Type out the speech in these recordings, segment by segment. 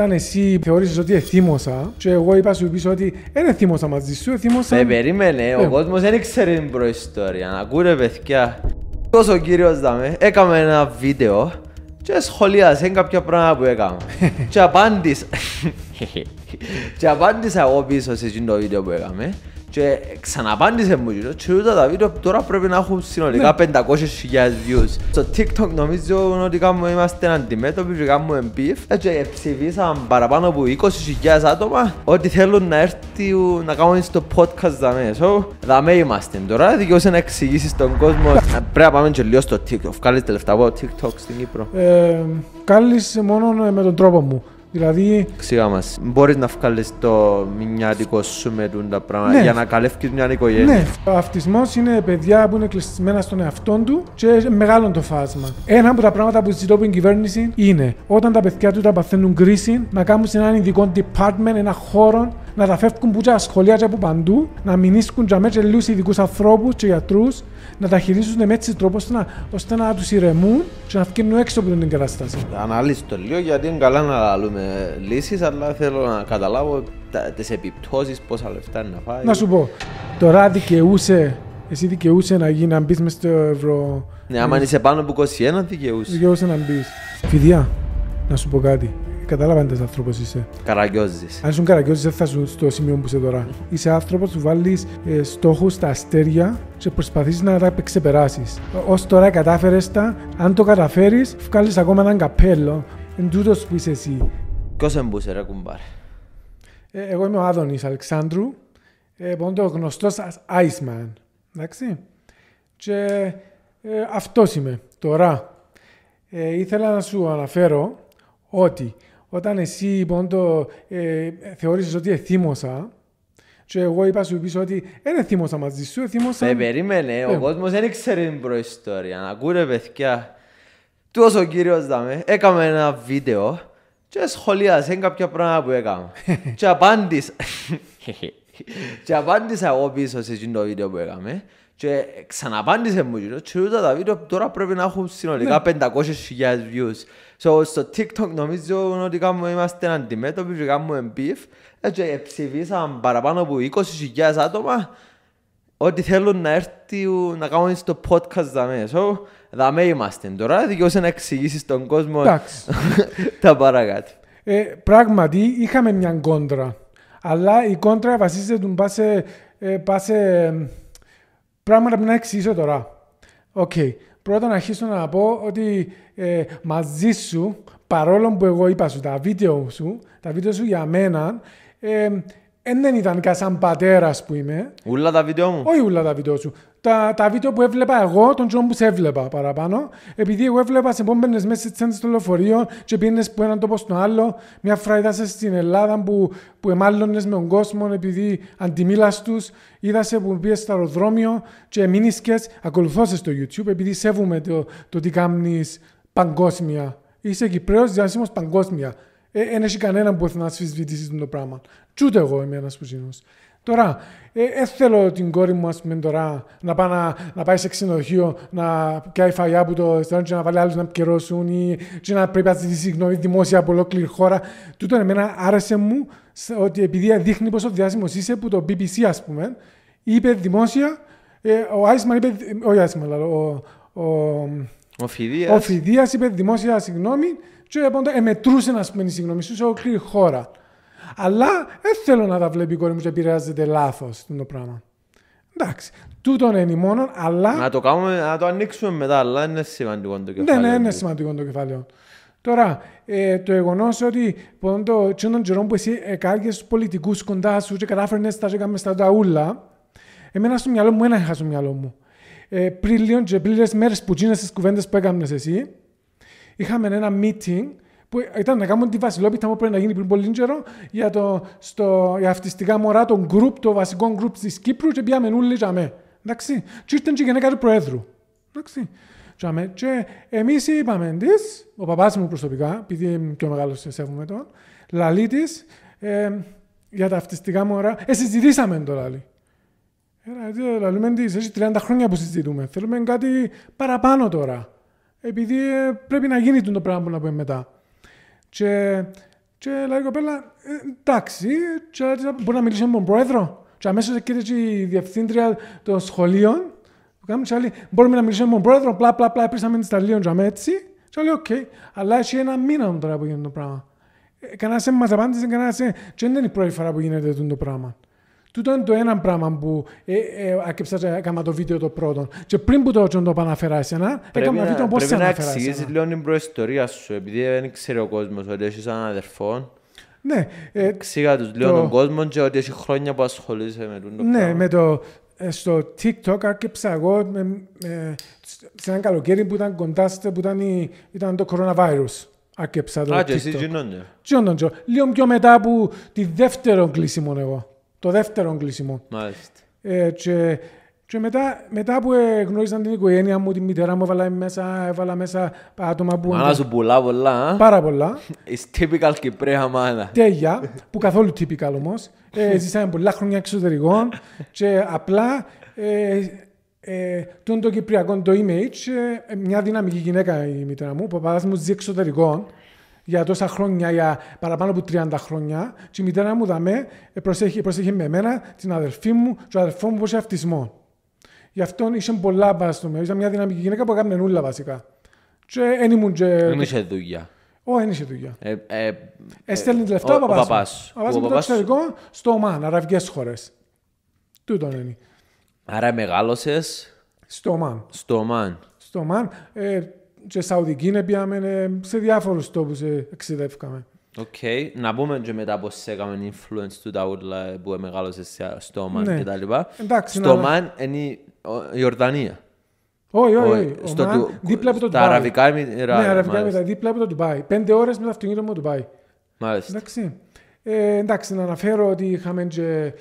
Όταν εσύ θεωρήσεις ότι εθύμωσα και εγώ είπα σου πίσω ότι δεν εθύμωσα μαζί σου, εθύμωσα... Με ναι, περίμενε, ο ε. κόσμος δεν ήξερε την προϊστορία, να ακούρε παιδιά. Τόσο ο κύριος δάμε, έκαμε ένα βίντεο και σχολίασε κάποια πράγματα που έκαμε και απάντησα... και απάντησα εγώ πίσω σε αυτό το βίντεο που έκαμε. Και ξαναπάντησε μου γύρω και ούτε τα βίντεο τώρα πρέπει να έχουν συνολικά 500.000 ναι. views. Στο TikTok νομίζω ότι κάμου είμαστε αντιμέτωποι και κάνουμε μπιφ και ψηφίσαν παραπάνω από 20.000 άτομα ότι θέλουν να έρθουν να κάνουν στο podcast δαμέ. So, δαμέ είμαστε τώρα, δικαιούσε να εξηγήσεις στον κόσμο. πρέπει να πάμε και λίγο στο TikTok. Κάλεις τελευταία από TikTok στην Κύπρο. Ε, μόνο ε, με τον τρόπο μου. Δηλαδή... Ξηγά μας, μπορείς να βγάλεις το μηνιάτικο σου με τα πράγματα ναι. για να καλεύκεις μια οικογένεια. Ναι, ο αυτισμός είναι παιδιά που είναι κλεισμένα στον εαυτό του και μεγάλο το φάσμα. Ένα από τα πράγματα που ζητώ από την κυβέρνηση είναι όταν τα παιδιά τους τα παθαίνουν κρίση να κάνουν σε έναν ειδικό department, ένα χώρο να τα φεύγουν που τα σχολεία και από παντού, να μηνίσκουν για μέσα λίγους ειδικούς ανθρώπους και γιατρούς να τα χειρίζονται με έτσι τρόπο ώστε να, ώστε να τους ηρεμούν και να βγαίνουν έξω από την κατάσταση. Αναλύσει το λίγο γιατί είναι καλά να λαλούμε λύσεις, αλλά θέλω να καταλάβω τις επιπτώσεις, πόσα λεφτά να φάει. Να σου πω, τώρα δικαιούσε, εσύ δικαιούσε να, γίνει, να μπεις μες στο ευρώ. Ναι, άμα είσαι πάνω από 21, δικαιούσε. Δικαιούσε να μπεις. Φιδιά, να σου πω κάτι. Κατάλαβαν τι άνθρωπος είσαι. Καραγκιόζης. Αν είσαι καραγκιόζης, δεν θα σου στο σημείο που είσαι τώρα. Είσαι άνθρωπος που βάλεις ε, στόχους στα αστέρια και προσπαθείς να τα ξεπεράσεις. Ως τώρα κατάφερες τα. Αν το καταφέρεις, βγάλεις ακόμα έναν καπέλο. Εν τούτος που είσαι εσύ. Ποιος εμπούσε, ρε κουμπάρ. Ε, εγώ είμαι ο Άδωνης Αλεξάνδρου. Ε, πόντο γνωστός Iceman. Εντάξει. Και ε, αυτός είμαι τώρα. Ε, ήθελα να σου αναφέρω ότι όταν εσύ λοιπόν το ε, θεώρησες ότι εθύμωσα και εγώ είπα σου πίσω ότι δεν θύμωσα μαζί σου, θύμωσα... Ε, περίμενε, ο κόσμος δεν ήξερε την προϊστορία, να ακούνε παιδιά. Του όσο κύριος δάμε, έκαμε ένα βίντεο και σχολίασαν κάποια πράγματα που έκαμε. και απάντησα... και απάντησα εγώ πίσω σε εκείνο το βίντεο που έκαμε και ξαναπάντησε μου και και τα βίντεο τώρα πρέπει να έχουν συνολικά 500.000 ναι. views. So, στο TikTok νομίζω ότι είμαστε αντιμέτωποι και κάνουμε beef και ψηφίσαν παραπάνω από 20.000 άτομα ότι θέλουν να έρθουν να κάνουν στο podcast δαμέ. So, δαμέ είμαστε. Τώρα δικαιούσε να εξηγήσει τον κόσμο τα παρακάτω. Ε, πράγματι, είχαμε μια κόντρα. Αλλά η κόντρα βασίζεται πάσε, ε, πάσε πράγματα που να εξηγήσω τώρα. Οκ. Okay πρώτα να αρχίσω να πω ότι ε, μαζί σου, παρόλο που εγώ είπα σου τα βίντεο σου, τα βίντεο σου για μένα, ε, δεν ήταν σαν πατέρας που είμαι. Ούλα τα βίντεο μου. Όχι ούλα τα βίντεο σου τα, τα βίντεο που έβλεπα εγώ, τον τζον που σε έβλεπα παραπάνω, επειδή εγώ έβλεπα σε επόμενε μέσα τη στο λεωφορείο και πήγαινες που έναν τόπο στον άλλο. Μια φορά είδα στην Ελλάδα που, που εμάλλονε με τον κόσμο επειδή αντιμίλα του, είδα σε που πήγες στο αεροδρόμιο και μείνισκε. Ακολουθώσε στο YouTube επειδή σέβομαι το, το τι κάνεις παγκόσμια. Είσαι Κυπρέος, διάσημος παγκόσμια. Δεν ε, έχει κανέναν που θα να το πράγμα. Κι ούτε εγώ είμαι ένας κουζίνο. Τώρα, ε, ε, θέλω την κόρη μου, ας πούμε, τώρα, να, πάει, να, να πάει σε ξενοδοχείο, να πιάει φαγιά που το εστιανό και να βάλει άλλους να επικαιρώσουν ή και να πρέπει να ζητήσει συγγνώμη δημόσια από ολόκληρη χώρα. Τούτο εμένα άρεσε μου ότι επειδή δείχνει πόσο διάσημος είσαι που το BBC, ας πούμε, είπε δημόσια, ε, ο Άισμαν είπε, όχι Άισμαν, αλλά ο, ο, ο, Φιδίας. ο Φιδίας είπε δημόσια συγγνώμη και ε, μετρούσε, να πούμε, τη συγγνώμη σου σε ολόκληρη χώρα. Αλλά δεν θέλω να τα βλέπει η κόρη μου και επηρεάζεται λάθος το πράγμα. Εντάξει. τούτο είναι μόνο, αλλά. Να το, κάνουμε, να το ανοίξουμε μετά, αλλά είναι σημαντικό το κεφάλαιο. Ναι, ναι, είναι σημαντικό το κεφάλαιο. Τώρα, ε, το γεγονός ότι πόντο, τον Τζερόμ που εσύ εκάργε του πολιτικούς κοντά σου και κατάφερνε τα ζέκα στα ταούλα, εμένα στο μυαλό μου, ένα είχα στο μυαλό μου. Ε, πριν λίγο και πλήρες μέρες που τζίνε στις κουβέντες που έκανε εσύ, είχαμε ένα meeting που ήταν να κάνουμε τη βασιλόπιτα που πρέπει να γίνει πριν πολύ καιρό για, το, αυτιστικά μωρά των γκρουπ, των βασικών γκρουπ της Κύπρου και πήγαμε μενούλη. για με. Εντάξει. Και ήρθαν και οι γυναίκα του Προέδρου. Εντάξει. Και, εμείς είπαμε της, ο παπάς μου προσωπικά, επειδή είμαι πιο μεγάλος σε σέβομαι τώρα, λαλή ε, για τα αυτιστικά μωρά, ε, συζητήσαμε το λαλή. Ε, έχει 30 χρόνια που συζητούμε, θέλουμε κάτι παραπάνω τώρα. Επειδή ε, πρέπει να γίνει το πράγμα που να πούμε μετά. Και, και λέει η κοπέλα, «Ε, εντάξει, και, μπορεί να μιλήσει με τον πρόεδρο. Και αμέσως εκεί η διευθύντρια των σχολείων, που κάνουν τσάλι, μπορούμε να μιλήσουμε με τον πρόεδρο, πλά, πλά, πλά, επίσαμε στα λίγο τζαμέ έτσι. Και λέει, οκ, okay. αλλά έχει ένα μήνα τώρα που γίνεται το πράγμα. Ε, κανένας δεν μας απάντησε, κανένας δεν είναι η πρώτη φορά που γίνεται το πράγμα. Τούτο είναι το ένα πράγμα που ε, ε, ε, έκανα το βίντεο το πρώτο. Και πριν που το, το αναφερά εσένα, έκανα ένα βίντεο πώς θα αναφερά εσένα. Πρέπει να εξηγήσεις λίγο την προϊστορία σου, επειδή δεν ξέρει ο κόσμος ότι έχεις έναν αδερφό. Ναι. Ε, Ξήγα τους λίγο το... τον κόσμο και ότι έχει χρόνια που ασχολείσαι με το Ναι, πράγμα. με το, ε, στο TikTok άρχισα εγώ με, με, σε ένα καλοκαίρι που ήταν κοντά που ήταν, η, ήταν το coronavirus. Άρχισα το Α, TikTok. Α, και εσύ γινόνται. Λίγο πιο μετά από τη δεύτερο κλείσιμο εγώ το δεύτερο κλείσιμο. Ε, και, και μετά, μετά που ε, γνώρισαν την οικογένεια μου, τη μητέρα μου, έβαλα μέσα, έβαλα μέσα άτομα που... Μάνα σου πολλά πολλά. Πάρα πολλά. Is typical Κυπρέα μάνα. Τέλεια, που καθόλου τύπικα, όμως. ε, ζήσαμε πολλά χρόνια εξωτερικών και απλά ε, ε, το κυπριακό, το image, ε, μια δυναμική γυναίκα η μητέρα μου, που παπάς μου ζει εξωτερικών για τόσα χρόνια, για παραπάνω από 30 χρόνια. Και η μητέρα μου δαμέ προσέχει, προσέχει με εμένα, την αδερφή μου, τον αδερφό μου που είχε αυτισμό. Γι' αυτό είχε πολλά στο μέρο. Ήταν μια δυναμική γυναίκα που έκανε νουλα βασικά. Και δεν ήμουν και... Δεν δουλειά. Όχι, δεν είσαι δουλειά. Ε, ε, ε, ε, λεφτά ο, ο Παπάς μου. Ο παπάς μου το εξωτερικό στο Ομάν, αραβικές χώρες. Τούτο είναι. Άρα μεγάλωσες. Στο Ομάν. Στο Ομάν. Στο Ομάν. Ε, και Σαουδική πήγαμε ε, σε διάφορους τόπους ε, εξειδεύκαμε. Οκ. Okay. Να πούμε και μετά πώς έκαμε influence του τα που μεγάλωσες στο Ομάν ναι. και τα λοιπά. Εντάξει, στο Ομάν είναι η Ιορδανία. Όχι, όχι. Στο του... Δίπλα από το Ντουμπάι. Τα αραβικά εμμυράτα. Ναι, αραβικά εμμυράτα. Δίπλα από το Ντουμπάι. Πέντε ώρες με το αυτοκίνητο μου Ντουμπάι. Μάλιστα. Εντάξει. Ε, εντάξει, να αναφέρω ότι είχαμε και...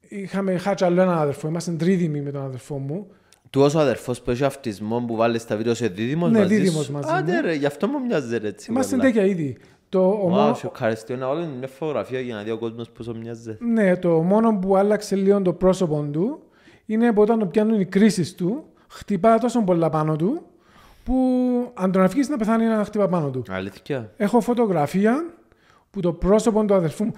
Είχαμε χάτσα άλλο έναν αδερφό. Είμαστε τρίδιμοι με τον αδερφό μου. Του όσο αδερφός που έχει αυτισμό που βάλεις τα βίντεο σε δίδυμος ναι, μαζί. Δίδυμος σου. μαζί Άντε, ναι. ρε, γι' αυτό μου μοιάζει έτσι. Είμαστε τέτοια ήδη. Το ο μόνο... ευχαριστώ. Είναι όλη μια φωτογραφία για να δει ο κόσμος πόσο μοιάζει. Ναι, το μόνο που άλλαξε λίγο το πρόσωπο του είναι που όταν το πιάνουν οι κρίσεις του, χτυπά τόσο πολλά πάνω του που αν τον αφήσεις να πεθάνει να χτυπά πάνω του. Αλήθεια. Έχω φωτογραφία που το πρόσωπο του αδερφού μου.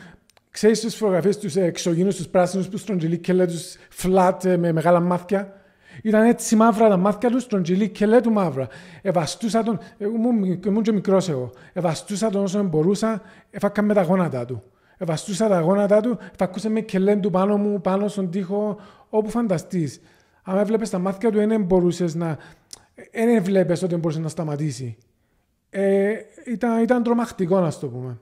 Ξέρεις τις φωτογραφίες τους ε, εξωγήνου, τους πράσινους που στρογγυλί και λέει του φλατ ε, με μεγάλα μάτια. Ήταν έτσι μαύρα τα μάτια τους, τον τζιλί και λέει του μαύρα. Εβαστούσα τον, ε, ήμουν και μικρός εγώ, εβαστούσα τον όσο μπορούσα, έφακα με τα γόνατά του. Εβαστούσα τα γόνατά του, φακούσε με και λέει του πάνω μου, πάνω στον τοίχο, όπου φανταστείς. Αν έβλεπες τα μάτια του, δεν μπορούσες να. Δεν έβλεπες ότι μπορούσε να σταματήσει. Ε, ήταν, ήταν τρομακτικό, να το πούμε.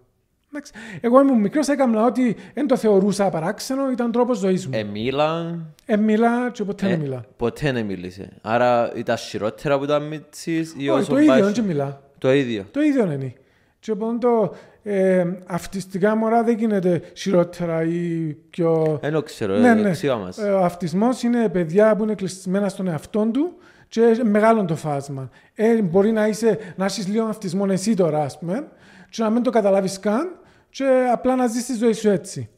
Εγώ ήμουν μικρό, έκανα ότι δεν το θεωρούσα παράξενο, ήταν τρόπος ζωής μου. Εμίλα. Εμίλα, και ποτέ δεν ε, μιλά. Ποτέ δεν μίλησε. Άρα ήταν χειρότερα που ήταν μίτσις ή όσο Το ίδιο, δεν μιλά. Το ίδιο. Το ίδιο είναι. Και οπότε το ε, αυτιστικά μωρά δεν γίνεται χειρότερα ή πιο. Δεν ξέρω, ναι, ε, ναι. μας. Ο αυτισμός είναι παιδιά που είναι κλειστισμένα στον εαυτό του και μεγάλο το φάσμα. Ε, μπορεί να, είσαι, να έχεις λίγο αυτισμό εσύ τώρα, ας πούμε, και να μην το καταλάβεις καν και απλά να ζεις τη ζωή σου έτσι.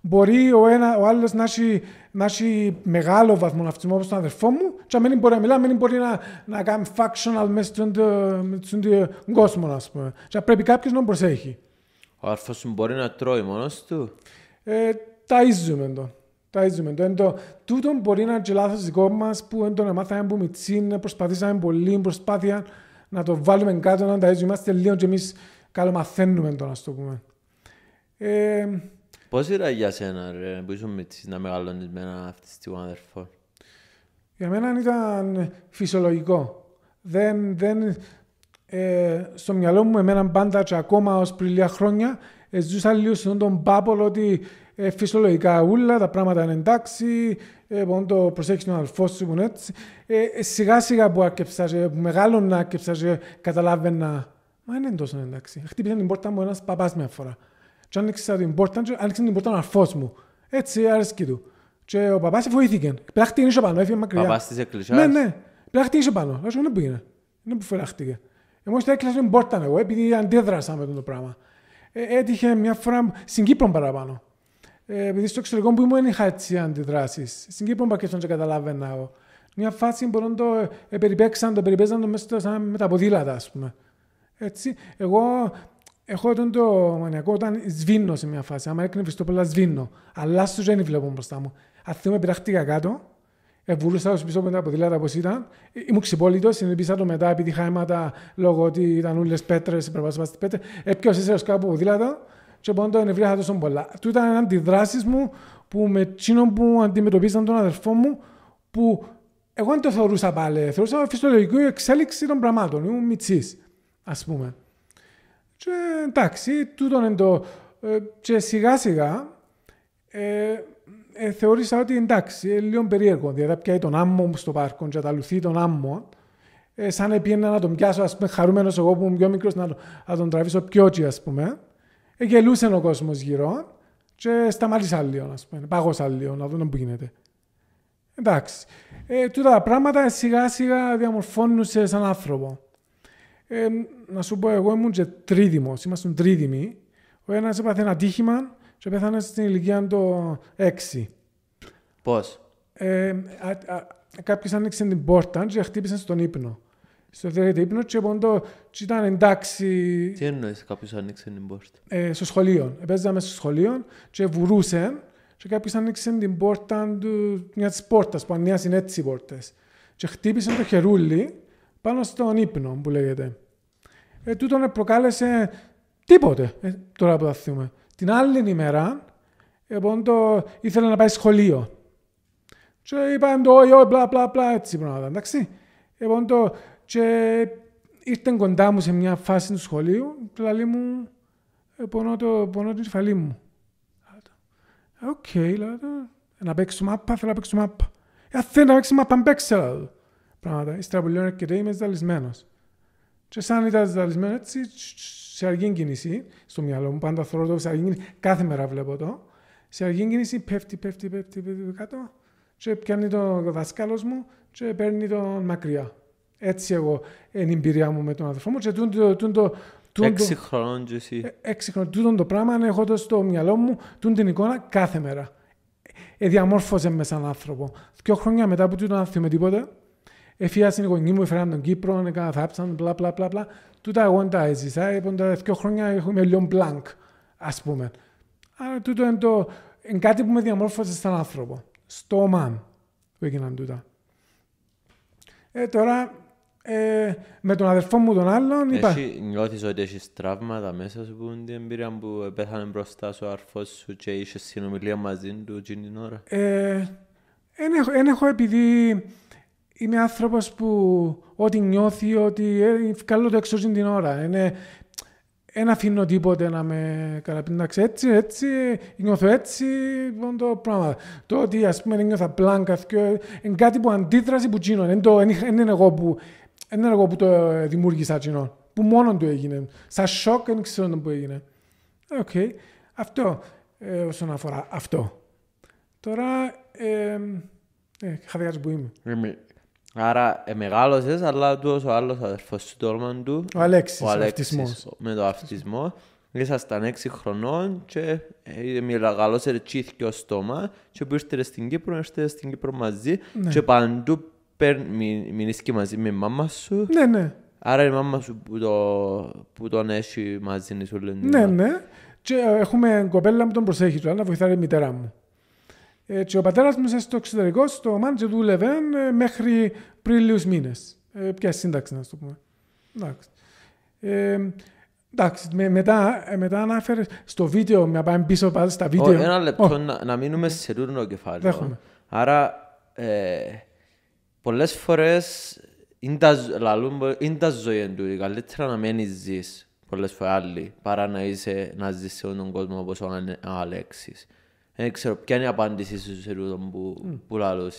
Μπορεί ο, ένα, ο άλλος να έχει, να έχει μεγάλο βαθμό να αυτισμό όπως τον αδερφό μου και να μην μπορεί να μιλά, μην μπορεί να, να κάνει factional μέσα στον, στον κόσμο, ας πούμε. Και πρέπει κάποιος να προσέχει. Ο αδερφός σου μπορεί να τρώει μόνος του. Ε, ταΐζουμε τον. Ταΐζουμε το. τούτο μπορεί να είναι και λάθος δικό μας που δεν το μάθαμε που μιτσίνε, προσπαθήσαμε πολύ προσπάθεια να το βάλουμε κάτω, να ταΐζουμε. Είμαστε λίγο και εμείς καλομαθαίνουμε το να το πούμε. Ε, Πώς ήταν για σένα ρε, που ήσουν με να μεγαλώνεις με έναν αυτιστικό αδερφό. Για μένα ήταν φυσιολογικό. Δεν, δεν, ε, στο μυαλό μου εμένα πάντα και ακόμα ως πριν λίγα χρόνια ε, ζούσα λίγο στον τον πάπολο ότι ε, φυσιολογικά ούλα, τα πράγματα είναι εντάξει, ε, μπορεί να το προσέχεις τον αδερφό, σου έτσι. Ε, ε, σιγά σιγά που αρκεψα, που μεγάλωνα καταλάβαινα Μα δεν είναι τόσο ναι, εντάξει. Χτύπησε την πόρτα μου ένας παπάς μια φορά. Τι άνοιξε την πόρτα, και άνοιξε την πόρτα ο μου. Έτσι άρεσκει του. Και ο παπάς βοήθηκε. Πλάχτη είναι πάνω, έφυγε μακριά. Παπάς της εκκλησίας. Ναι, ναι. Πλάχτη είναι πάνω. Λέω, δεν πήγαινε. Δεν που φυλάχτηκε. Εγώ στα έκλεισα την πόρτα εγώ, επειδή αντέδρασα με το πράγμα. Ε, έτυχε μια φορά στην Κύπρο παραπάνω. Ε, επειδή στο εξωτερικό που ήμουν είχα έτσι αντιδράσεις. Στην Κύπρο πακέτο δεν καταλάβαινα εγώ. Μια φάση μπορούν το ε, περιπέξαν, το περιπέζαν το μέσα με τα ποδήλατα, ας πούμε. Έτσι, εγώ έχω τον το μανιακό όταν σβήνω σε μια φάση. Άμα έκρινε πολλά, σβήνω. Αλλά στο δεν βλέπω μπροστά μου. Αν πειράχτηκα κάτω, ε, Βουλούσα του πίσω με τα ποδήλατα όπως ήταν. Ε, ήμουν ξυπόλυτος, συνειδητοποίησα το μετά επειδή είχα αίματα λόγω ότι ήταν όλες πέτρες, περπατούσα στι πέτρες. Έπιασες σε κάπου ποδήλατα και πάνω το ενευρίασα τόσο πολλά. Του ήταν αντιδράσεις μου που με τσίνο που αντιμετωπίζαν τον αδερφό μου που εγώ δεν το θεωρούσα πάλι. Θεωρούσα φυσιολογική εξέλιξη των πραγμάτων. Ήμουν μυτσή ας πούμε. Και εντάξει, τούτο είναι το... Ε, και σιγά σιγά ε, ε, θεώρησα ότι εντάξει, είναι λίγο περίεργο. Δηλαδή, πιάει τον άμμο μου στο πάρκο, και αταλουθεί τον άμμο, ε, σαν επίαινα να τον πιάσω, ας πούμε, χαρούμενος εγώ που είμαι πιο μικρός, να, να τον τραβήσω πιο α ας πούμε. Ε, γελούσε ο κόσμος γύρω και σταμάτησα λίγο, ας πούμε, πάγωσα λίγο, να δούμε που γίνεται. Εντάξει. Ε, τούτα τα πράγματα σιγά σιγά διαμορφώνουν σε σαν άνθρωπο. Ε, να σου πω, εγώ ήμουν και τρίδημο. Ήμασταν τρίδημοι. Ο ένας έπαθε ένα τύχημα και πέθανε στην ηλικία το 6. Πώς. Ε, Κάποιος άνοιξε την πόρτα και χτύπησε στον ύπνο. Στο δεύτερο ύπνο και λοιπόν το και ήταν εντάξει. Τι εννοείς, κάποιος άνοιξε την πόρτα. Ε, στο σχολείο. Επέζαμε στο σχολείο και βουρούσε και κάποιος άνοιξε την πόρτα του, μιας τη πόρτας που είναι έτσι πόρτες. Και χτύπησε το χερούλι πάνω στον ύπνο που λέγεται ε, τούτον ε, προκάλεσε τίποτε ε, τώρα που θα θυμούμε. Την άλλη ημέρα, ήθελα λοιπόν, το, ήθελε να πάει σχολείο. Και είπαμε το όι, όι, μπλα, μπλα, μπλα, έτσι πράγματα, εντάξει. Λοιπόν, το, και ήρθε κοντά μου σε μια φάση του σχολείου και λαλί μου, «Ε, πονώ, το, πονώ την κεφαλή μου. Ε, οκ, okay, λέω, να παίξω μάπα, θέλω να παίξω μάπα. Ε, θέλω να παίξει μάπα, Πράγματα. Ύστερα που λέω, και είμαι ζαλισμένος. Και σαν ήταν ζαλισμένο έτσι, σε αργή κίνηση, στο μυαλό μου, πάντα θεωρώ το, σε αργή κίνηση, κάθε μέρα βλέπω το, σε αργή κίνηση πέφτει, πέφτει, πέφτει, πέφτει κάτω και πιάνει τον δάσκαλο μου και παίρνει τον μακριά. Έτσι εγώ είναι η εμπειρία μου με τον αδερφό μου και το, τούν Έξι χρόνων ε, Έξι χρόνων. Τούτον το πράγμα αν έχω το στο μυαλό μου, τούν την εικόνα κάθε μέρα. Ε, διαμόρφωσε με σαν άνθρωπο. Δυο χρόνια μετά που τούτον άνθρωπο με τίποτα, Έφυγα στην οικογένεια μου, έφεραν τον Κύπρο, έκανα ε, θάψαν, πλα, πλα, πλα, πλα. Τούτα εγώ τα έζησα, λοιπόν τα δύο χρόνια έχουμε λίγο μπλανκ, ας πούμε. Άρα τούτο είναι, το, είναι κάτι που με διαμόρφωσε σαν άνθρωπο. Στο μαμ που έγιναν τούτα. Ε, τώρα, ε, με τον αδερφό μου τον άλλον είπα... Έχει, νιώθεις ότι έχεις τραύματα μέσα σου που είναι την εμπειρία που πέθανε μπροστά σου ο αρφός σου και είσαι συνομιλία μαζί του την ώρα. Ε, εν, έχω, εν έχω επειδή είναι άνθρωπος που ό,τι νιώθει, ότι καλό ε, το έξω την ώρα. Είναι, δεν αφήνω τίποτε να με καταπίνει. έτσι, έτσι, νιώθω έτσι, λοιπόν, το πράγμα. Το ότι ας πούμε νιώθω πλάνκα, είναι κάτι που αντίδραση που τσίνω. Δεν είναι εγώ που, το ε, δημιούργησα τσίνω. Που μόνο του έγινε. Σαν σοκ δεν ξέρω το που έγινε. Ε, οκ. Αυτό όσον αφορά αυτό. Τώρα, ε, ε, που Είμαι Άρα ε, μεγάλωσες, αλλά του ο άλλος αδερφός του, τόλμαν του. Ο Αλέξης, ο με το αυτισμό. Ήσασταν έξι χρονών και ε, μεγαλώσε τσίθηκε ο στόμα και που ήρθε στην Κύπρο, ήρθε στην Κύπρο μαζί ναι. και παντού μείνεις και μαζί με η μάμα σου. Ναι, ναι. Άρα η μάμα σου που, το, που τον έχει μαζί σου λένε. Ναι, ναι. Και ε, έχουμε κοπέλα που τον προσέχει τώρα να βοηθάει η μητέρα μου και ο πατέρας μου στο εξωτερικό, στο μάντζε του δούλευε ε, μέχρι πριν λίγους μήνες. Ε, ποια σύνταξη να το πούμε. Εντάξει. Ε, εντάξει, με, μετά, ε, μετά ανάφερες στο βίντεο, να πάμε πίσω πάλι στα βίντεο. Oh, ένα λεπτό, oh. να, να, μείνουμε σε τούρνο κεφάλαιο. Δέχομαι. Άρα, ε, πολλές φορές είναι τα, ζωή του. Καλύτερα να μένει ζεις πολλές φορές άλλοι, παρά να, είσαι, να ζεις σε όλον τον κόσμο όπως ο Αλέξης. Δεν ξέρω ποια είναι η απάντησή σου σε αυτό που, mm. που λαλούς.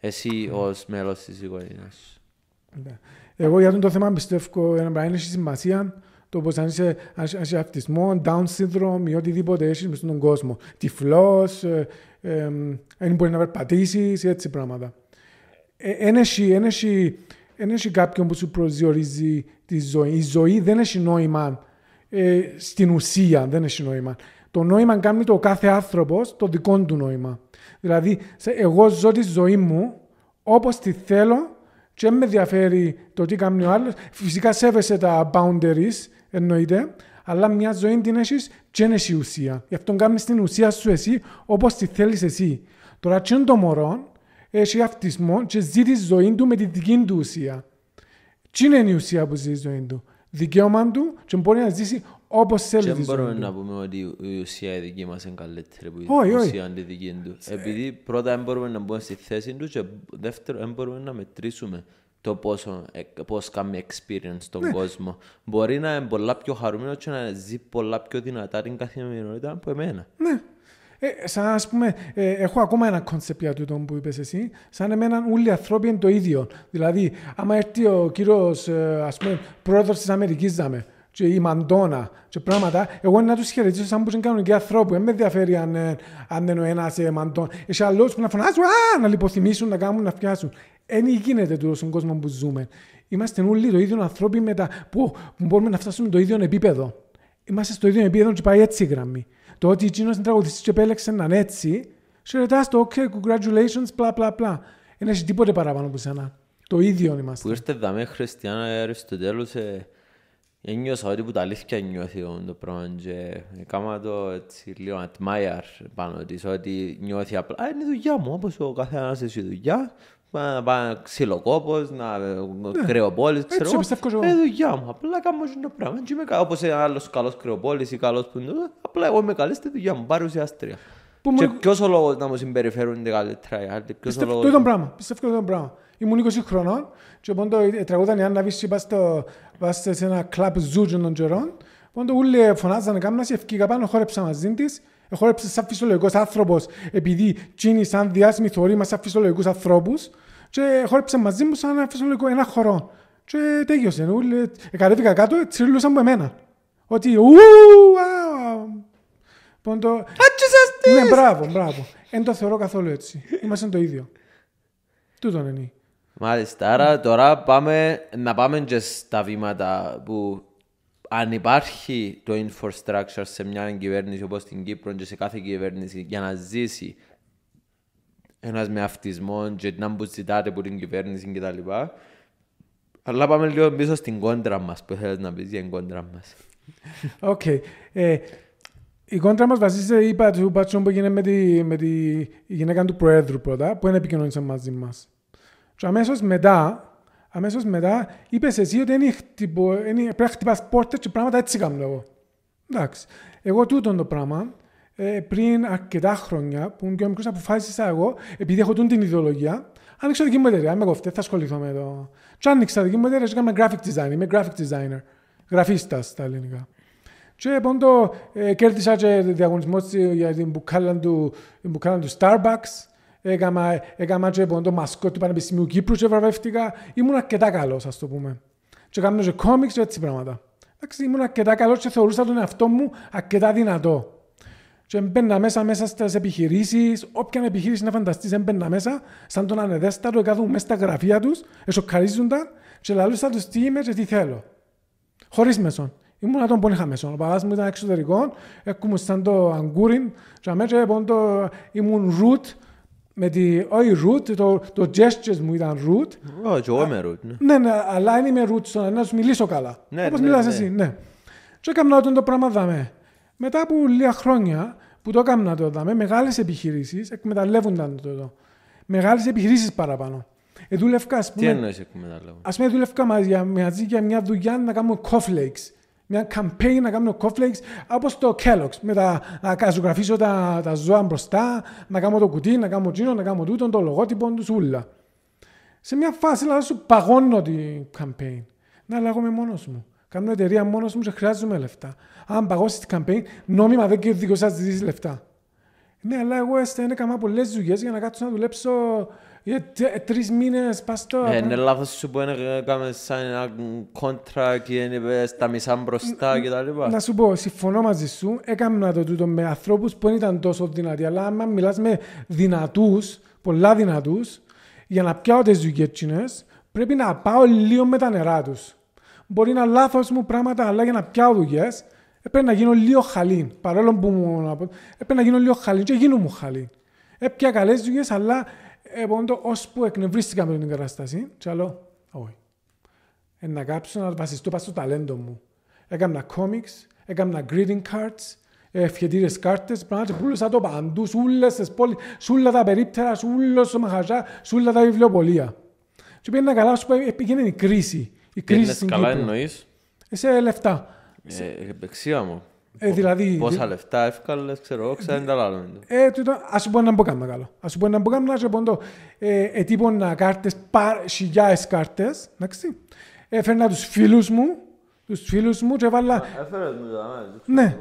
Εσύ mm. ως μέλος της οικογένειας. Ναι. Εγώ για αυτό το θέμα πιστεύω ένα πράγμα έχει σημασία το πως αν είσαι, αυτισμός, down syndrome ή οτιδήποτε έχεις μες στον κόσμο. Τυφλός, ε, μπορεί να περπατήσεις, έτσι πράγματα. Δεν ε, έχει κάποιον που σου προσδιορίζει τη ζωή. Η ζωή δεν έχει νόημα ε, στην ουσία, δεν έχει νόημα. Το νόημα κάνει το κάθε άνθρωπος το δικό του νόημα. Δηλαδή, εγώ ζω τη ζωή μου όπως τη θέλω και με ενδιαφέρει το τι κάνει ο άλλος. Φυσικά σέβεσαι τα boundaries, εννοείται, αλλά μια ζωή την έχεις και είναι η ουσία. Γι' αυτό κάνεις την ουσία σου εσύ όπως τη θέλεις εσύ. Τώρα, είναι το μωρό έχει αυτισμό και ζει τη ζωή του με τη δική του ουσία. Τι είναι η ουσία που ζει τη ζωή του. Δικαίωμα του και μπορεί να ζήσει όπως θέλεις. Δεν μπορούμε να πούμε ότι η ουσία η δική μας είναι καλύτερη που η ουσία είναι δική του. Επειδή πρώτα δεν μπορούμε να μπούμε στη θέση τους και δεύτερο δεν μπορούμε να μετρήσουμε το πόσο, ε, πώς κάνει experience στον ναι. κόσμο. Μπορεί να είναι πολλά πιο χαρούμενο και να ζει πολλά πιο δυνατά την καθημερινότητα από εμένα. Ναι. Ε, σαν ας πούμε, ε, έχω ακόμα ένα κόνσεπτ για τούτο που είπες εσύ. Σαν εμένα, όλοι οι άνθρωποι είναι το ίδιο. Δηλαδή, άμα έρθει ο κύριος ε, πρόεδρος της Αμερικής, δάμε, και η μαντόνα και πράγματα, εγώ να τους χαιρετήσω σαν που είναι κανονικοί ανθρώπου. Δεν με ενδιαφέρει αν, ε, αν είναι ο ένας ε, μαντόνα. Έχει άλλους που να φωνάζουν, α, να λιποθυμίσουν, να κάνουν, να φτιάσουν. Δεν γίνεται τούτος στον κόσμος που ζούμε. Είμαστε όλοι το ίδιο ανθρώποι με τα, που, μπορούμε να φτάσουμε το ίδιο επίπεδο. Είμαστε στο ίδιο επίπεδο και πάει έτσι η γραμμή. Το ότι η είναι τραγουδιστής και επέλεξε να είναι έτσι, χαιρετάς το, ok, congratulations, πλά bla bla. Δεν έχει τίποτε παραπάνω από σένα. Το ίδιο είμαστε. Που είστε δαμέ χριστιανά, αριστοτέλους, ε, Ένιωσα ότι που τα αλήθεια νιώθει το πράγμα και κάμα το έτσι λίγο admire πάνω της, ότι νιώθει απλά, είναι η δουλειά μου, όπως ο καθένας έχει δουλειά, να πάει ξυλοκόπος, να ναι, κρεοπόλεις, ξέρω εγώ, είναι η «Ε, δουλειά μου, απλά κάνω το πράγμα, και είμαι, όπως ένα άλλος καλός κρεοπόλης ή καλός που είναι, απλά εγώ είμαι καλής στη δουλειά μου, παρουσιάστρια. Και ποιος ο λόγος να μου συμπεριφέρουν καλύτερα οι άλλοι, ποιος ο λόγος... Πιστεύω το ήταν πράγμα, πιστεύω το ήταν πράγμα. Ήμουν 20 χρονών και τραγούδανε αν να βήσεις σε ένα κλαμπ ζούτζων των καιρών. Πόντο ούλοι φωνάζανε κάμναση, ευκήκα πάνω, χόρεψα μαζί της. Ε, χόρεψες σαν φυσιολογικός άνθρωπος, επειδή τσίνει σαν διάσημη μας σαν φυσιολογικούς ανθρώπους. Και χόρεψε μαζί μου σαν φυσιολογικό ένα χορό. Και τέγιωσε, ούλοι, ε, κάτω, τσιριλούσαν από εμένα. Ότι ου, Πόντο... Ναι, μπράβο, μπράβο. Δεν το θεωρώ καθόλου έτσι. Είμαστε το ίδιο. Τούτον είναι. Μάλιστα, άρα τώρα πάμε, να πάμε και στα βήματα που αν υπάρχει το infrastructure σε μια κυβέρνηση όπως την Κύπρο και σε κάθε κυβέρνηση για να ζήσει ένας με αυτισμό και να που ζητάτε από την κυβέρνηση κτλ. Αλλά πάμε λίγο πίσω στην κόντρα μας που θέλεις να πεις για την κόντρα μας. Οκ. Okay. Ε, η κόντρα μας βασίζεται, είπα, του Πατσόν που έγινε με τη, με τη γυναίκα του Προέδρου πρώτα, που είναι επικοινωνήσε μαζί μας. Και αμέσως μετά, αμέσως μετά είπες εσύ ότι είναι είναι, πρέπει να χτυπάς πόρτες και πράγματα έτσι κάνω εγώ. Εντάξει. Εγώ τούτο το πράγμα, ε, πριν αρκετά χρόνια, που είναι και ο μικρός, αποφάσισα εγώ, επειδή έχω την ιδεολογία, άνοιξα δική μου εταιρεία, Είμαι εγώ αυτή, θα ασχοληθώ με το... Και άνοιξα δική μου εταιρεία και έκανα graphic design, είμαι graphic designer, γραφίστας στα ελληνικά. Και πόντο λοιπόν ε, κέρδισα και διαγωνισμό για την μπουκάλα του, την μπουκάλα του Starbucks, έκανα, έκανα και το μασκότ του Πανεπιστημίου Κύπρου και βραβεύτηκα. Ήμουν αρκετά καλός, ας το πούμε. Και έκανα και κόμιξ και έτσι πράγματα. Εντάξει, ήμουν αρκετά καλός και θεωρούσα τον εαυτό μου αρκετά δυνατό. Και μπαίνα μέσα, μέσα στις επιχειρήσεις, όποια επιχείρηση να φανταστείς, έμπαινα μέσα, σαν τον ανεδέστατο, κάθομαι μέσα στα γραφεία τους, εσωκαρίζουν τα, και λαλούσα τους τι είμαι και τι θέλω. Χωρίς μεσόν. Ήμουν που πολύ χαμεσόν. Ο παπάς μου ήταν εξωτερικός, έκουμε σαν το αγκούριν, και αμέσως ε, ήμουν root, με τη, όχι root, το, το gestures μου ήταν root. Ω, εγώ είμαι root. Ναι. ναι, ναι, αλλά αν είμαι root στον να σου μιλήσω καλά. Ναι, Όπως ναι, μιλάς ναι. εσύ, ναι. ναι. Και έκανα όταν το πράγμα δάμε. Μετά από λίγα χρόνια που το έκανα το δάμε, μεγάλες επιχειρήσεις εκμεταλλεύονταν το εδώ. Μεγάλες επιχειρήσεις παραπάνω. Ε, δούλευκα, ας πούμε, Τι εννοείς Ας πούμε, δούλευκα μαζί για, για μια δουλειά να κάνουμε κόφλεξ μια καμπέιν να κάνω κόφλεξ όπως το Kellogg's. Με τα, να ζωγραφίσω τα, τα ζώα μπροστά, να κάνω το κουτί, να κάνω τζίνο, να κάνω τούτο, το λογότυπο τους ούλα. Σε μια φάση να δηλαδή, σου παγώνω την campaign. Να με μόνος μου. Κάνω εταιρεία μόνος μου και χρειάζομαι λεφτά. Αν παγώσει την καμπέιν, νόμιμα δεν κερδίζει λεφτά. Ναι, αλλά εγώ έκανα πολλές δουλειές για να κάτσω να δουλέψω ε, ε, τρεις μήνες πας τώρα. Ε, είναι λάθος σου που έκαμε σαν ένα κόντρα και είπε στα μισά μπροστά και τα λοιπά. Να σου πω, συμφωνώ μαζί σου, έκανα το τούτο με ανθρώπους που δεν ήταν τόσο δυνατοί, αλλά άμα μιλάς με δυνατούς, πολλά δυνατούς, για να πιάω τις δουλειές πρέπει να πάω λίγο με τα νερά τους. Μπορεί να λάθος μου πράγματα, αλλά για να πιάω δουλειές, έπρεπε να γίνω λίγο χαλή. Παρόλο που μου... Έπρεπε να γίνω λίγο χαλή. και γίνω μου χαλή. Έπια καλές δουλειές, αλλά Επόντο, ώσπου εκνευρίστηκα με την κατάσταση, και άλλο, όχι. Ε, να κάψω, να βασιστώ πάνω στο ταλέντο μου. Έκανα κόμιξ, έκανα greeting cards, ε, ευχετήρες κάρτες, πράγματι πουλούσα το παντού, σε όλες τις πόλεις, σε όλα τα περίπτερα, σε όλα τα μαχαζά, σε όλα τα βιβλιοπολία. Και πήγαινα καλά, σου ε, πήγαινε η κρίση. Η κρίση στην καλά εννοείς. Είσαι λεφτά. Ε, εξία μου. Ε, δηλαδή, Πόσα λεφτά εύκολε, ξέρω, ξέρω, τα άλλα. Ε, τούτο, ας σου πω να μπω κάνω καλό. Ας σου πω να μπω κάνω ε, ε, να ποντώ. Ε, ετύπωνα κάρτες, χιλιάδε κάρτες, εντάξει. Έφερνα τους φίλους μου, τους φίλους μου και έβαλα... Έφερες μου δηλαδή. Ναι.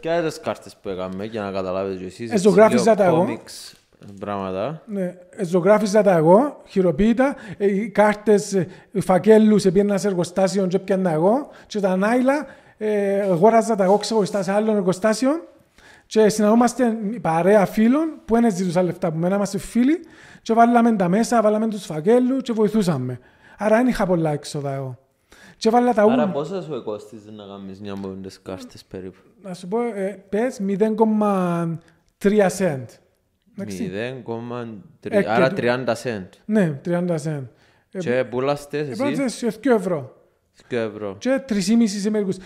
Ποια ε, κάρτες που έκαμε για να καταλάβετε. και εσείς. Εζωγράφησα τα εγώ. Πράγματα. Ναι, ζωγράφισα τα εγώ, χειροποίητα, οι κάρτες, οι φακέλους, επίσης σε εργοστάσιο και έπιανα εγώ και τα νάιλα ε, αγόραζα τα εγώ ξεχωριστά σε άλλων εργοστάσεων και συναντούμαστε παρέα φίλων που δεν ζητούσα λεφτά που μένα είμαστε φίλοι και βάλαμε τα μέσα, βάλαμε τους φαγγέλους και βοηθούσαμε. Άρα δεν είχα πολλά έξοδα εγώ. Και βάλα τα Άρα πόσα σου εκόστιζε να κάνεις μια από τις κάρτες περίπου. Να σου πω, ε, πες 0,3 cent 0,3, ε, άρα 30 cent Ναι, 30 cent ε, Και πουλάστες εσύ. Επίσης, 2 ευρώ. 2 ευρώ. Και 3,5 σε μερικούς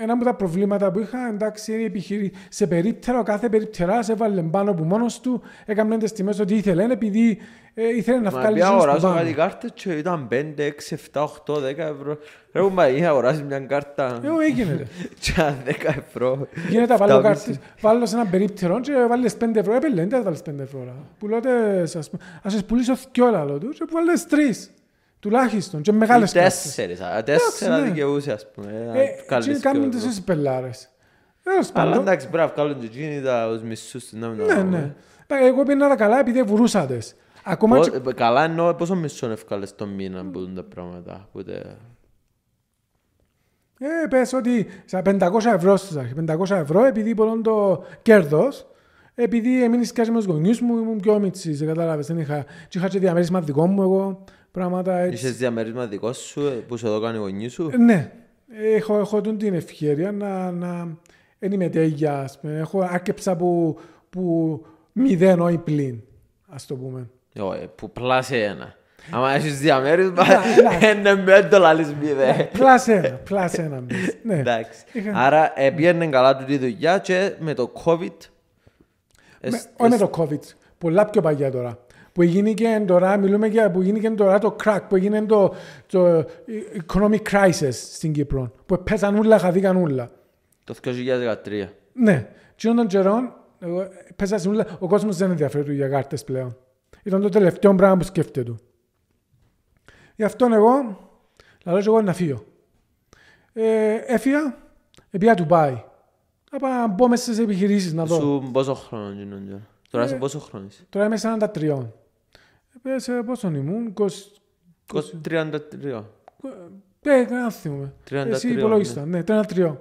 ένα από τα προβλήματα που είχα, εντάξει, είναι η επιχείρηση. Σε περίπτερο, κάθε περίπτερα έβαλε πάνω από μόνος του, έκανε τις τιμές ότι ήθελε, επειδή ε, ήθελε να βγάλει. Μα αγοράσω κάτι κάρτες και ήταν 5, 6, 7, 8, 10 ευρώ. Ρε μα είχα αγοράσει μια κάρτα. Εγώ έγινε. Και 10 ευρώ. Γίνεται βάλω κάρτες. Βάλω σε ένα περίπτερο και βάλεις 5 ευρώ. Έπελε, ε, δεν θα βάλει 5 ευρώ. Που λέτε, ας πούμε, α πουλήσω κιόλα λόγω του και που βάλει 3. Τουλάχιστον και μεγάλες κάρτες. Τέσσερις, τέσσερα ναι. δικαιούσε ας πούμε. Ε, και κάνουν τέσσερις πελάρες. Αλλά εντάξει, μπράβο, καλούν και εκείνοι τους μισούς. Ναι, ναι. Ε. Εγώ πήγαινα καλά επειδή βουρούσα τες. Ε, καλά εννοώ πόσο μισό ευκάλες το μήνα που δουν τα πράγματα. Ε, πες ότι 500 ευρώ στους αρχή, 500 ευρώ επειδή πολλών το κέρδος, επειδή έμεινες και με τους γονιούς μου, ήμουν πιο δεν κατάλαβες, δεν είχα, και είχα και διαμέρισμα δικό μου εγώ, πράγματα έτσι. Είσαι διαμέρισμα δικό σου ε, που σε εδώ κάνει γονεί σου. Ναι. Έχω, έχω την ευκαιρία να, να... Εν είμαι πούμε. Έχω άκεψα που, που μηδέν όχι πλήν, ας το πούμε. Όχι, ε, που πλάσε ένα. Άμα ναι. έχεις διαμέρισμα, είναι ναι. με το λαλείς μηδέ. Ναι, πλάσε ένα, πλάσε ένα. Ναι. Εντάξει. Άρα έπαιρνε ε, καλά του τη δουλειά και με το COVID. Όχι με το COVID, πολλά πιο παγιά τώρα που και τώρα, μιλούμε για που και τώρα το crack, που έγινε το, το ε, economic crisis στην Κύπρο, που πέσαν όλα, χαθήκαν όλα. Το 2013. Ναι. Και όταν καιρών, πέσαν όλα, ο κόσμος δεν ενδιαφέρει για κάρτες πλέον. Ήταν το τελευταίο πράγμα που σκέφτεται. Γι' αυτόν εγώ, λέω εγώ να φύγω. Ε, έφυγα, πήγα πάει. Να πάω μπω μέσα στις επιχειρήσεις να δω. Σου πόσο χρόνο γίνονται. Τώρα είσαι ε, πόσο χρόνο είσαι. Τώρα είμαι 43. Πέσε πόσο ήμουν, 20... 33. Ε, κανένα ε, θυμούμε. Εσύ υπολόγιστα, ναι, 33. Ναι,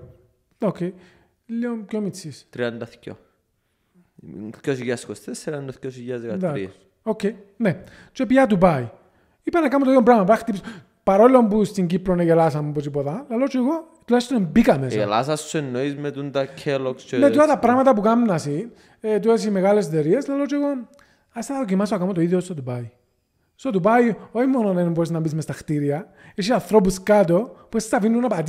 οκ. Λέω πιο μητσής. 32. 2024, 2013. Οκ, ναι. Και πια Ντουμπάι. Είπα να κάνω το ίδιο πράγμα. Παρόλο που στην Κύπρο δεν ναι, γελάσαμε από τίποτα, αλλά και εγώ τουλάχιστον μπήκα μέσα. Ε, Γελάσα σου εννοείς με τον ναι, τα Kellogg's. Ναι, τώρα τα πράγματα που κάνουν εσύ, ε, τώρα οι μεγάλες εταιρείες, αλλά και εγώ Ας να δοκιμάσω ακόμα το ίδιο στο Ντουμπάι. Στο Ντουμπάι, όχι μόνο δεν μπορείς να μπεις μες στα χτίρια, έχει ανθρώπους κάτω που σε αφήνουν να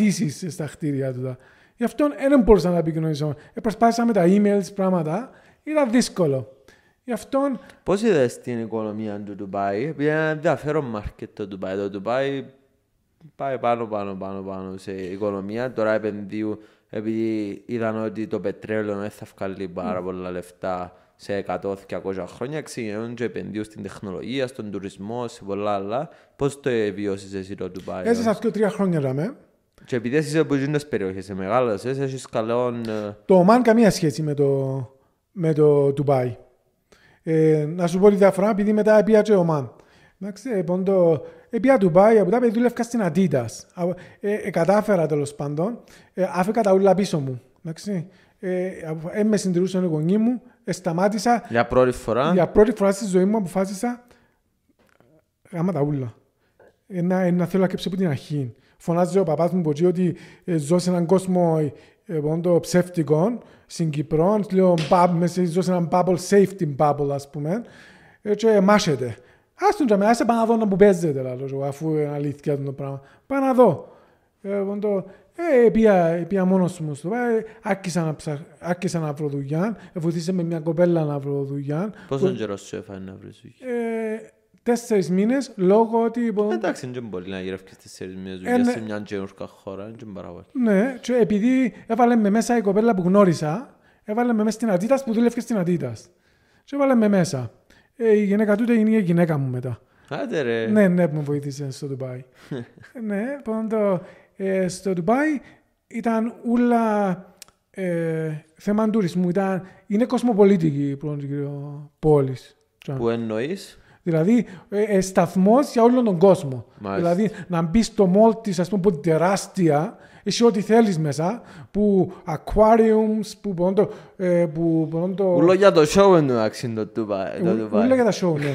στα χτίρια του. Γι' αυτό δεν μπορούσα να επικοινωνήσω. Ε, προσπάθησα με τα emails πράγματα, ήταν δύσκολο. Γι' αυτό. Πώς είδες την οικονομία του Ντουμπάι, επειδή είναι ένα ενδιαφέρον μάρκετ το Ντουμπάι. Το Ντουμπάι πάει πάνω, πάνω, πάνω, πάνω σε οικονομία. Τώρα επενδύουν, επειδή είδαν ότι το πετρέλαιο δεν θα βγάλει πάρα πολλά λεφτά σε 100-200 χρόνια εξηγούν και επενδύουν στην τεχνολογία, στον τουρισμό, σε πολλά άλλα. Πώς το βιώσεις εσύ το Ντουμπάι. Έζησα αυτό τρία χρόνια με. Και επειδή είσαι από γίνε περιοχές, σε εσύ έχει καλό. Ε, το Ομάν καμία σχέση με το, με το Ντουμπάι. Ε, να σου πω τη διαφορά, επειδή μετά πήγα και Ομάν. Εντάξει, λοιπόν, το, Επία Ντουμπάι, από τα παιδιά δούλευκα στην Αντίτα. Ε, κατάφερα τέλος πάντων. Ε, άφηκα τα ούλα πίσω μου. Εντάξει. Ε, ε, με συντηρούσαν οι γονείς μου, ε, σταμάτησα. Για πρώτη φορά. Για πρώτη φορά στη ζωή μου αποφάσισα γάμα τα ούλα. Ε, να, ε, θέλω να κέψω από την αρχή. Φωνάζει ο παπάς μου ποτζή ότι ε, ζω σε έναν κόσμο ψεύτικο, ε, ψεύτικο στην Κύπρο. Λέω, ε, ζω σε έναν bubble, safety bubble, ας πούμε. Και μάσεται. Α τον τζαμε, ας επαναδώ να μου παίζεται, αφού είναι αλήθεια το πράγμα. Πάνω να δω. Επία ε, μόνος μου στο πάει, ε, άρχισα να βρω δουλειά, ε, Βοήθησα με μια κοπέλα να βρω δουλειά. Πόσο καιρός σου έφανε να βρεις δουλειά? Τέσσερις μήνες, λόγω ότι... Εντάξει, δεν μπορεί να γυρεύκεις τέσσερις μήνες δουλειά ναι. σε μια καινούργια χώρα, δεν παραπάνω. Ναι, και επειδή έβαλε με μέσα η κοπέλα που γνώρισα, έβαλε με μέσα στην Αντίτας που δούλευε στην Αντίτας. Και έβαλε με μέσα. Η γυναίκα του έγινε η γυναίκα μου μετά. Άντε ρε. Ναι, ναι, που με βοήθησε στο Ντουμπάι. ναι, πάντως ε, στο Ντουμπάι ήταν ούλα ε, θέμα τουρισμού. Ήταν, είναι κοσμοπολίτικη η πρώτη πόλη. Που εννοείς. Δηλαδή, ε, ε, σταθμός για όλον τον κόσμο. Δηλαδή, να μπεις στο μόλ της, ας πούμε, τεράστια, Είσαι ό,τι θέλεις μέσα. Που aquariums, που μπορούν το. Ε, που μπορούν το... Ούλο για το show Μου το Dubai. Ούλο για το show, ναι.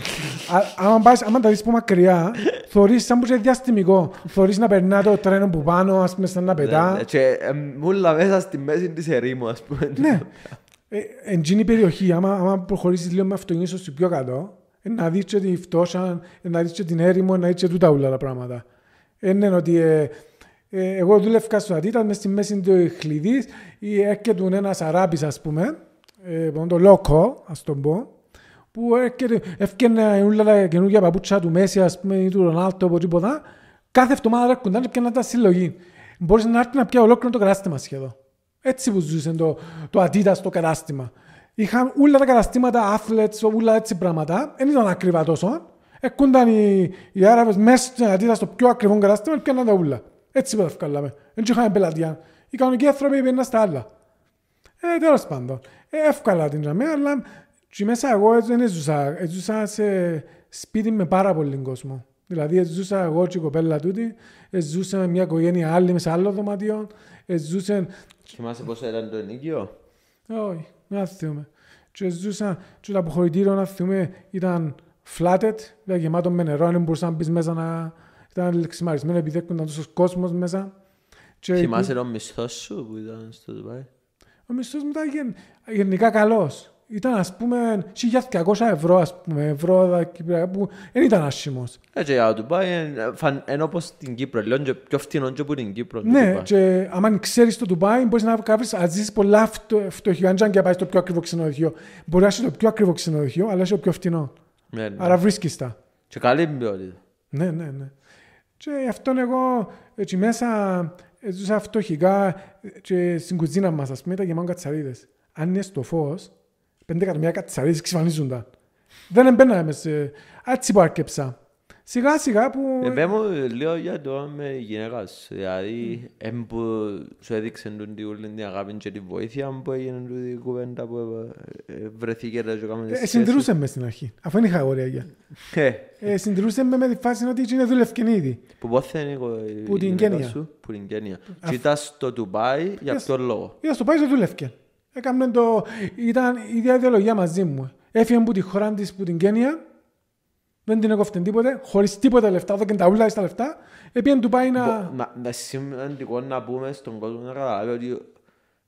Αν πας, άμα τα δεις που μακριά, θωρείς σαν που είσαι διαστημικό. Θωρείς να περνά το τρένο που πάνω, ας πούμε, σαν να πετά. Ναι, ναι, και μούλα μέσα στη μέση της ερήμου, ας πούμε. Ναι. Ε, εν τζίνη περιοχή, άμα, άμα προχωρήσεις λίγο με αυτοκίνητο στο πιο κάτω, να δεις και τη φτώσα, να δεις την έρημο, να δεις και τούτα όλα τα πράγματα. Είναι ότι ε, ε, εγώ δούλευκα στο Αντίτα, μέσα στη μέση του Ιχλιδή, ή έρχεται ένας Αράπης, ας πούμε, ε, το λόκο, ας το πω, που έρχεται, έφτιανε όλα τα καινούργια παπούτσια του Μέση, ας πούμε, ή του Ρονάλτο, από τίποτα, κάθε εβδομάδα έρχονταν και να τα συλλογή. Μπορείς να έρθει να πιάσει ολόκληρο το κατάστημα σχεδόν. Έτσι που ζούσε το, το Αντίτα στο κατάστημα. Είχαν όλα τα καταστήματα, άθλετ, όλα έτσι πράγματα. Δεν ήταν ακριβά τόσο. Έκουνταν οι, οι Άραβες μέσα στο πιο ακριβό κατάστημα και τα ούλα. Έτσι που τα βγάλαμε. Δεν είχαμε πελατεία. Οι κανονικοί άνθρωποι πήγαιναν στα άλλα. Ε, τέλος πάντων. Ε, εύκολα την τζαμέ, αλλά και μέσα εγώ δεν ζούσα. Ζούσα σε σπίτι με πάρα πολύ κόσμο. Δηλαδή, ζούσα εγώ και η κοπέλα τούτη, ζούσα με μια οικογένεια άλλη μέσα άλλο δωμάτιο, ζούσε... Θυμάσαι πόσο ήταν το ενίκιο? Όχι, να θυμάμαι. Και ζούσα, και το αποχωρητήριο να ήταν flatted, δηλαδή γεμάτο με νερό, δεν μπορούσα να μπεις μέσα να... Ήταν λεξιμαρισμένο επειδή έρχονταν τόσος κόσμος μέσα. Και Θυμάσαι εκεί... τον μισθός σου που ήταν στο Δουβάι. Ο μισθός μου ήταν γεν... γενικά καλός. Ήταν ας πούμε 1.200 ευρώ, ας πούμε, ευρώ Κύπρα, που δεν ήταν άσχημος. Έτσι, ε, για το Ντουμπάι, ενώ όπω στην Κύπρο, λέω και πιο φθηνό και από την Κύπρο. Ναι, και αν ξέρεις το Ντουμπάι, μπορείς να κάνεις να ζήσει πολλά φτωχικά. Αν και πάει στο πιο ακριβό ξενοδοχείο, μπορεί να είσαι το πιο ακριβό ξενοδοχείο, αλλά έχει το πιο φθηνό. Ναι, ναι. Άρα βρίσκεις τα. Και καλή ποιότητα. Ναι, ναι, ναι. Και αυτόν εγώ έτσι μέσα ε, ζούσα φτωχικά και στην κουζίνα μας, ας πούμε, τα γεμάτο κατσαρίδες. Αν είναι στο φως, πέντε εκατομμύρια κατσαρίδες ξεφανίζονταν. Δεν έμπαιναμε σε... Έτσι που αρκέψα. Σιγά σιγά που... Εμπέμω μου λέω για το με γυναίκα σου, δηλαδή που σου έδειξε την όλη την αγάπη και τη βοήθεια που έγινε την κουβέντα που ε, ε, βρεθήκε να σου κάνουμε ε, σχέση. Συντηρούσε μες στην αρχή, αφού είχα χαγόρια για. Συντηρούσε με με τη φάση ότι είναι δουλευκή ήδη. Που πότε είναι η γυναίκα σου, που την Κένια. Και ήταν στο Τουμπάι για ποιο λόγο. Ήταν στο Τουμπάι και δουλευκέν. Ήταν η ιδεολογία μαζί μου. Έφυγε από τη χώρα της που την Κένια δεν την έκοφτε τίποτε, χωρίς τίποτα λεφτά, εδώ και τα ούλα στα λεφτά, επειδή του πάει να. Μα, σημαντικό να πούμε στον κόσμο να καταλάβει ότι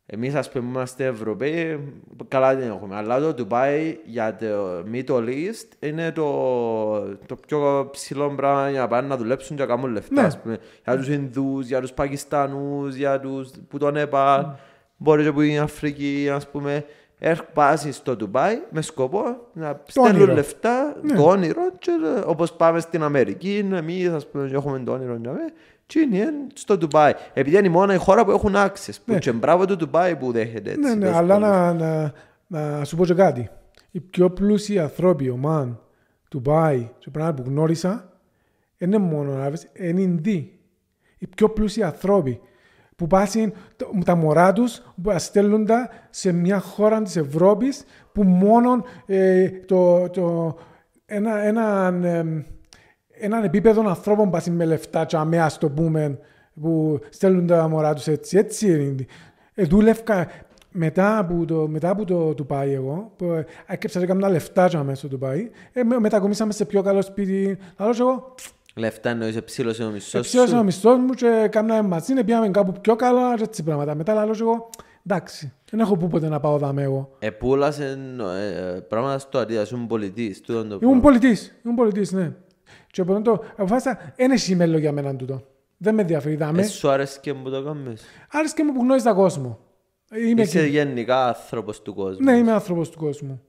εμείς, ας πούμε, είμαστε Ευρωπαίοι, καλά δεν έχουμε. Αλλά το Ντουμπάι για το Middle East είναι το, το πιο ψηλό πράγμα για να πάνε να δουλέψουν για να λεφτά. Ναι. Ας πούμε. Για τους Ινδούς, για τους Πακιστάνου, για τους που τον έπα, mm. μπορεί και που είναι Αφρική, ας πούμε έρχονται στο Ντουμπάι με σκοπό να στέλνουν λεφτά, ναι. το όνειρο, ε, όπως πάμε στην Αμερική, εμείς ας πούμε έχουμε το όνειρο να και είναι ε, στο Ντουμπάι. Επειδή είναι η μόνη χώρα που έχουν access, ναι. Που μπράβο του Ντουμπάι που δέχεται έτσι. Ναι, ναι, αλλά να, να, να, σου πω και κάτι. Οι πιο πλούσιοι ανθρώποι, ο Μαν, Ντουμπάι, και πράγματα που γνώρισα, είναι μόνο, είναι Ινδί. Οι πιο πλούσιοι ανθρώποι που πάσουν τα μωρά τους που στέλνουν τα σε μια χώρα της Ευρώπης που μόνο ε, το, το, ένα, ένα, ε, έναν επίπεδο ανθρώπων πάσουν με λεφτά και το πούμε που στέλνουν τα μωρά τους έτσι. Έτσι είναι. Ε, δούλευκα μετά που το, μετά που το πάει εγώ, που ε, έκρυψα και κάμουν λεφτά και αμέσως του πάει ε, μετακομίσαμε σε πιο καλό σπίτι. Αλλά εγώ Λεφτά εννοείς, ε, ψήλωσε ο μισθός. Ε, σου. Ψήλωσε ο μισθός μου και κάναμε μαζί, πήγαμε κάπου πιο καλά έτσι πράγματα. Μετά λέω εγώ, εντάξει, δεν έχω πού ποτέ να πάω δάμε εγώ. Επούλασε ε, πράγματα στο Adidas, ήμουν πολιτής. Ήμουν πολιτή, ναι. Και οπότε το αποφάσισα, δεν έχει μέλλον για μένα τούτο. Δεν με ενδιαφέρει, δάμε. Ε, σου άρεσε και μου το κάνεις. Άρεσε και μου που γνώριζα κόσμο. Είμαι Είσαι και... γενικά άνθρωπος του κόσμου. Ναι, είμαι άνθρωπος του κόσμου.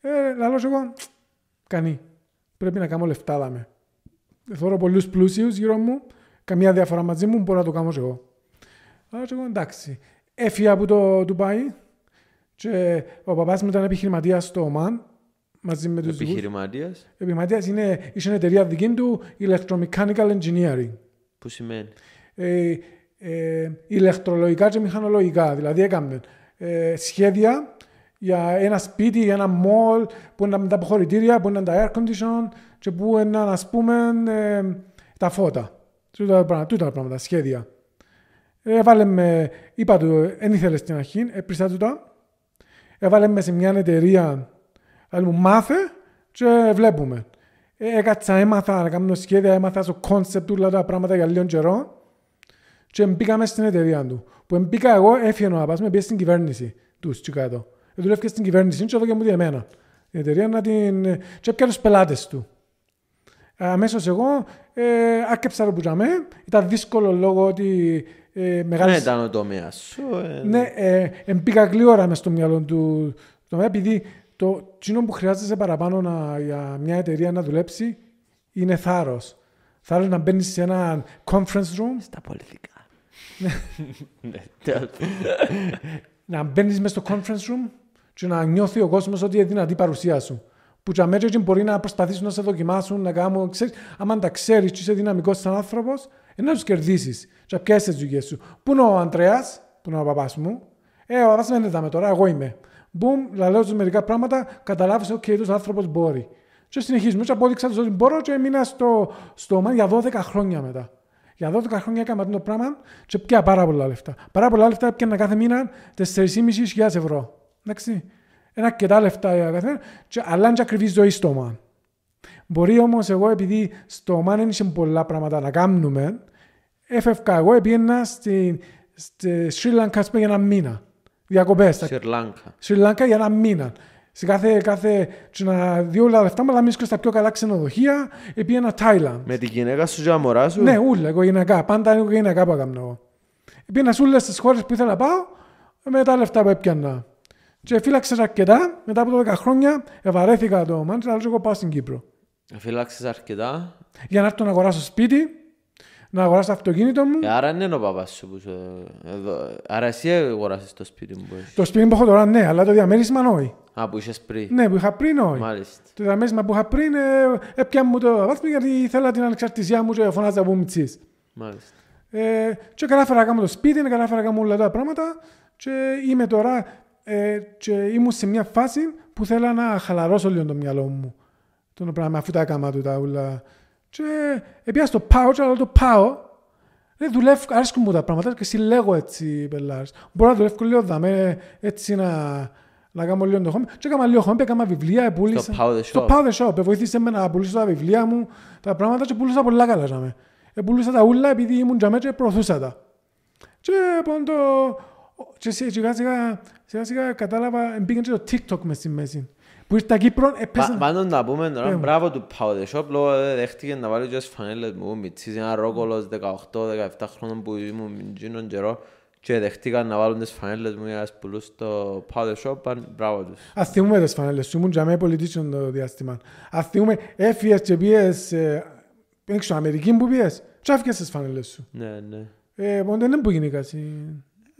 Ε, λέω εγώ, κανεί. Πρέπει να κάνω λεφτά, δάμε θεωρώ πολλούς πλούσιους γύρω μου, καμία διαφορά μαζί μου, μπορώ να το κάνω εγώ. Άρα εγώ εντάξει. Έφυγα από το Ντουμπάι και ο παπάς μου ήταν επιχειρηματίας στο ΟΜΑΝ μαζί με τους Επιχειρηματίας. Επιχειρηματίας είναι, μια εταιρεία δική του Electromechanical Engineering. Που σημαίνει. Ε, ε ηλεκτρολογικά και μηχανολογικά, δηλαδή έκαμε σχέδια για ένα σπίτι, για ένα μόλ, που είναι τα αποχωρητήρια, που είναι τα air condition και που είναι, ας πούμε, ε, τα φώτα. Τούτα τα πράγματα, σχέδια. Έβαλε με, είπα του, δεν ήθελε στην αρχή, έπρισα του τα. Έβαλε με σε μια εταιρεία, αλλά μου μάθε και βλέπουμε. Ε, έκατσα, έμαθα να κάνω σχέδια, έμαθα στο του, όλα τα πράγματα για λίγο καιρό και μπήκαμε στην εταιρεία του. Που μπήκα εγώ, έφυγε ο Άπας, με πήγε στην κυβέρνηση τους κάτω. Δουλεύει και στην κυβέρνηση, και και μου για μένα. Η εταιρεία να την. Ε, και πια του πελάτες του. Αμέσως εγώ ε, άκρεψα το πουτζαμέ. Ήταν δύσκολο λόγω ότι. Ε, μεγάλης... Ναι, ήταν ο τομέα σου. Ε, ναι, ε, ε, μπήκα μέσα στο μυαλό του τομέα, επειδή το τσίνο που χρειάζεσαι παραπάνω να, για μια εταιρεία να δουλέψει είναι θάρρος. Θάρρος να μπαίνεις σε ένα conference room. Στα πολιτικά. Ναι, να μπαίνεις μέσα στο conference room και να νιώθει ο κόσμος ότι είναι δυνατή η παρουσία σου. Που τα έτσι μπορεί να προσπαθήσουν να σε δοκιμάσουν, να κάνουν. Ξέρεις, άμα τα ξέρεις είσαι δυναμικός σαν άνθρωπος, είναι να τους κερδίσεις. Τσα ποιες τις δουλειές σου. Πού είναι ο Αντρέα, που είναι ο παπάς μου, ε, ο παπάς δεν με τώρα, εγώ είμαι. Μπούμ, λέω τους μερικά πράγματα, καταλάβεις, ότι ο άνθρωπος μπορεί. Και συνεχίζουμε. Και απόδειξα ότι μπορώ και έμεινα στο, στο ΜΑΝ για 12 χρόνια μετά. Για 12 χρόνια έκανα το πράγμα και πια πάρα πολλά λεφτά. Πάρα πολλά λεφτά έπαιρνα κάθε μήνα 4.500 ευρώ. Εντάξει. Ένα και τα λεφτά για ε, καθένα, και, αλλά και ακριβής ζωή στο ΟΜΑΝ. Μπορεί όμως εγώ, επειδή στο ΟΜΑΝ δεν είχε πολλά πράγματα να κάνουμε, έφευκα εγώ, επήγαινα στη, στη Σρι Λάνκα για ένα μήνα. Διακοπές. Σρι Λάνκα. για ένα μήνα. Σε κάθε, κάθε να δύο όλα λεφτά, αλλά μίσκω στα πιο καλά ξενοδοχεία, πήγαινα Τάιλαντ. Με τη γυναίκα σου για μωρά σου. Ναι, ούλα, οικογενειακά. Πάντα είναι οικογενειακά που έκανα εγώ. Πήγαινα σε όλες τις χώρες που ήθελα να πάω, με τα λεφτά που έπιανα. Και φύλαξες αρκετά. Μετά από 12 χρόνια ευαρέθηκα το μάντζερ, αλλά εγώ πάω στην Κύπρο. Φύλαξες αρκετά. Για να έρθω να αγοράσω σπίτι, να αγοράσω το αυτοκίνητο μου. Ε, άρα είναι ο παπάς σου που σε... Εδώ... Άρα εσύ αγοράσες το σπίτι μου. Πώς. Το σπίτι που έχω τώρα ναι, αλλά το διαμέρισμα όχι. Α, που είσαι πριν. Ναι, που είχα πριν όχι. Μάλιστα. Το διαμέρισμα που είχα πριν ε, έπια ε, μου το βάθμι γιατί ήθελα την ανεξαρτησία μου και φωνάζα που μου Μάλιστα. Ε, και κατάφερα να κάνω το σπίτι, κατάφερα να κάνω όλα τα πράγματα και είμαι τώρα ε, και ήμουν σε μια φάση που θέλω να χαλαρώσω λίγο το μυαλό μου. Το πράγμα, αφού τα έκανα του τα ούλα. Και επειδή στο πάω, και το πάω, δεν δουλεύω, αρέσκουν μου τα πράγματα και συλλέγω έτσι πελάρες. Μπορώ να δουλεύω λίγο δαμέ, έτσι να, να κάνω λίγο το χώμα. Και έκανα λίγο χώμα, έκανα βιβλία, πούλησα. Στο Power the Shop. Το Power the Shop. Ε, βοήθησε με να πουλήσω τα βιβλία μου, τα πράγματα και πουλούσα πολλά καλά. Ε, πουλούσα τα ούλα επειδή ήμουν τζαμέ και προωθούσα τα. Και πόντο, λοιπόν, και σιγά σιγά, σιγά, σιγά κατάλαβα, μπήκε και το TikTok μες στη μέση. Που ήρθα Κύπρο, έπαιζαν... Πάντως να πούμε τώρα, μπράβο του Πάου Δε Σόπ, λόγω δέχτηκε να βάλει και φανέλες μου, μητσής ένα ρόκολος 18-17 χρόνων που ήμουν γίνον καιρό και δεχτήκαν να βάλουν τις φανέλες μου για να σπουλούν στο Powder Shop, Σόπ, μπράβο τους. Ας θυμούμε τις φανέλες σου, ήμουν για μένα πολιτήσεων το διάστημα. Ας θυμούμε, έφυγες και πήγες, δεν Αμερική που πήγες, και τις φανέλες σου. Ναι, ναι. Ε, δεν μπορεί να γίνει κάτι.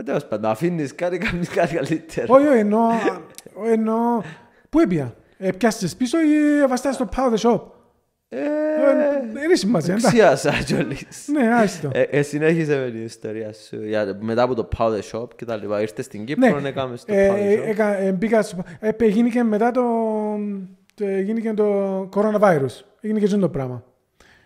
Ε, Τέλος πάντων, αφήνεις κάτι, κάνεις κάτι καλύτερο. Όχι, όχι, εννοώ... Πού έπια. Ε, πίσω ή βαστά στο power the shop. Δεν ε, είναι σημασία. Ξίασα Ναι, άστο. Ε, ε, συνέχισε με την ιστορία σου. Μετά από το power the shop και τα λοιπά. ήρθες στην Κύπρο, ναι, έκαμε ναι, στο power the shop. Έγινε μετά το... και το coronavirus. Έγινε και ζουν το πράγμα.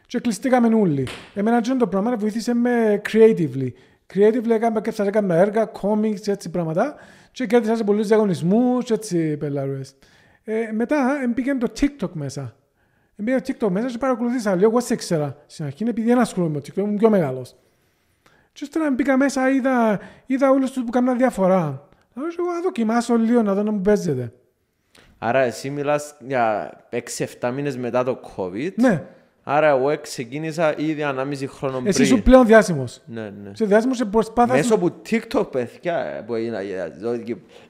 Και κλειστήκαμε όλοι. Εμένα ζουν το πράγμα βοήθησε με creatively creative λέγαμε και θα έκαμε έργα, comics και έτσι πράγματα και κέρδισα σε πολλούς διαγωνισμούς και έτσι πελάρουες. Ε, μετά ε, πήγαινε το TikTok μέσα. Ε, πήγαινε το TikTok μέσα και παρακολουθήσα. λίγο, εγώ σε ήξερα. Στην αρχή επειδή ένας ασχολούμαι με το TikTok, ήμουν πιο μεγάλος. Και ώστε να μπήκα μέσα, είδα, είδα όλους τους που κάνουν διαφορά. Λέω, εγώ θα δοκιμάσω λίγο να δω να μου παίζεται. Άρα εσύ μιλάς για 6-7 μήνες μετά το COVID. Ναι. Άρα εγώ ξεκίνησα ήδη ανάμιση χρόνο πριν. Εσύ είσαι πλέον διάσημος. Ναι, ναι. Σε διάσημος σε προσπάθεια. Μέσω από TikTok, παιδιά, που έγινα ε,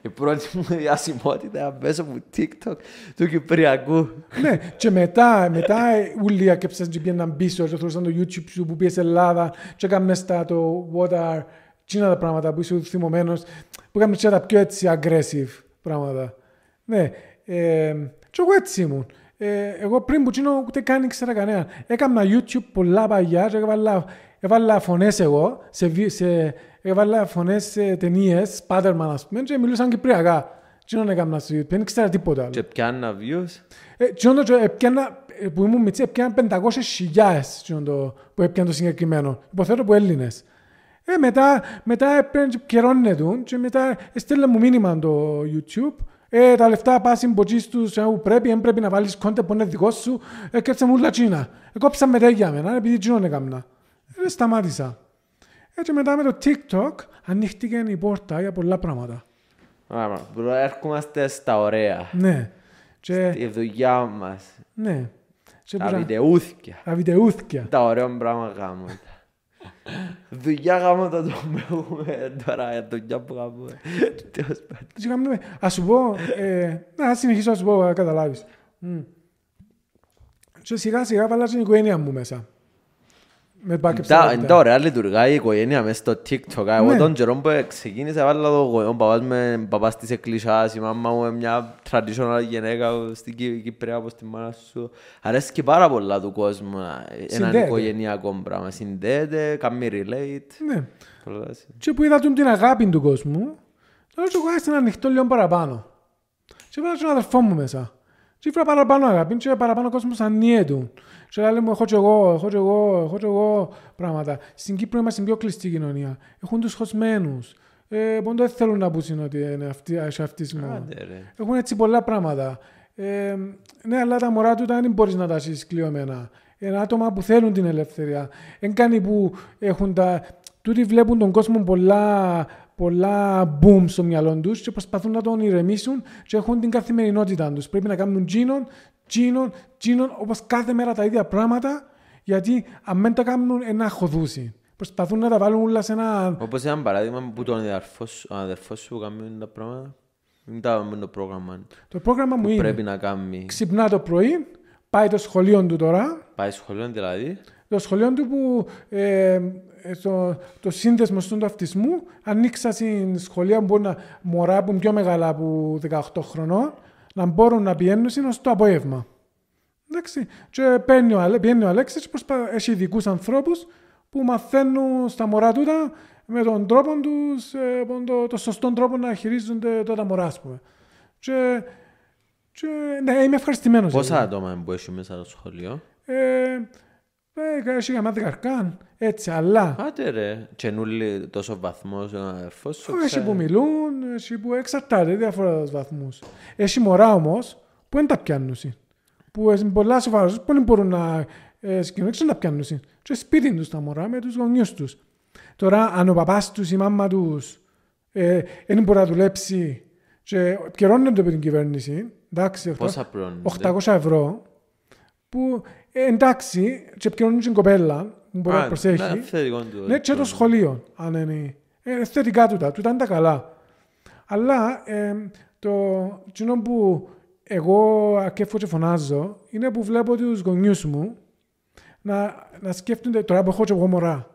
η πρώτη μου διασημότητα μέσω από TikTok του Κυπριακού. ναι, και μετά, μετά ε, ούλοι ακέψαν και πήγαιναν πίσω και θεωρούσαν το YouTube σου που πήγες Ελλάδα και έκαμε στα το what are τι είναι τα πράγματα που είσαι θυμωμένος που έκαμε τα πιο έτσι aggressive πράγματα. Ναι, ε, και εγώ έτσι ήμουν. Ε, εγώ πριν που τσίνω ούτε καν ήξερα κανένα. Έκανα YouTube πολλά παγιά και έβαλα, έβαλα φωνές εγώ, σε, σε, έβαλα φωνές σε ταινίες, Spider-Man ας πούμε, και μιλούσαν κυπριακά. να έκανα στο YouTube, δεν ήξερα τίποτα. Και πιάνα views. Ε, τσίνον το ε, πιάνα, που ήμουν μητσί, πιάνα 500 χιλιάες που έπιανα το συγκεκριμένο. Υποθέτω που Έλληνες. Ε, μετά, μετά έπαιρνε και καιρώνε του και μετά έστειλε μου μήνυμα το YouTube ε, τα λεφτά πας συμποτζή του, που πρέπει, δεν πρέπει να βάλεις κόντε που είναι δικό σου, ε, έτσι μου λατσίνα. Εκόψα με τέγια μένα, επειδή τσινόν κάμνα ε, δεν σταμάτησα. Έτσι μετά με το TikTok ανοίχτηκε η πόρτα για πολλά πράγματα. Άρα, έρχομαστε στα ωραία. Ναι. Και... Στη δουλειά μας. Ναι. Τα βιντεούθκια. Τα βιντεούθκια. Τα ωραία πράγματα. Δουλειά γάμο θα το πούμε τώρα, δουλειά που γάμουμε. Τέλος πάντων. Τι Α ας σου πω, ε, να συνεχίσω να σου πω, καταλάβεις. Και σιγά σιγά βάλα την οικογένεια μου μέσα. Τώρα λειτουργά η οικογένεια μέσα στο TikTok. Εγώ ναι. τον καιρό που ξεκίνησα βάλα το γονιό παπάς με παπάς της εκκλησιάς, η μάμα μου μια traditional γυναίκα στην Κύπρια όπως τη μάνα σου. Αρέσκει πάρα πολλά του κόσμου ένα οικογενειακό πράγμα. Συνδέεται, κάνει relate. Ναι. Και που είδα την αγάπη του κόσμου, τώρα το κουράζει να ανοιχτό λίγο παραπάνω. Και βάλα τον αδερφό μου μέσα. Και ήφερα παραπάνω αγάπη και παραπάνω κόσμος ανιέτου. Σε άλλα μου, έχω και εγώ, έχω και εγώ, έχω και εγώ πράγματα. Στην Κύπρο είμαστε πιο κλειστή κοινωνία. Έχουν τους χωσμένους. Ε, δεν θέλουν να πούσουν ότι είναι αυτοί, αυτισμό. Έχουν έτσι πολλά πράγματα. Ε, ναι, αλλά τα μωρά του δεν μπορείς να τα ζει κλειωμένα. Είναι άτομα που θέλουν την ελευθερία. Εν κάνει που έχουν τα. Τούτοι βλέπουν τον κόσμο πολλά, πολλά στο μυαλό τους και προσπαθούν να τον ηρεμήσουν και έχουν την καθημερινότητα τους. Πρέπει να κάνουν τζίνον τσίνον, τσίνον, όπως κάθε μέρα τα ίδια πράγματα, γιατί αν δεν τα κάνουν ένα χοδούσι. Προσπαθούν να τα βάλουν όλα σε ένα... Όπως ένα παράδειγμα που τον αδερφός σου που κάνει τα πράγματα, τα με το πρόγραμμα. Το πρόγραμμα μου είναι. Πρέπει να κάνει. Ξυπνά το πρωί, πάει το σχολείο του τώρα. Πάει σχολείο δηλαδή. Το σχολείο του που ε, ε το, το σύνδεσμο στον αυτισμού. ανοίξα στην σχολεία που μπορεί να μωρά που είναι πιο μεγάλα από 18 χρονών να μπορούν να πηγαίνουν συνος το απόγευμα. Εντάξει. Και παίρνει ο, Αλέ, ο Αλέξης, προσπα... έχει ειδικούς ανθρώπους που μαθαίνουν στα μωρά τα με τον τρόπο τους, ε, τον το, το σωστό τρόπο να χειρίζονται τα μωρά, ας πούμε. Και, και, ναι, είμαι ευχαριστημένος. Πόσα άτομα που έχει μέσα στο σχολείο? Ε, έχει γαμάτι καρκάν. Έτσι, αλλά. Άτε ρε, τσενούλη τόσο βαθμό, φω. Έχει που μιλούν, έχει που εξαρτάται διάφορα τους βαθμούς. Έχει μωρά όμως που δεν τα πιάνουν. Που είναι πολλά σοβαρά, που δεν μπορούν να ε, συγκοινωνήσουν τα πιάνουν. Και σπίτι τους τα μωρά με τους γονεί τους. Τώρα, αν ο παπάς τους, η η μάμα τους, δεν ε, μπορεί να δουλέψει και πληρώνεται από την κυβέρνηση, εντάξει, 800 ευρώ, που ε, εντάξει, και επικοινωνούν την κοπέλα, που μπορεί να προσέχει. Ναι, και το σχολείο, αν είναι. Ε, θετικά τα, του είναι τα καλά. Αλλά ε, το κοινό που εγώ ακέφω και φωνάζω είναι που βλέπω τους γονιούς μου να, να σκέφτονται, τώρα που έχω και εγώ μωρά,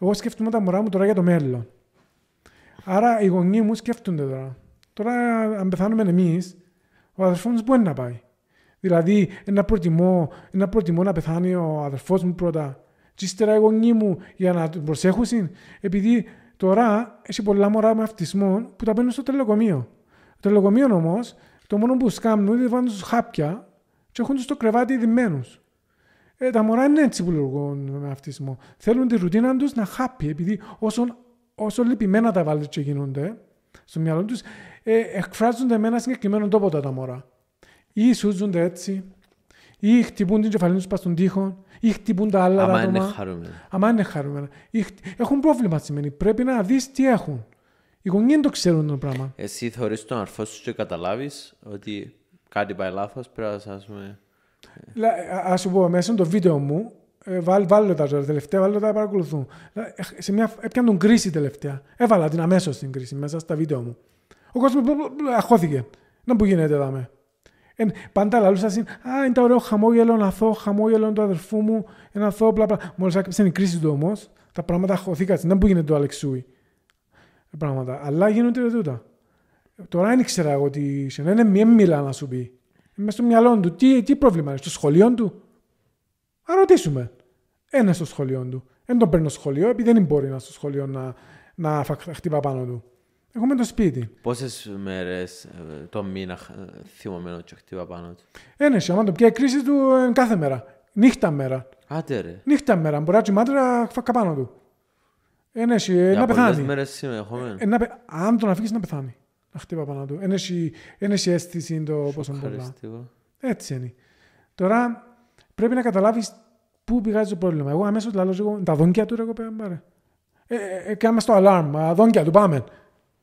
εγώ σκέφτομαι τα μωρά μου τώρα για το μέλλον. Άρα οι γονείς μου σκέφτονται τώρα. Τώρα, αν πεθάνουμε εμείς, ο αδερφός μου πού είναι να πάει. Δηλαδή, να προτιμώ, να προτιμώ να πεθάνει ο αδερφός μου πρώτα και ύστερα οι γονείς μου για να τον προσέχουν, επειδή τώρα έχει πολλά μωρά με αυτισμό που τα παίρνουν στο τελεκομείο. Το τελεκομείο όμως, το μόνο που σκάμουν είναι ότι βάζουν τους χάπια και έχουν τους στο κρεβάτι δημένου. Ε, τα μωρά είναι έτσι που λειτουργούν με αυτισμό. Θέλουν τη ρουτίνα τους να χάπει, επειδή όσο, όσο λυπημένα τα βάλουν και γίνονται στο μυαλό τους, ε, εκφράζονται με ένα συγκεκριμένο τόπο τα μωρά ή σούζουν έτσι, ή χτυπούν την κεφαλή τους πας στον τοίχο, ή χτυπούν τα άλλα Άμα Είναι χαρούμενα. Άμα είναι χαρούμενα. Έχουν πρόβλημα σημαίνει. Πρέπει να δεις τι έχουν. Οι γονείς δεν το ξέρουν το πράγμα. Εσύ θεωρείς τον αρφό σου και καταλάβεις ότι κάτι πάει λάθος, πρέπει να σας πούμε... Ας σου πω, μέσα στο βίντεο μου, ε, βάλ, βάλω τα τελευταία, βάλω τα παρακολουθούν. Σε μια, έπιαν τον κρίση τελευταία. Έβαλα την αμέσως την κρίση μέσα στα βίντεο μου. Ο κόσμος αχώθηκε. Να που γίνεται εδώ Πάντα πάντα λαλούσα είναι α, είναι το ωραίο χαμόγελο, να αθώο χαμόγελο του αδερφού μου, ένα αθώο πλα, πλα. Μόλις άκυψε την κρίση του όμως, τα πράγματα χωθήκαν, δεν που γίνεται το Αλεξούι. Ε, πράγματα. Αλλά γίνονται τούτα. Τώρα δεν ήξερα εγώ σε έναν ναι, μην μιλά να σου πει. Ε, μες στο μυαλό του, τι, τι πρόβλημα είναι, στο σχολείο του. Α ρωτήσουμε. Ένα ε, στο σχολείο του. Δεν τον παίρνω στο σχολείο, επειδή δεν μπορεί να στο σχολείο να, να χτυπά πάνω του. Εγώ με το σπίτι. Πόσες μέρες ε, το μήνα ε, θυμωμένο ότι χτύπα πάνω του. Ένε, ναι, άμα το πια κρίση του ε, κάθε μέρα. Νύχτα μέρα. Άτε ρε. Νύχτα μέρα. Μπορεί να τσιμάτρα πάνω του. Ένε, ναι, να πεθάνει. μέρες συνεχόμενα. Αν τον αφήσεις να πεθάνει. Να χτύπα πάνω του. η αίσθηση είναι το πόσο πολλά. Έτσι είναι. Τώρα πρέπει να καταλάβεις πού πηγάζει το πρόβλημα. Εγώ αμέσως λέω τα δόντια του ρε Κάμε στο αλάρμ. Τα δόντια του πάμε.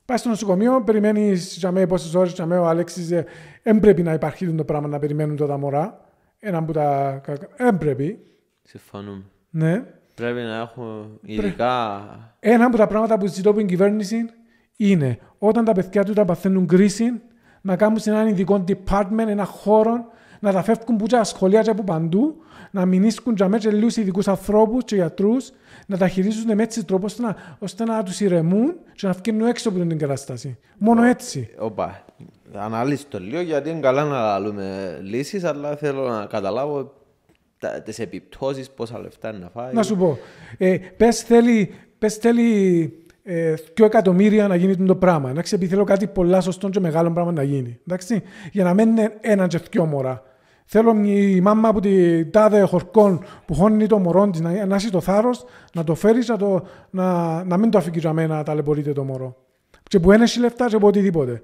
Πάει στο νοσοκομείο, περιμένει για μένα πόσες ώρες, για μένα ο Αλέξης. Δεν ε, πρέπει να υπάρχει το πράγμα να περιμένουν τα μωρά. Ένα από τα. Δεν πρέπει. Συμφωνώ. Ναι. Πρέπει να έχω ειδικά. Ένα από τα πράγματα που ζητώ από την κυβέρνηση είναι όταν τα παιδιά του τα παθαίνουν κρίση να κάνουν σε έναν ειδικό department, ένα χώρο να τα φεύγουν που τα σχολεία και από παντού, να μηνίσκουν για μέσα λίγους ειδικούς ανθρώπους και γιατρούς, να τα χειρίζονται με έτσι τρόπο ώστε να, ώστε να τους ηρεμούν και να βγαίνουν έξω από την κατάσταση. Μόνο έτσι. Οπα, αναλύσει το λίγο γιατί είναι καλά να λάβουμε λύσεις, αλλά θέλω να καταλάβω τις επιπτώσεις πόσα λεφτά είναι να φάει. Να σου πω, ε, πες θέλει, πες θέλει ε, πιο εκατομμύρια να γίνει το πράγμα. Εντάξει, επειδή θέλω κάτι πολλά σωστό και μεγάλο πράγμα να γίνει. για να μένουν έναν και δυο μωρά. Θέλω η μάμα από την τάδε χορκών που χώνει το μωρό της να, να έχει το θάρρος, να το φέρεις, να, να, να μην το αφήκεις για να ταλαιπωρείται το μωρό. Και που ένα λεφτά, και από οτιδήποτε.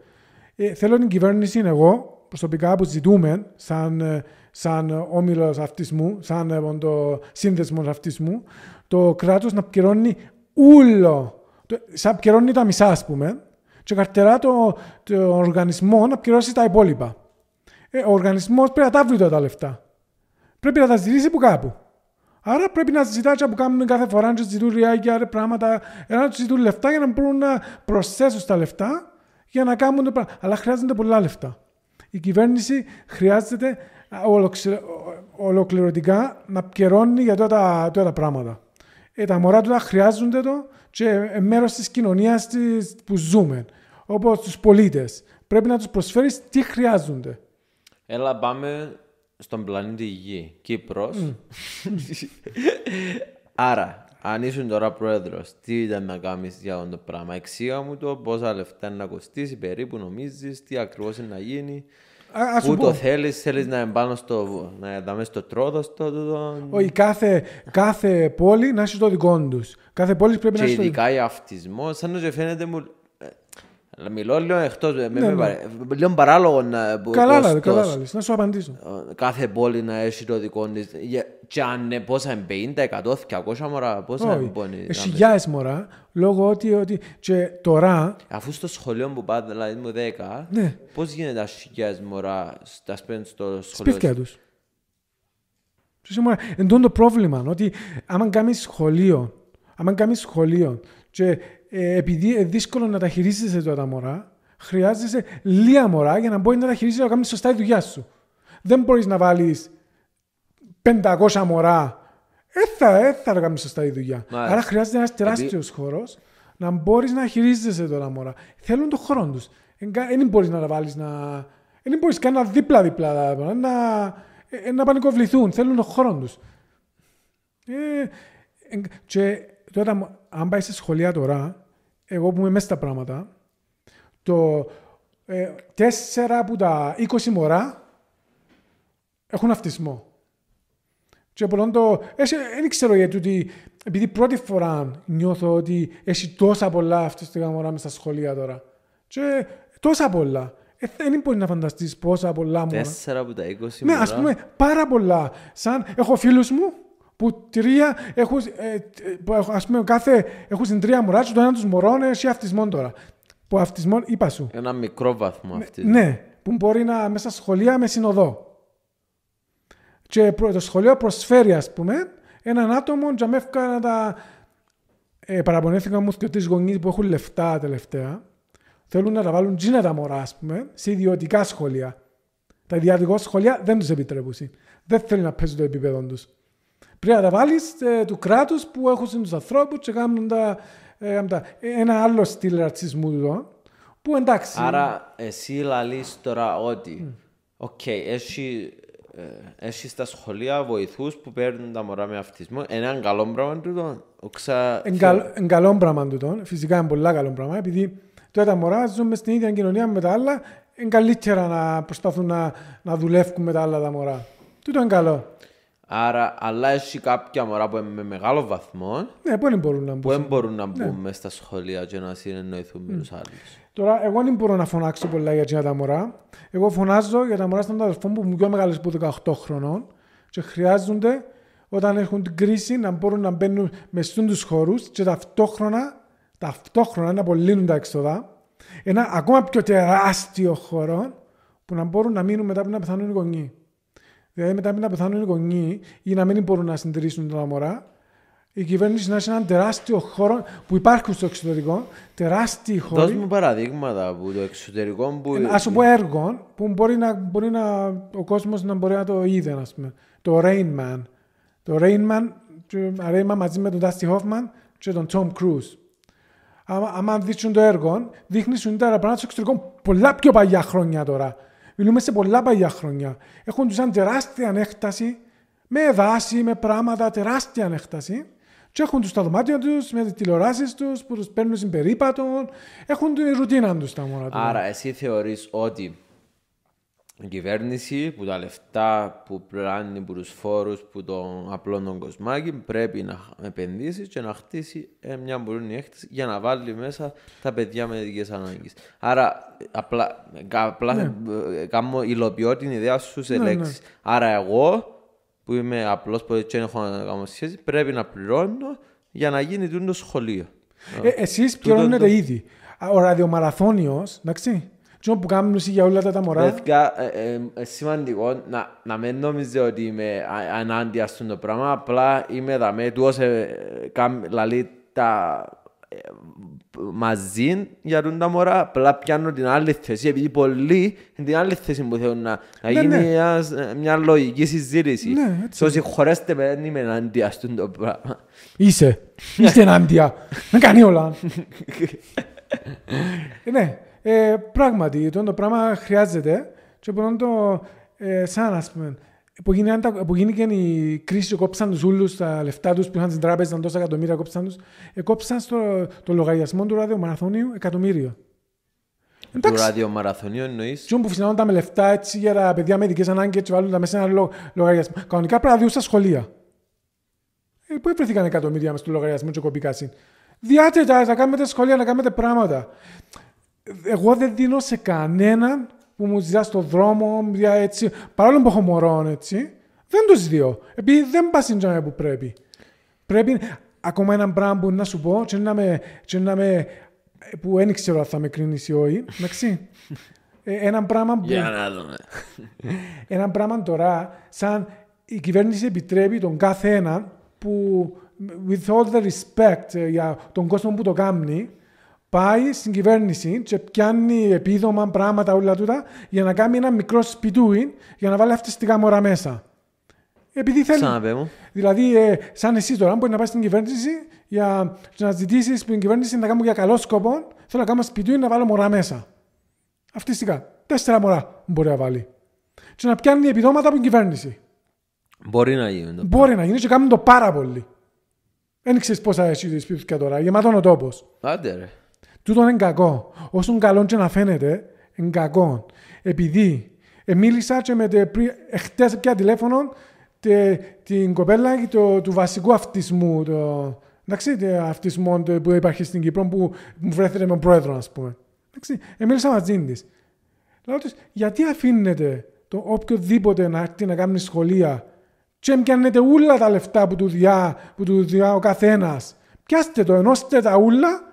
Ε, θέλω την κυβέρνηση, εγώ προσωπικά που ζητούμε, σαν, ε, σαν όμιλος αυτισμού, σαν ε, το σύνδεσμος αυτισμού, το κράτος να πληρώνει ούλο. Σαν πληρώνει τα μισά, ας πούμε, και καρτερά το, το οργανισμό να πληρώσει τα υπόλοιπα. Ε, ο οργανισμός πρέπει να τα βρει τα λεφτά. Πρέπει να τα ζητήσει από κάπου. Άρα πρέπει να ζητάει από κάπου κάθε φορά, να τους ζητούν ριάκια, πράγματα, να τους ζητούν λεφτά για να μπορούν να προσθέσουν τα λεφτά για να κάνουν το πράγμα. Αλλά χρειάζονται πολλά λεφτά. Η κυβέρνηση χρειάζεται ολοκληρωτικά να πληρώνει για τώρα τα, τα πράγματα. Ε, τα μωρά τους χρειάζονται το και μέρος της κοινωνίας που ζούμε, όπως τους πολίτες. Πρέπει να τους προσφέρεις τι χρειάζονται. Έλα πάμε στον πλανήτη Γη, Κύπρος. Άρα, αν ήσουν τώρα πρόεδρος, τι ήταν να κάνεις για αυτό το πράγμα. Εξήγα μου το πόσα λεφτά είναι να κοστίσει περίπου, νομίζεις, τι ακριβώς είναι να γίνει. Α, Πού το θέλεις, θέλεις να εμπάνω στο. να δάμε στο τρόδο, στο. Όχι, κάθε, κάθε πόλη να έχει το δικό τους. Κάθε πόλης πρέπει να έχει. Και ειδικά αυτισμός, σαν να φαίνεται μου. Μιλώ λίγο εκτός. Ε, ναι, ναι. Λίγο παράλογο να πω. Καλά, να να σου απαντήσω. Κάθε πόλη να έχει το δικό της. Και αν είναι πόσα είναι 50, 100, 200 μωρά, πόσα είναι πόνι. Χιλιάδες μωρά, λόγω ότι, ότι. Και τώρα. Αφού στο σχολείο που πάτε, δηλαδή μου 10, ναι. πώς γίνεται τα χιλιάδες μωρά στα σπέντ στο σχολείο. Σπίτια τους. Εν το πρόβλημα, ότι άμα κάνεις σχολείο, άμα κάνεις σχολείο και ε, επειδή είναι δύσκολο να τα χειρίζεσαι τώρα τα μωρά, χρειάζεσαι λίγα μωρά για να μπορεί να τα χειρίζεσαι να κάνεις σωστά τη δουλειά σου. Δεν μπορείς να βάλεις 500 μωρά. Έθα, ε, θα ε, κάνεις σωστά τη δουλειά. Ναι. Άρα χρειάζεται ένας τεράστιος χώρος να μπορείς να χειρίζεσαι τώρα μωρά. Θέλουν τον χρόνο τους. Δεν μπορείς να τα βάλεις να. Δεν μπορείς καν να δίπλα-δίπλα να, να ε, πανικοβληθούν. Θέλουν τον χρόνο τους. Ε, και τώρα αν πάει σε σχολεία τώρα, εγώ που είμαι μέσα στα πράγματα, το ε, τέσσερα 4 από τα 20 μωρά έχουν αυτισμό. Και πολλών το... δεν ξέρω γιατί, ότι, επειδή πρώτη φορά νιώθω ότι έχει τόσα πολλά αυτιστικά μωρά μέσα στα σχολεία τώρα. Και τόσα πολλά. Ε, δεν μπορεί να φανταστείς πόσα πολλά μωρά. Τέσσερα από τα 20 μωρά. Ναι, ας πούμε πάρα πολλά. Σαν, έχω φίλους μου που τρία ε, έχουν, ας πούμε, κάθε, έχουν στην τρία μωρά τους, το ένα τους μωρών έχει αυτισμό τώρα. Που αυτισμό, είπα σου. Ένα μικρό βαθμό ναι, αυτής. Ναι, που μπορεί να μέσα σχολεία με συνοδό. Και το σχολείο προσφέρει, ας πούμε, έναν άτομο για μεύκα να τα... Ε, μου και τρεις γονείς που έχουν λεφτά τελευταία. Θέλουν να τα βάλουν τζίνα τα μωρά, ας πούμε, σε ιδιωτικά σχολεία. Τα ιδιωτικά σχολεία δεν τους επιτρέπουν. Δεν θέλουν να παίζουν το επίπεδο τους. Πρέπει να τα βάλεις ε, του κράτους που έχουν τους ανθρώπους και κάνουν τα, ε, τα. Ε, ένα άλλο στυλ ρατσισμού εδώ. Που εντάξει. Άρα, εσύ λαλείς τώρα ότι. Οκ, mm. okay, έχει ε, έχει στα σχολεία βοηθούς που παίρνουν τα μωρά με αυτισμό. είναι Έναν καλό πράγμα τούτο. Οξα... Εν καλό πράγμα τούτο. Φυσικά είναι πολλά καλό πράγμα. Επειδή τώρα τα μωρά ζουν στην ίδια κοινωνία με τα άλλα. Είναι καλύτερα να προσπαθούν να, να δουλεύουν με τα άλλα τα μωρά. Τούτο είναι καλό. Άρα, αλλάζει κάποια μωρά που με μεγάλο βαθμό ναι, που δεν μπορούν να μπουν, που μπορούν να μπουν ναι. μέσα στα σχολεία και να συνεννοηθούν με τους άλλους. Τώρα, εγώ δεν μπορώ να φωνάξω πολλά για την τα μωρά. Εγώ φωνάζω για τα μωρά στον αδερφό μου που είναι πιο μεγάλε από 18 χρονών και χρειάζονται όταν έχουν την κρίση να μπορούν να μπαίνουν μες τους χώρους και ταυτόχρονα, ταυτόχρονα να απολύνουν τα εξοδά. Ένα ακόμα πιο τεράστιο χώρο που να μπορούν να μείνουν μετά από πεθάνουν οι γονείς. Δηλαδή, μετά να πεθάνουν οι γονείς ή να μην μπορούν να συντηρήσουν την αγορά, η κυβέρνηση να έχει έναν τεράστιο χώρο που υπάρχουν στο εξωτερικό, τεράστιοι χώροι. Δώσ' μου παραδείγματα από το εξωτερικό που. Ε, ας σου πω έργο που μπορεί, να, μπορεί ο κόσμος να μπορεί να το είδε, ας πούμε. Το Rain Το Rain Man, Rain μαζί με τον Dusty Hoffman και τον Tom Cruise. Αν δείξουν το έργο, δείχνει σου τα πράγματα στο εξωτερικό πολλά πιο παλιά χρόνια τώρα. Μιλούμε σε πολλά παλιά χρόνια. Έχουν τους σαν τεράστια ανέκταση με δάση, με πράγματα, τεράστια ανέκταση. Και έχουν τους τα δωμάτια τους, με τις τηλεοράσεις τους που τους παίρνουν στην περίπατο. Έχουν την ρουτίνα τους τα μόνα του. Άρα, εσύ θεωρείς ότι κυβέρνηση που τα λεφτά που πλάνει από φόρου φόρους που τον απλό τον κοσμάκι πρέπει να επενδύσει και να χτίσει ε, μια μπουρνή έκθεση για να βάλει μέσα τα παιδιά με ειδικές ανάγκες. Άρα απλά, απλά ναι. Ε, υλοποιώ την ιδέα σου σε ναι, ναι. λέξεις. Άρα εγώ που είμαι απλός που δεν έχω να κάνω σχέση πρέπει να πληρώνω για να γίνει το σχολείο. Ε, πληρώνετε ήδη. Ο ραδιομαραθώνιος, εντάξει, τι που κάνουν για όλα τα, τα μωρά. Βέθηκα, ε, ε, ε, σημαντικό να, να μην νομίζετε ότι είμαι ανάντια στον το πράγμα. Απλά είμαι εδώ με του όσε ε, λαλεί τα ε, μαζί για τον τα μωρά. Απλά πιάνω την άλλη θέση. Επειδή πολλοί είναι την άλλη θέση που θέλουν να, να ναι, γίνει ναι. Μια, μια λογική συζήτηση. Ναι, so, χωρέστε με, δεν είμαι ενάντια στον το πράγμα. Είσαι. Είσαι ενάντια. Με κάνει όλα. ναι. Ε, πράγματι, το πράγμα χρειάζεται και μπορώ το... Ε, σαν, ας πούμε, που γίνηκε η κρίση κόψαν τους όλου τα λεφτά τους που είχαν στην τράπεζα, τόσα εκατομμύρια κόψαν τους, ε, κόψαν στο, το λογαριασμό του ραδιομαραθώνιου εκατομμύριο. Εντάξει. Του ραδιομαραθώνιου εννοείς. Τι που φυσινώνταν με λεφτά έτσι για τα παιδιά με ειδικές ανάγκες, και βάλουν τα μέσα ένα λο, λογαριασμό. Κανονικά πρέπει να στα σχολεία. Ε, πού βρεθήκαν εκατομμύρια μες του λογαριασμού του κοπικά συν. Διάτε τα, να κάνετε σχολεία, να κάνετε πράγματα εγώ δεν δίνω σε κανέναν που μου ζητά στον δρόμο, μια έτσι, παρόλο που έχω μωρό, έτσι, δεν τους δύο. Επειδή δεν πας στην τζάμια που πρέπει. Πρέπει ακόμα έναν πράγμα που να σου πω, και να με, και να με που δεν ξέρω αν θα με κρίνεις ή όχι, εντάξει. Ε, ένα πράγμα που... Ένα πράγμα τώρα, σαν η κυβέρνηση επιτρέπει τον κάθε ένα που, with all the respect ε, για τον κόσμο που το κάνει, πάει στην κυβέρνηση και πιάνει επίδομα, πράγματα, όλα τούτα, για να κάνει ένα μικρό σπιτούι για να βάλει αυτή τη μωρά μέσα. Επειδή θέλει. Σαν δηλαδή, ε, σαν εσύ τώρα, μπορεί να πάει στην κυβέρνηση για να ζητήσεις την κυβέρνηση να κάνει για καλό σκοπό, θέλω να κάνω σπιτούι να βάλω μωρά μέσα. τη Τέσσερα μωρά μπορεί να βάλει. Και να πιάνει επιδόματα από την κυβέρνηση. Μπορεί να γίνει. Το μπορεί να γίνει και κάνουν το πάρα πολύ. Δεν ξέρεις πόσα εσύ δει τώρα, γεμάτο ο τόπος. Άντε ρε. Τούτο είναι κακό. Όσο καλό και να φαίνεται, είναι κακό. Επειδή ε, μίλησα και με τε, πρι, χτες πια τηλέφωνο τε, την κοπέλα το, του βασικού αυτισμού, το, εντάξει, το αυτισμό το, που υπάρχει στην Κύπρο που μου βρέθηκε με πρόεδρο, ας πούμε. Εντάξει, ε, μίλησα μαζί της. Λέω της, γιατί αφήνετε το οποιοδήποτε να έρθει να κάνει σχολεία και πιάνετε όλα τα λεφτά που του διά, που του διά ο καθένας. Πιάστε το, ενώστε τα ούλα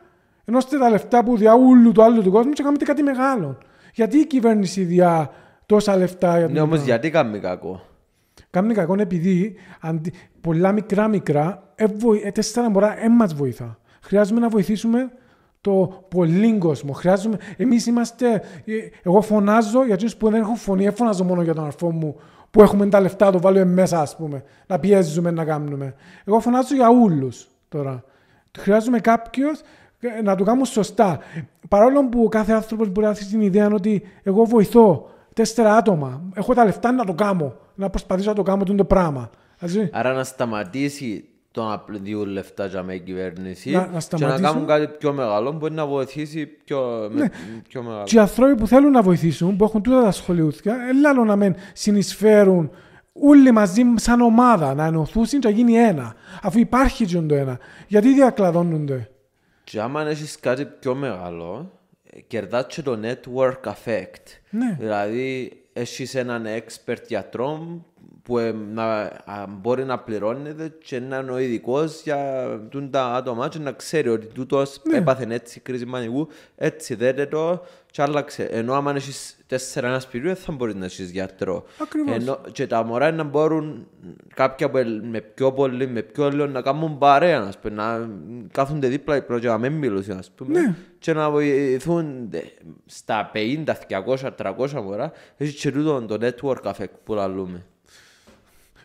ενώ είστε τα λεφτά που διά ούλου του άλλου του κόσμου και κάνετε κάτι μεγάλο. Γιατί η κυβέρνηση διά τόσα λεφτά για Ναι, όμω γιατί κάνουμε κακό. Κάνουμε κακό επειδή αντι... πολλά μικρά μικρά, ε, τέσσερα μωρά, δεν μας βοηθά. Χρειάζομαι να βοηθήσουμε το πολύ κόσμο. Χρειάζομαι... Εμείς είμαστε. Ε, εγώ φωνάζω για του που δεν έχουν φωνή. Δεν φωνάζω μόνο για τον αρφό μου που έχουμε τα λεφτά, το βάλουμε μέσα, ας πούμε. Να πιέζουμε να κάνουμε. Εγώ φωνάζω για όλους τώρα. Χρειάζομαι κάποιος ε, να το κάνουμε σωστά. Παρόλο που κάθε άνθρωπος μπορεί να έχει την ιδέα ότι εγώ βοηθώ τέσσερα άτομα, έχω τα λεφτά να το κάνω, να προσπαθήσω να το κάνω το πράγμα. Άρα να σταματήσει το να λεφτά για μια κυβέρνηση να, να και να κάνουν κάτι πιο μεγάλο που μπορεί να βοηθήσει πιο, ναι. με, πιο μεγάλο. Και οι άνθρωποι που θέλουν να βοηθήσουν, που έχουν τούτα τα σχολεία, ελάλο να μην συνεισφέρουν όλοι μαζί σαν ομάδα να ενωθούν και να γίνει ένα. Αφού υπάρχει και το ένα. Γιατί διακλαδώνονται. Και άμα έχεις κάτι πιο μεγάλο, ε, κερδάς το network effect. Ναι. Δηλαδή, έχεις έναν expert γιατρό που ε, να, μπορεί να πληρώνεται και να είναι ο ειδικός για τα άτομα και να ξέρει ότι τούτος ναι. έπαθε έτσι κρίση μανιγού έτσι δέτε το και άλλαξε. Ενώ άμα έχεις τέσσερα ένα σπίτι δεν θα μπορεί να είσαι γιατρό. Ακριβώς. Ενώ και τα μωρά να μπορούν κάποια με πιο πολύ, με πιο λίγο να κάνουν παρέα, να, πούμε, να κάθονται δίπλα οι πρώτοι να μην μιλούν, ας πούμε, ναι. και να βοηθούν στα 50, 200, 300 μωρά, Έτσι, και τούτο το network effect που λαλούμε.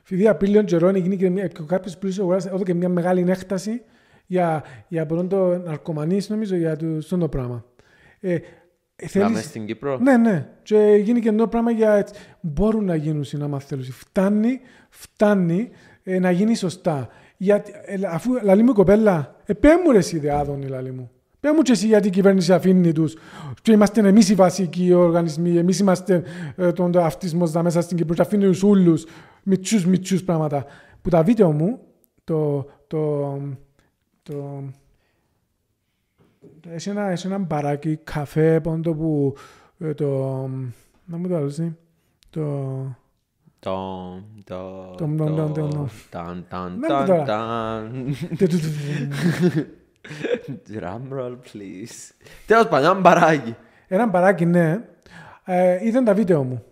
Φιδί, απειλίων καιρών έγινε και μια, κάποιος πλούσιος αγοράς, εδώ και μια μεγάλη έκταση για, για νομίζω, για το, το πράγμα. Ε, ε, θέλεις... Να στην Κύπρο. Ναι, ναι. Και γίνει και νέο πράγμα για έτσι. Μπορούν να γίνουν συνάμα θέλουν. Φτάνει, φτάνει ε, να γίνει σωστά. Γιατί, ε, αφού λαλή μου κοπέλα, επέμουν εσύ μου ρε λαλή μου. Πέ μου και εσύ γιατί η κυβέρνηση αφήνει τους. Και είμαστε εμείς οι βασικοί οργανισμοί. εμείς είμαστε ε, τον αυτισμός μέσα στην Κύπρο. Και αφήνει τους ούλους. Μητσούς, μητσούς πράγματα. Που τα βίντεο μου, το, το, το, έχει ένα, ένα μπαράκι, καφέ, πόντο που ε, το... Να μου το άλλωστε. Το... Το... Το... Το... Το... Το... Ταν, Το... Το... Το... Drumroll, please. Τέλος πάντων, ένα μπαράκι. Ένα μπαράκι, ναι. Ε, είδαν τα βίντεο μου.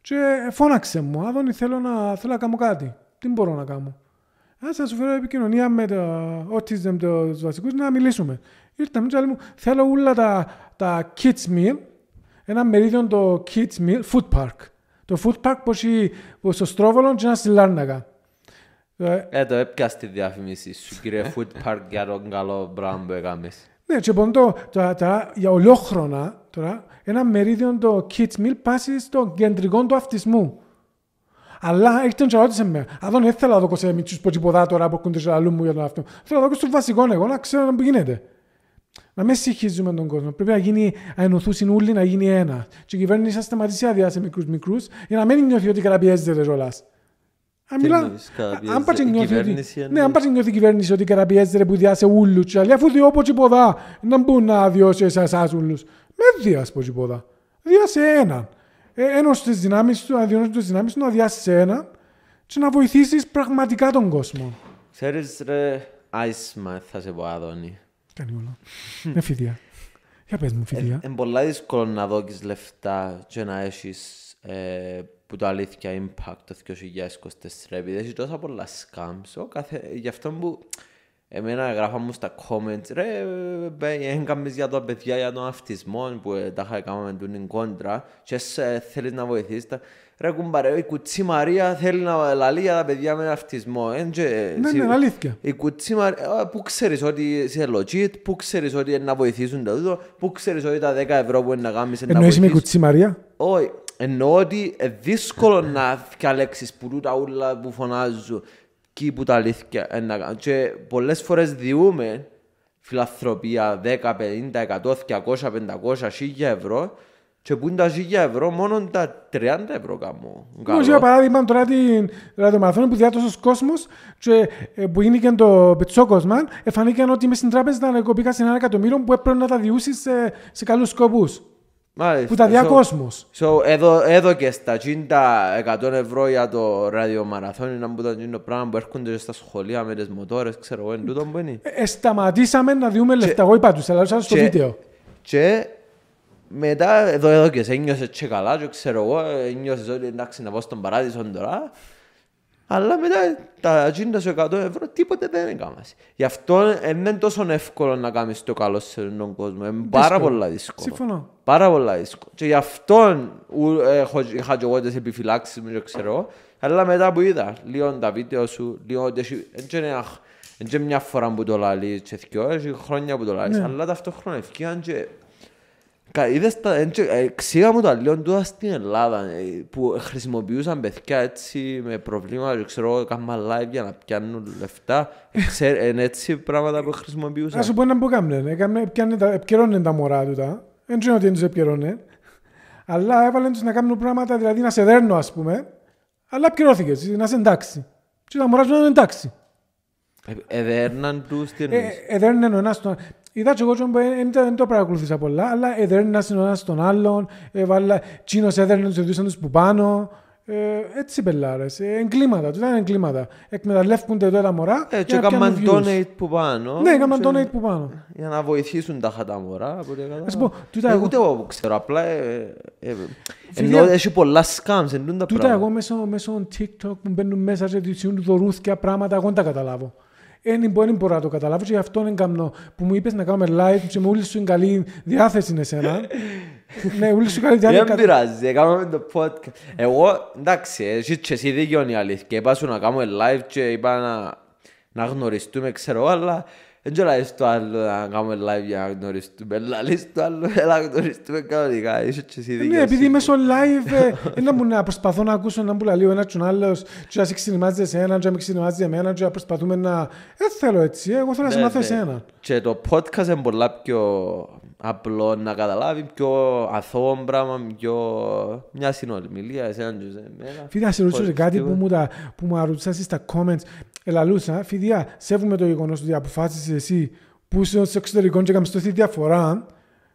Και φώναξε μου, Άδωνη, θέλω να, θέλω να κάνω κάτι. Τι μπορώ να κάνω. Α, σα φέρω επικοινωνία με το autism τους βασικούς να μιλήσουμε μου και μου, θέλω όλα τα, τα kids meal, ένα μερίδιο το kids meal, food park. Το food park που έχει στο Στρόβολο και ένας στη Λάρνακα. Ε, ε το έπιασε τη διαφήμιση σου, κύριε food park, για τον καλό πράγμα που έκαμες. Ναι, και ποντώ, λοιπόν τα, για ολόχρονα, τώρα, ένα μερίδιο το kids meal πάσει στο κεντρικό του αυτισμού. Αλλά έχετε και ρώτησε με. Αν δεν ήθελα να δω σε μικρούς ποτσιποδά τώρα που έχουν αλλού μου για τον αυτό. Θέλω να δω στο βασικό εγώ να ξέρω να γίνεται. Να μην συγχύζουμε τον κόσμο. Πρέπει να γίνει αενωθούσιν όλοι να γίνει ένα. Και η κυβέρνηση να σταματήσει άδεια σε μικρούς μικρούς για να μην νιώθει ότι καραπιέζεται ρόλας. Αν μιλά, αν πάτε νιώθει ναι, αν πάτε η κυβέρνηση ότι καραπιέζεται που διάσε ούλου, Αλλά αφού διώπω πω τσιποδά, να μπουν να διώσει εσάς ούλους. Με διά πω τσιποδά. Διάσε έναν. Ε, ένωσες τις δυνάμεις του, αδειώνωσε τις δυνάμεις του, να διά έναν και να βοηθήσεις πραγματικά τον κόσμο. Ξέρεις, ρε, άισμα θα σε πω κάνει όλα. Με φιδιά. Για πες μου φιδιά. Είναι πολύ δύσκολο να δώκεις λεφτά και να έχεις ε, που το αλήθεια impact το 2024 επειδή έχει τόσα πολλά σκάμψο κάθε... γι' αυτό που εμένα γράφα μου στα comments ρε έγκαμε για τα παιδιά για τον αυτισμό που ε, τα είχα κάνει με τον κόντρα και ε, θέλεις να βοηθήσεις ρε κουμπαρέ, η κουτσή Μαρία θέλει να λαλεί για τα παιδιά με αυτισμό. Ε, και, ναι, ναι, αλήθεια. Η κουτσή Μαρία, ε, πού ξέρεις ότι είσαι λογιτ, πού ξέρεις ότι είναι να βοηθήσουν τα τούτο, πού ξέρεις ότι τα 10 ευρώ που είναι να γάμεις είναι να βοηθήσουν. Εννοείς με κουτσή Μαρία. Όχι, εννοώ ότι δύσκολο να διαλέξεις που τούτα ούλα που φωνάζουν και που τα αλήθεια να κάνουν. Και πολλές φορές διούμε φιλαθροπία 10, 50, 100, 200, 500, 1000 ευρώ και πού είναι τα 1000 ευρώ, μόνο τα 30 ευρώ κάμω. Όπως για παράδειγμα τώρα την ραδιομαθόν που διάτωσε ο κόσμος ε, που είναι και το πετσόκοσμα, εφανήκαν ότι μες στην τράπεζα να κοπήκα σε ένα εκατομμύριο που έπρεπε να τα διούσει σε, σε καλούς σκοπούς. Που τα διά So, εδώ, και στα 50 100 ευρώ για το ραδιομαραθώνι να μου ήταν το πράγμα που έρχονται στα σχολεία με τις μοτόρες, ξέρω εγώ, εν τούτο που είναι. Ε, ε, σταματήσαμε να διούμε λεφτά. Εγώ είπα τους, αλλά στο βίντεο. Και μετά εδώ εδώ και σε ένιωσε και καλά και ξέρω εγώ, ένιωσες ότι εντάξει να πω στον παράδεισο τώρα. Αλλά μετά τα τζίντα σου 100 ευρώ τίποτε δεν έκανας. Γι' αυτό δεν είναι τόσο εύκολο να κάνεις το καλό σε τον κόσμο. Είναι πάρα πολύ δύσκολο. Συμφωνώ. Πάρα πολύ δύσκολο. Και γι' αυτό είχα και εγώ τις επιφυλάξεις μου ξέρω. Αλλά μετά που είδα λίγο τα βίντεο σου, λίγο δεν είναι μια φορά που το λαλείς έτσι έχει χρόνια που το λαλείς. Ναι. Αλλά ταυτόχρονα ευκαιρία και Είδες τα ε, ξύγα μου το αλλιόν τούτα στην Ελλάδα ε, που χρησιμοποιούσαν παιδιά έτσι με προβλήματα, ξέρω, κάνουμε live για να πιάνουν λεφτά. Είναι έτσι πράγματα που χρησιμοποιούσαν. Ας σου πω ένα που έκαναν, ε, επικαιρώνουν τα μωρά τούτα. Δεν ξέρω ότι τους επικαιρώνουν. Αλλά έβαλαν τους να κάνουν πράγματα, δηλαδή να σε δέρνω ας πούμε. Αλλά επικαιρώθηκες, να σε εντάξει. Και τα μωρά σου να είναι εντάξει. Εδέρναν τους τι εννοείς. Εδέρναν ο ένας τον... Είδα και εγώ δεν το παρακολουθήσα πολλά, αλλά εδέρνα ο ένας τον άλλον, έβαλα, τσίνος έδερνε τους εβδούσαν τους που πάνω. Ε, έτσι πελάρες, ε, εγκλήματα, τότε είναι εγκλήματα. Εκμεταλλεύκονται τώρα τα μωρά ε, και έκαναν donate που πάνω. Ναι, έκαναν donate που πάνω. Για να βοηθήσουν τα χατά μωρά. Ας πω, τούτα ε, εγώ... Ούτε εγώ ξέρω, απλά... Ε, ε, ενώ έχει πολλά σκάμς, εντούν τα πράγματα. Τούτα εγώ μέσω TikTok που μπαίνουν μέσα και δυσιούν δωρούθκια πράγματα, εγώ δεν τα καταλάβω δεν μπορεί να το καταλάβω και γι' αυτό είναι καμνό. Που μου είπες να κάνουμε live και μου όλη σου είναι καλή διάθεση είναι εσένα. ναι, όλη σου καλή διάθεση. Δεν πειράζει, έκαναμε το podcast. Εγώ, εντάξει, εσύ και εσύ δίκιο είναι η αλήθεια. Και είπα σου να κάνουμε live και είπα να, να γνωριστούμε, ξέρω, αλλά... Δεν ξέρω λάβεις το άλλο να κάνουμε live για να γνωριστούμε. Λάβεις το άλλο να γνωριστούμε κανονικά. Είσαι και εσύ δικαιώσεις. Ναι, επειδή μέσω live είναι μου να προσπαθώ να ακούσω έναν που λαλεί ο ένας και ο άλλος και να σε ξυνημάζεται σε και να με ξυνημάζεται εμένα και να προσπαθούμε να... Δεν θέλω έτσι, ε, εγώ θέλω να ναι, σε μάθω ναι. εσένα. Και το podcast είναι πολλά πιο απλό να καταλάβει, πιο αθώο πράγμα, πιο... μια συνολμιλία, εσένα και εμένα. Φίλε, να σε ρωτήσω κάτι που μου αρρούτσασες στα comments ελαλούσα, φιδιά, σέβουμε το γεγονός ότι αποφάσισες εσύ που είσαι στο εξωτερικός και έκαμε τόση διαφορά,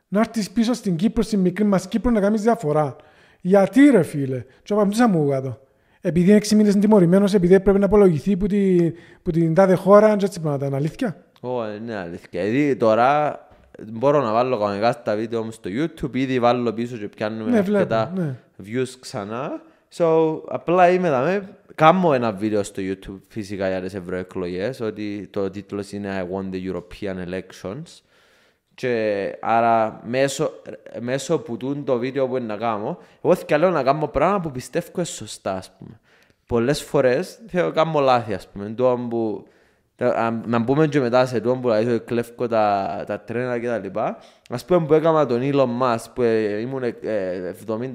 να έρθεις πίσω στην Κύπρο, στην μικρή μας Κύπρο, να κάνεις διαφορά. Γιατί ρε φίλε, τσο απαντούσα μου κάτω. Επειδή είναι 6 μήνες τιμωρημένος, επειδή πρέπει να απολογηθεί που, τη, που την τάδε χώρα, αν έτσι πράγματα. Είναι αλήθεια. Όχι, είναι αλήθεια. Δηλαδή τώρα μπορώ να βάλω κανονικά στα βίντεο μου στο YouTube, ήδη βάλω πίσω και πιάνουμε ναι, αρκετά ναι. views ξανά. So, απλά είμαι εδώ ε. Κάμω ένα βίντεο στο YouTube φυσικά για τις ευρωεκλογές ότι το τίτλος είναι I won the European elections και άρα μέσω, μέσω που τούν το βίντεο που είναι να κάνω εγώ θέλω να κάνω πράγματα που πιστεύω σωστά ας πούμε. Πολλές φορές θέλω να κάνω λάθη ας πούμε το που να μπούμε και μετά σε τόν που λέει κλέφκω τα, τα τρένα και τα λοιπά. Ας πούμε που έκανα τον Elon Musk που ε, ήμουν 70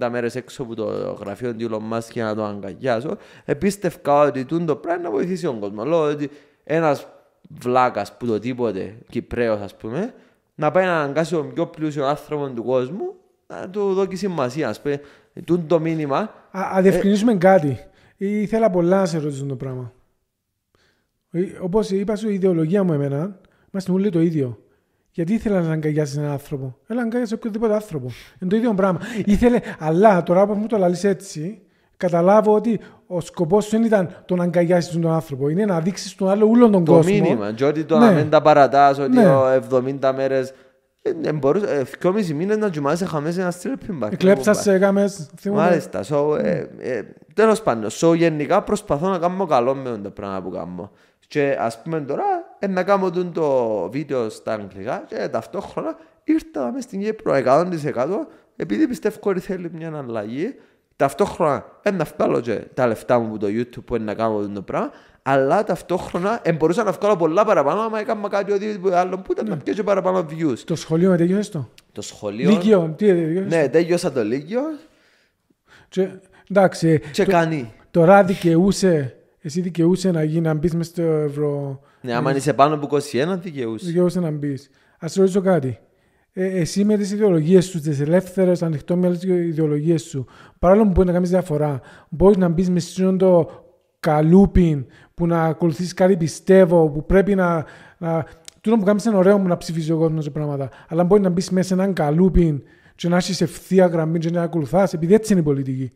ε, μέρες έξω από το γραφείο του Elon Musk για να το αγκαγιάσω επίστευκα ότι το πράγμα να βοηθήσει τον κόσμο. Λέω ότι ένας βλάκας που το τίποτε, Κυπρέος ας πούμε, να πάει να αγκάσει τον πιο πλούσιο άνθρωπο του κόσμου να του δώσει σημασία. Ας πούμε, το μήνυμα... Α, α διευκρινίσουμε ε... κάτι. Ήθελα πολλά να σε ρωτήσω το πράγμα. Όπως είπα σου, η ιδεολογία μου εμένα, μας όλοι το ίδιο. Γιατί ήθελα να αγκαλιάσεις έναν άνθρωπο. Έλα αγκαλιάσει οποιοδήποτε άνθρωπο. Είναι το ίδιο πράγμα. Ήθελε, αλλά τώρα που μου το λέει έτσι, καταλάβω ότι ο σκοπός σου δεν ήταν το να αγκαλιάσεις τον άνθρωπο. Είναι να δείξεις τον άλλο όλο τον το κόσμο. Το μήνυμα. Και ότι το ναι. να μην τα παρατάς, ότι ναι. 70 μέρες. Ε, δεν μπορούσε, δυόμισι μήνες να τζουμάσαι χαμές ένας στρίπιν μπακ. Εκλέψας σε γάμες. Μάλιστα. So, ε, ε, τέλος πάντων, so, γενικά προσπαθώ να κάνω καλό με το πράγμα που κάνω. Και ας πούμε τώρα, να κάνω το βίντεο στα αγγλικά και ταυτόχρονα ήρθαμε στην Κύπρο 100% επειδή πιστεύω ότι θέλει μια αλλαγή. Ταυτόχρονα ένα να βγάλω και τα λεφτά μου από το YouTube που είναι να κάνω το πράγμα, αλλά ταυτόχρονα ε, μπορούσα να βγάλω πολλά παραπάνω άμα έκανα κάτι οτιδήποτε άλλο που ήταν ναι. να πιέζω παραπάνω views. Το σχολείο τελειώσες το. Το σχολείο. Λίγιο. τι Ναι, τελειώσα το Λίγιο. Και, εντάξει. Και το, κάνει. Τώρα δικαιούσε εσύ δικαιούσε να, γίνει, να μπεις μες στο ευρώ. Ναι, άμα είσαι πάνω από 21 δικαιούσε. Δικαιούσε να μπεις. Ας ρωτήσω κάτι. Ε, εσύ με τις ιδεολογίες σου, τις ελεύθερες, ανοιχτόμυαλες ιδεολογίες σου, παρόλο που μπορεί να κάνεις διαφορά, μπορείς να μπεις μες στο το καλούπιν, που να ακολουθείς κάτι πιστεύω, που πρέπει να... να... Τούτο που κάνεις είναι ωραίο μου να ψηφίζει ο κόσμος σε πράγματα, αλλά μπορείς να μπεις μέσα σε έναν καλούπιν και να έχεις ευθεία γραμμή και να ακολουθάς, επειδή έτσι είναι η πολιτική.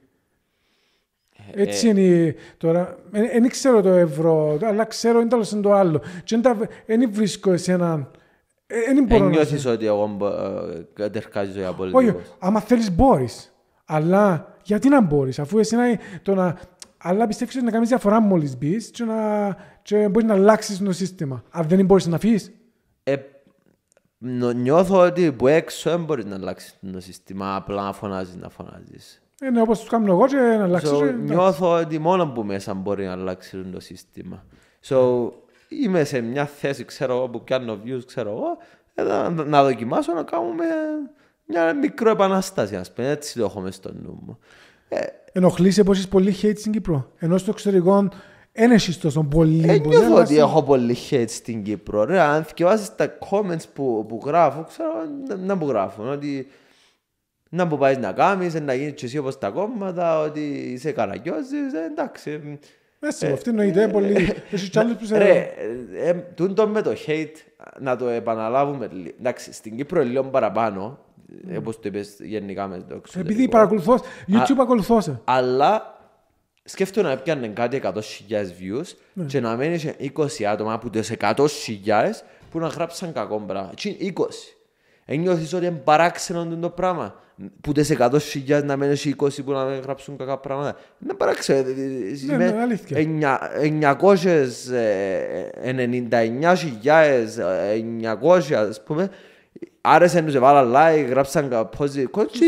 Έτσι είναι τώρα. Δεν ξέρω το ευρώ, αλλά ξέρω είναι τέλος το άλλο. Και δεν βρίσκω εσένα... Δεν ε, μπορώ να... νιώθεις ότι εγώ ε, κατερκάζω για πολιτικός. Όχι, άμα θέλεις μπορείς. Αλλά γιατί να μπορείς, αφού εσύ να... Αλλά πιστεύεις ότι να κάνεις διαφορά μόλις μπεις και, να... και μπορείς να αλλάξεις το σύστημα. Αν δεν μπορείς να φύγεις. Ε, νιώθω ότι που έξω δεν μπορείς να αλλάξεις το σύστημα. Απλά να φωνάζεις, να φωνάζεις. Είναι όπως τους κάνω εγώ και να αλλάξεις. So, νιώθω ότι μόνο που μέσα μπορεί να αλλάξει το σύστημα. So, είμαι σε μια θέση, ξέρω εγώ, που κάνω views, ξέρω εγώ, να, να δοκιμάσω να κάνουμε μια μικρό επανάσταση, ας πούμε. Έτσι το έχω μέσα στο νου μου. Ε, Ενοχλείσαι πως είσαι πολύ hate στην Κύπρο. Ενώ στο εξωτερικό δεν έχεις τόσο πολύ. Δεν νιώθω ότι έχω πολύ hate στην Κύπρο. Ρε, αν διαβάσεις τα comments που, που γράφω, ξέρω να, να που γράφουν. Ότι να που πάει να κάνει, να γίνεις και εσύ όπως τα κόμματα, ότι είσαι καραγκιόζης, ε, εντάξει. Μέσα από αυτήν ιδέα πολύ. Ε, εσύ κι που σε. Ρε, ε, Τούντο με το hate να το επαναλάβουμε. Εντάξει, στην Κύπρο λίγο παραπάνω, όπως το είπες γενικά μες το εξωτερικό. Επειδή παρακολουθώ, YouTube ακολουθώ Αλλά σκέφτομαι να πιάνε κάτι 100.000 views ναι. και να μένει 20 άτομα από τι 100.000 που να γράψαν κακό πράγμα. Τι 20. Ένιωθεις ότι είναι παράξενο το πράγμα που τις κάτω χιλιάς να μένουν 20 που να γράψουν κακά πράγματα. Να παράξε, είναι ναι, αλήθεια, 999.900 900 ε, ε, ας πούμε, άρεσε να τους βάλα like, γράψαν πόζι, κότσι,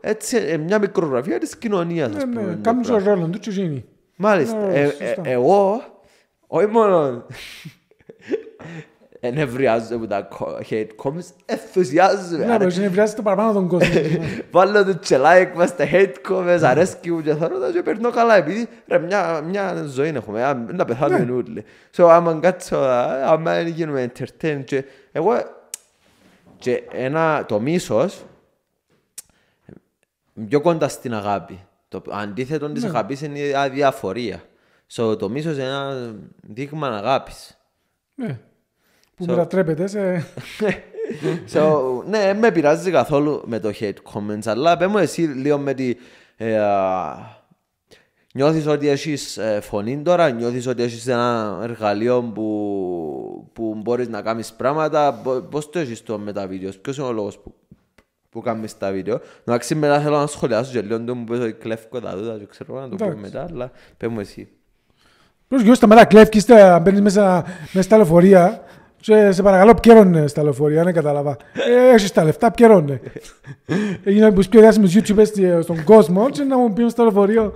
έτσι ε, μια μικρογραφία της κοινωνίας ναι, ας ναι, πούμε. ο λοιπόν. ρόλο του είναι, γίνει. Μάλιστα, εγώ, όχι μόνο δεν με τα hate comments, ενθουσιάζομαι. Ναι, όχι, ενευριάζεσαι το παραπάνω τον κόσμο. Βάλω το τσελάικ μας τα hate comments, αρέσκει μου και θέλω και περνώ καλά, επειδή ρε μια ζωή έχουμε, να πεθάνουμε όλοι. Ναι. So άμα κάτσω, άμα γίνουμε entertain και εγώ και ένα, το μίσος πιο κοντά στην αγάπη. Το αντίθετο της ναι. αγάπης είναι η αδιαφορία. So, το μίσος είναι ένα δείγμα αγάπης. Ναι. Που so... μετατρέπεται σε... so, ναι, με πειράζει καθόλου με το hate comments, αλλά μου εσύ λίγο με τη... Ε, α... Νιώθεις ότι έχεις ε, φωνή τώρα, νιώθεις ότι έχεις ένα εργαλείο που, που μπορείς να κάνεις πράγματα. Πώς το έχεις το με τα βίντεος, ποιος είναι ο λόγος που, που κάνεις τα βίντεο. Εντάξει, μετά θέλω να σχολιάσω και λέω ότι μου πες ότι κλέφκω τα δούτα και ξέρω να το πω μετά, αλλά πες μου εσύ. Πώς γιώστα μετά κλέφκεις, μπαίνεις μέσα, μέσα στα λεωφορεία σε, σε παρακαλώ, πιέρωνε στα λεωφορεία, δεν κατάλαβα. Ε, έχεις τα λεφτά, πιέρωνε. Έγινε από του πιο διάσημου YouTubers ε, στον κόσμο, και να μου πει στο λεωφορείο.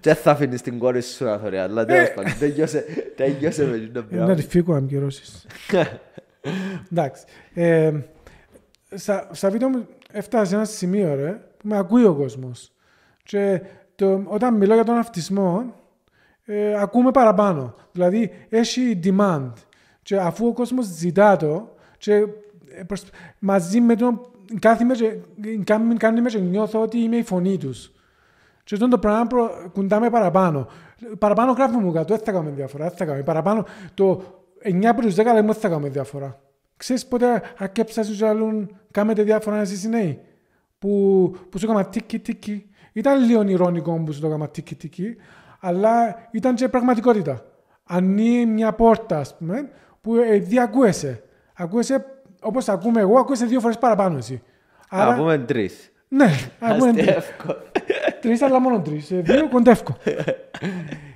Δεν θα αφήνεις την κόρη σου να θωρεί, αλλά τέλος πάντων, τελειώσε με την οποία. Να τη φύγω αν κυρώσεις. Εντάξει. Ε, στα βίντεο μου έφτασε ένα σημείο ρε, που με ακούει ο κόσμος. Και όταν μιλώ για τον αυτισμό, ακούμε παραπάνω. Δηλαδή, έχει demand και αφού ο κόσμος ζητά το και ε, προσ... μαζί με τον κάθε μέρα ε, κάνει με νιώθω ότι είμαι η φωνή τους. Και αυτό το πράγμα προ... κουντάμε παραπάνω. Παραπάνω γράφουμε μου κάτω, δεν θα κάνουμε διαφορά. θα κάνουμε. Παραπάνω το 9 προς 10 λέμε δεν θα κάνουμε διαφορά. Ξέρεις πότε ακέψα σου και άλλον κάνετε διαφορά να οι νέοι. Που, που σου έκανα τίκι τίκι. Ήταν λίγο ηρωνικό που σου το έκανα τίκι τίκι. Αλλά ήταν και πραγματικότητα. Ανοίγει μια πόρτα, ας πούμε, που ε, διακούεσαι. Ακούεσαι, ακούεσαι όπως ακούμε εγώ, ακούεσαι δύο φορές παραπάνω εσύ. Άρα... Ακούμε τρεις. Ναι, ακούμε τρεις, τρει. Τρεις, αλλά μόνο τρεις. Ε, δύο κοντεύκω.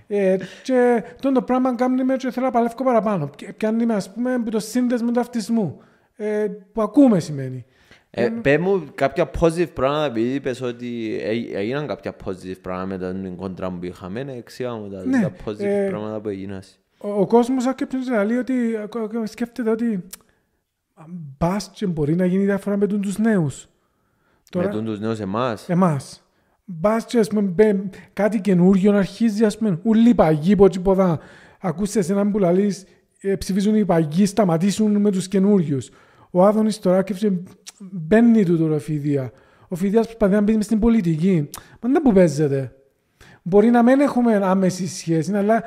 ε, και τον το πράγμα κάνει με ότι θέλω να παλεύω παραπάνω. Και αν είμαι, ας πούμε, με το σύνδεσμο του αυτισμού. Ε, που ακούμε σημαίνει. Ε, πέ μου κάποια positive πράγματα επειδή είπες ότι ε, έγιναν κάποια positive πράγματα με τον κοντρά που είχαμε, εξήγαμε τα, ναι, τα positive ε, πράγματα που έγιναν ο, κόσμος να λέει ότι σκέφτεται ότι μπας και μπορεί να γίνει διάφορα με τους νέους. Τώρα, με τους νέους εμάς. Εμάς. Μπας και ας πούμε, κάτι καινούργιο να αρχίζει ας πούμε ουλή παγί τίποτα. Ακούσες έναν που λαλείς «Ε, ψηφίζουν οι παγιοί, σταματήσουν με τους καινούριους. Ο Άδωνης τώρα και μπαίνει του τώρα φιδία. Ο Φιδίας προσπαθεί να μπει στην πολιτική. Μα δεν που παίζεται. Μπορεί να μην έχουμε άμεση σχέση, αλλά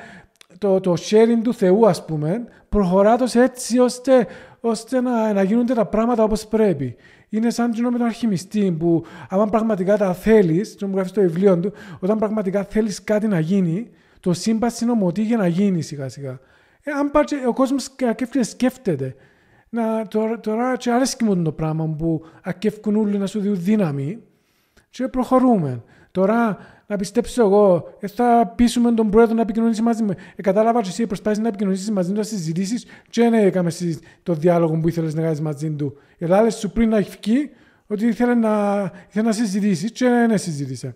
το, το sharing του Θεού, ας πούμε, προχωρά το έτσι ώστε, ώστε να, να γίνονται τα πράγματα όπως πρέπει. Είναι σαν με τον αρχιμιστή που, αν πραγματικά τα θέλεις, το μου γράφεις το βιβλίο του, όταν πραγματικά θέλεις κάτι να γίνει, το σύμπαν συνομωτεί για να γίνει σιγά-σιγά. Ε, αν πάρει, ο κόσμος ε, σκέφτεται. Να, τώρα, τώρα και αρέσκει μου το πράγμα που ακεύκουν όλοι να σου δίνουν δύναμη και προχωρούμε. Τώρα να πιστέψω εγώ, ε, θα πείσουμε τον πρόεδρο να επικοινωνήσει μαζί μου. Ε, κατάλαβα ότι εσύ προσπάθησε να επικοινωνήσεις μαζί του, να συζητήσεις, και δεν ναι, έκαμε το διάλογο που ήθελες να κάνεις μαζί του. Η Ελλάδα σου πριν να έχει φυκεί ότι ήθελε να, ήθελε να συζητήσεις, και δεν ναι, ναι, συζήτησε.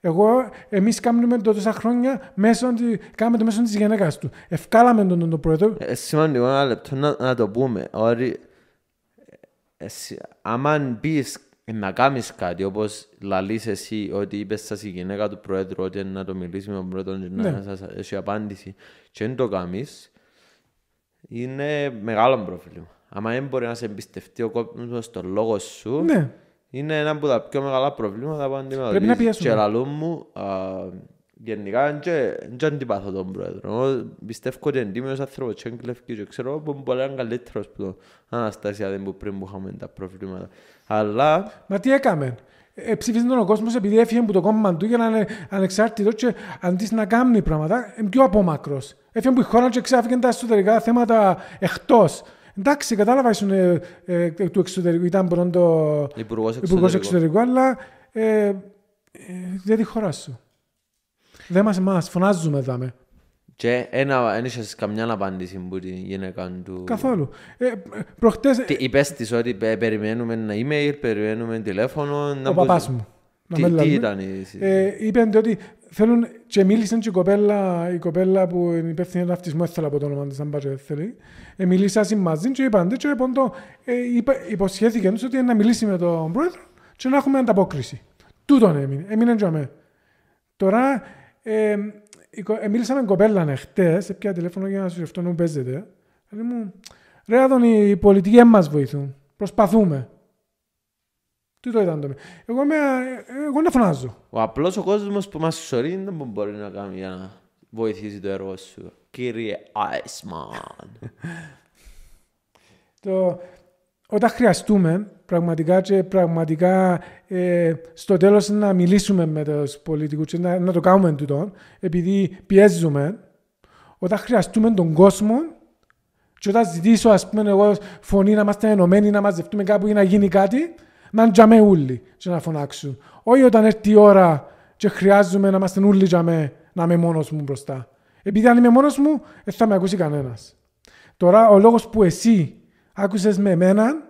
Εγώ, εμεί κάνουμε το τόσα χρόνια μέσω, κάνουμε το μέσω της γυναίκας του. Ευκάλαμε τον, τον, τον πρόεδρο. Ε, σημαντικό ένα λεπτό να, να το πούμε. Ότι άμα μπει να κάνεις κάτι, όπως λαλείς εσύ ότι είπες σας η γυναίκα του Προέδρου ότι να το μιλήσει με τον Πρόεδρο και να ναι. σας έχει απάντηση και δεν το κάνεις, είναι μεγάλο πρόβλημα. Αν δεν μπορεί να σε εμπιστευτεί ο κόσμος στο λόγο σου, ναι. είναι ένα από τα πιο μεγάλα προβλήματα που αντιμετωπίζεις. Και λαλούν μου, α, Γενικά δεν αντιπαθώ τον πρόεδρο. Πιστεύω ότι είναι τίμιος άνθρωπος και εγκλευκή και ξέρω που μπορεί να είναι καλύτερος που τον Αναστασία δεν που πριν που είχαμε τα προβλήματα. Αλλά... Μα τι έκαμε. Ε, ψήφισε τον ο κόσμος επειδή έφυγε από το κόμμα του για να είναι ανεξάρτητος και αντί να κάνει πράγματα, είναι πιο απόμακρος. Έφυγε από η χώρα και ξάφηκε τα εσωτερικά θέματα εκτός. Εντάξει, κατάλαβα ήσουν ε, ε, του εξωτερικού, ήταν πρώτο υπουργός εξωτερικού, αλλά ε, ε, δεν τη χώρα σου. Δεν μας εμάς, φωνάζουμε εδώ. Και ένα, δεν είχες καμιά απάντηση που την γυναίκα του... Καθόλου. Ε, προχτές... Τι, είπες της ότι περιμένουμε ένα email, περιμένουμε τηλέφωνο... Να Ο πούς... παπάς μου. Τι, τι, ήταν η... Ε, είπαν ότι θέλουν και μίλησαν και η κοπέλα, η κοπέλα που είναι υπεύθυνη του αυτισμού, έθελα από το όνομα της, αν πάρει θέλει. Ε, μιλήσαν μαζί και είπαν, και λοιπόν το, ε, υποσχέθηκαν ότι να μιλήσει με τον πρόεδρο και να έχουμε ανταπόκριση. Τούτον έμεινε, έμεινε και αμέ. Τώρα ε, μίλησα με κοπέλα ναι, χτες, έπια τηλέφωνο για να σου αυτό να παίζετε. Δηλαδή μου, ρε Άδων, οι πολιτικοί μας βοηθούν. Προσπαθούμε. Τι το ήταν το Εγώ, με, εγώ να φωνάζω. Ο απλός ο κόσμος που μας σωρεί δεν μπορεί να κάνει για να βοηθήσει το έργο σου. Κύριε Άισμαν. το, όταν χρειαστούμε, πραγματικά και πραγματικά ε, στο τέλος να μιλήσουμε με τους πολιτικούς και να, να το κάνουμε τούτο, επειδή πιέζουμε, όταν χρειαστούμε τον κόσμο και όταν ζητήσω ας πούμε εγώ φωνή να είμαστε ενωμένοι, να μαζευτούμε κάπου ή να γίνει κάτι, να τζαμε όλοι και να φωνάξουν. Όχι όταν έρθει η ώρα και χρειάζομαι να είμαστε όλοι τζαμε, να είμαι μόνος μου μπροστά. Επειδή αν είμαι μόνος μου, δεν θα με ακούσει κανένας. Τώρα, ο λόγος που εσύ άκουσες με εμένα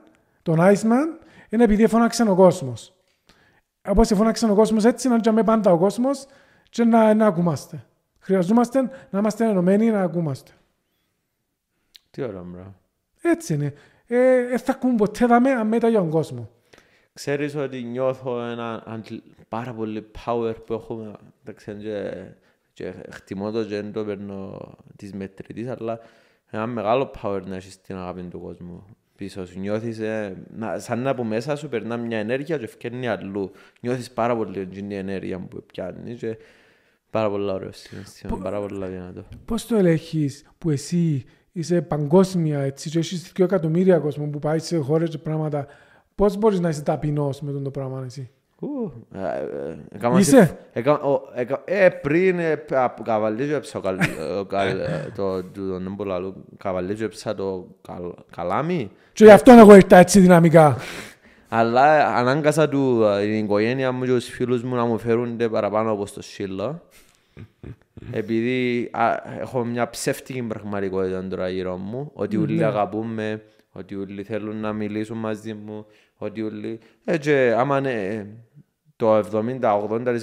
τον Iceman είναι επειδή φώναξε ο κόσμος. Όπως φώναξε ο κόσμος, έτσι να τζαμε πάντα ο κόσμος και να, να ακούμαστε. Χρειαζόμαστε να είμαστε ενωμένοι να ακούμαστε. Τι ωραίο, μπρο. Έτσι είναι. Ε, ε, θα ακούμε ποτέ δαμε αμέτα για τον κόσμο. Ξέρεις ότι νιώθω ένα πάρα πολύ power που έχουμε, εντάξει, και, και χτιμώ το και το παίρνω της μετρητής, αλλά ένα μεγάλο power να έχεις την αγάπη του κόσμου πίσω σου. Νιώθεις, ε, σαν να από μέσα σου περνά μια ενέργεια και ευκαιρνεί αλλού. Νιώθεις πάρα πολύ την ενέργεια που πιάνεις και πάρα πολύ ωραίο συναισθήμα, πάρα πολύ δυνατό. Πώς το ελέγχεις που εσύ είσαι παγκόσμια έτσι και έχεις δύο εκατομμύρια κόσμο που πάει σε χώρες και πράγματα. Πώς μπορείς να είσαι ταπεινός με τον το πράγμα εσύ. Ε, ε, Είσαι. Ε, πριν καβαλίζω έψα το μπολαλού, καβαλίζω έψα το καλάμι. Και γι' αυτό εγώ ήρθα έτσι δυναμικά. Αλλά ε, ανάγκασα του την οικογένεια μου και τους φίλους μου να μου φέρουν παραπάνω από το σύλλο. Επειδή έχω μια ψεύτικη πραγματικότητα τώρα γύρω μου, ότι όλοι ναι. αγαπούμε, ότι όλοι θέλουν να μιλήσουν μαζί μου, ότι όλοι... Έτσι, άμα ναι, το 70-80%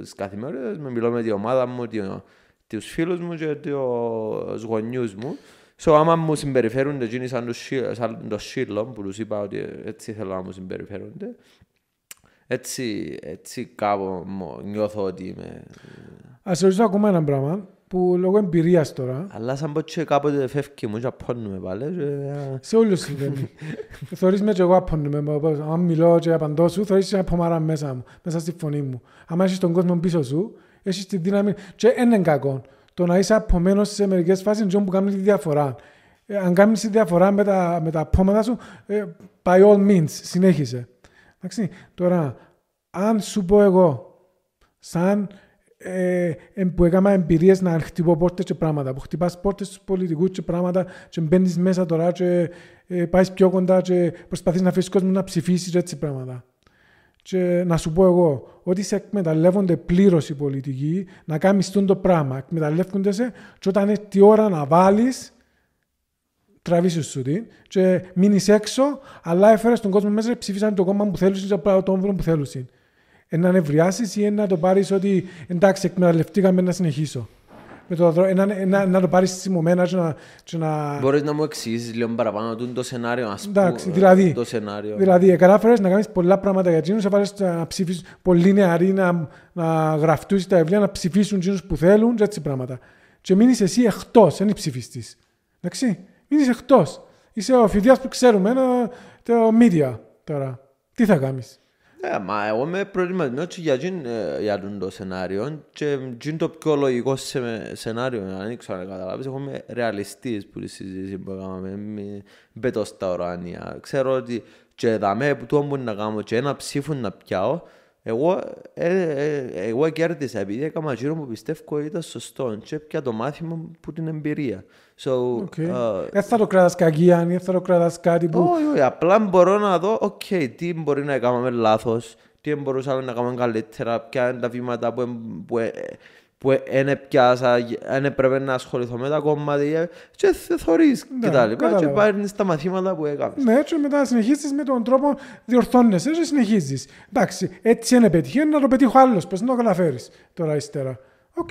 της καθημερινότητας με μιλώ με την ομάδα μου, τους φίλους μου και τους γονιούς μου. So, άμα μου συμπεριφέρονται εκείνοι σαν το, σύ, σαν το σύλλο που τους είπα ότι έτσι θέλω να μου συμπεριφέρονται, έτσι, έτσι κάπου νιώθω ότι είμαι... Ας ρωτήσω ακόμα ένα πράγμα που λόγω εμπειρίας τώρα. Αλλά σαν πως και κάποτε φεύγει μου και απώνουμε πάλι. Σε όλους συμβαίνει. Θωρείς με και εγώ απώνουμε. Αν μιλώ και απαντώ σου, θωρείς και απομάρα μέσα μου, μέσα στη φωνή μου. Αν έχεις τον κόσμο πίσω σου, έχεις τη δύναμη. Και είναι κακό. Το να είσαι απομένος σε μερικές φάσεις είναι που κάνεις τη διαφορά. Ε, αν κάνεις τη διαφορά με τα, με τα απόματα σου, ε, by all means, συνέχισε. Εντάξει, τώρα, αν σου πω εγώ, σαν ε, που έκανα εμπειρίες να χτυπώ πόρτες και πράγματα. Που χτυπάς πόρτες στους πολιτικούς και πράγματα, και μπαίνεις μέσα τώρα, και ε, πάεις πιο κοντά, και προσπαθείς να αφήσεις κόσμο να ψηφίσεις έτσι πράγματα. Και να σου πω εγώ ότι σε εκμεταλλεύονται πλήρως οι πολιτικοί να κάνεις το πράγμα. Εκμεταλλεύονται σε, και όταν έχει η ώρα να βάλεις, τραβήσει σου τι, και μείνεις έξω, αλλά έφερες τον κόσμο μέσα και ψήφισαν το κόμμα που θέλουν και το πράγμα που θέλουν να ανεβριάσει ή να το πάρεις ότι εντάξει, εκμεταλλευτήκαμε να συνεχίσω. Με το δρό... να, το πάρεις σημωμένα και να. να... Μπορείς να μου εξηγήσεις λίγο παραπάνω το σενάριο, ας πούμε. Εντάξει, ε, δηλαδή. Το σενάριο. Δηλαδή, κατάφερε να κάνεις πολλά πράγματα για να βάλεις να ψηφίσει πολλοί νεαροί να, να γραφτούν τα βιβλία, να ψηφίσουν τζίνου που θέλουν έτσι πράγματα. Και μείνει εσύ εκτός, δεν ψηφιστής. Εντάξει, μείνει εκτός. Είσαι ο φοιτητή που ξέρουμε, ένα, το media τώρα. Τι θα κάνεις. Ε, μα εγώ είμαι προετοιμασμένος για, ε, για το σενάριο και είναι το πιο λογικό σενάριο, αν ήξερα να καταλάβεις. Εγώ είμαι ρεαλιστής που τη συζήτηση που έκαναμε, στα ουράνια. Ξέρω ότι και δαμέ που το μπορεί να κάνω και ένα ψήφο να πιάω, εγώ, ε, εγώ κέρδισα επειδή έκανα γύρω που πιστεύω ότι ήταν σωστό και πια το μάθημα που την εμπειρία. So, θα το κράτας κακία, θα το κράτας κάτι που... Όχι, απλά μπορώ να δω, οκ, τι μπορεί να κάνουμε λάθος, τι μπορούσαμε να κάνουμε καλύτερα, ποια είναι τα βήματα που, που, ε- που δεν ε- έπρεπε να ασχοληθώ με τα κόμματα, και θεωρείς ναι, και τα λοιπά και πάρεις τα μαθήματα που έκαμε. Ναι, έτσι μετά συνεχίζεις με τον τρόπο διορθώνεσαι έτσι συνεχίζεις. Εντάξει, έτσι είναι πετυχαίνει να το πετύχω άλλος, πες να το καταφέρεις τώρα ύστερα. Οκ.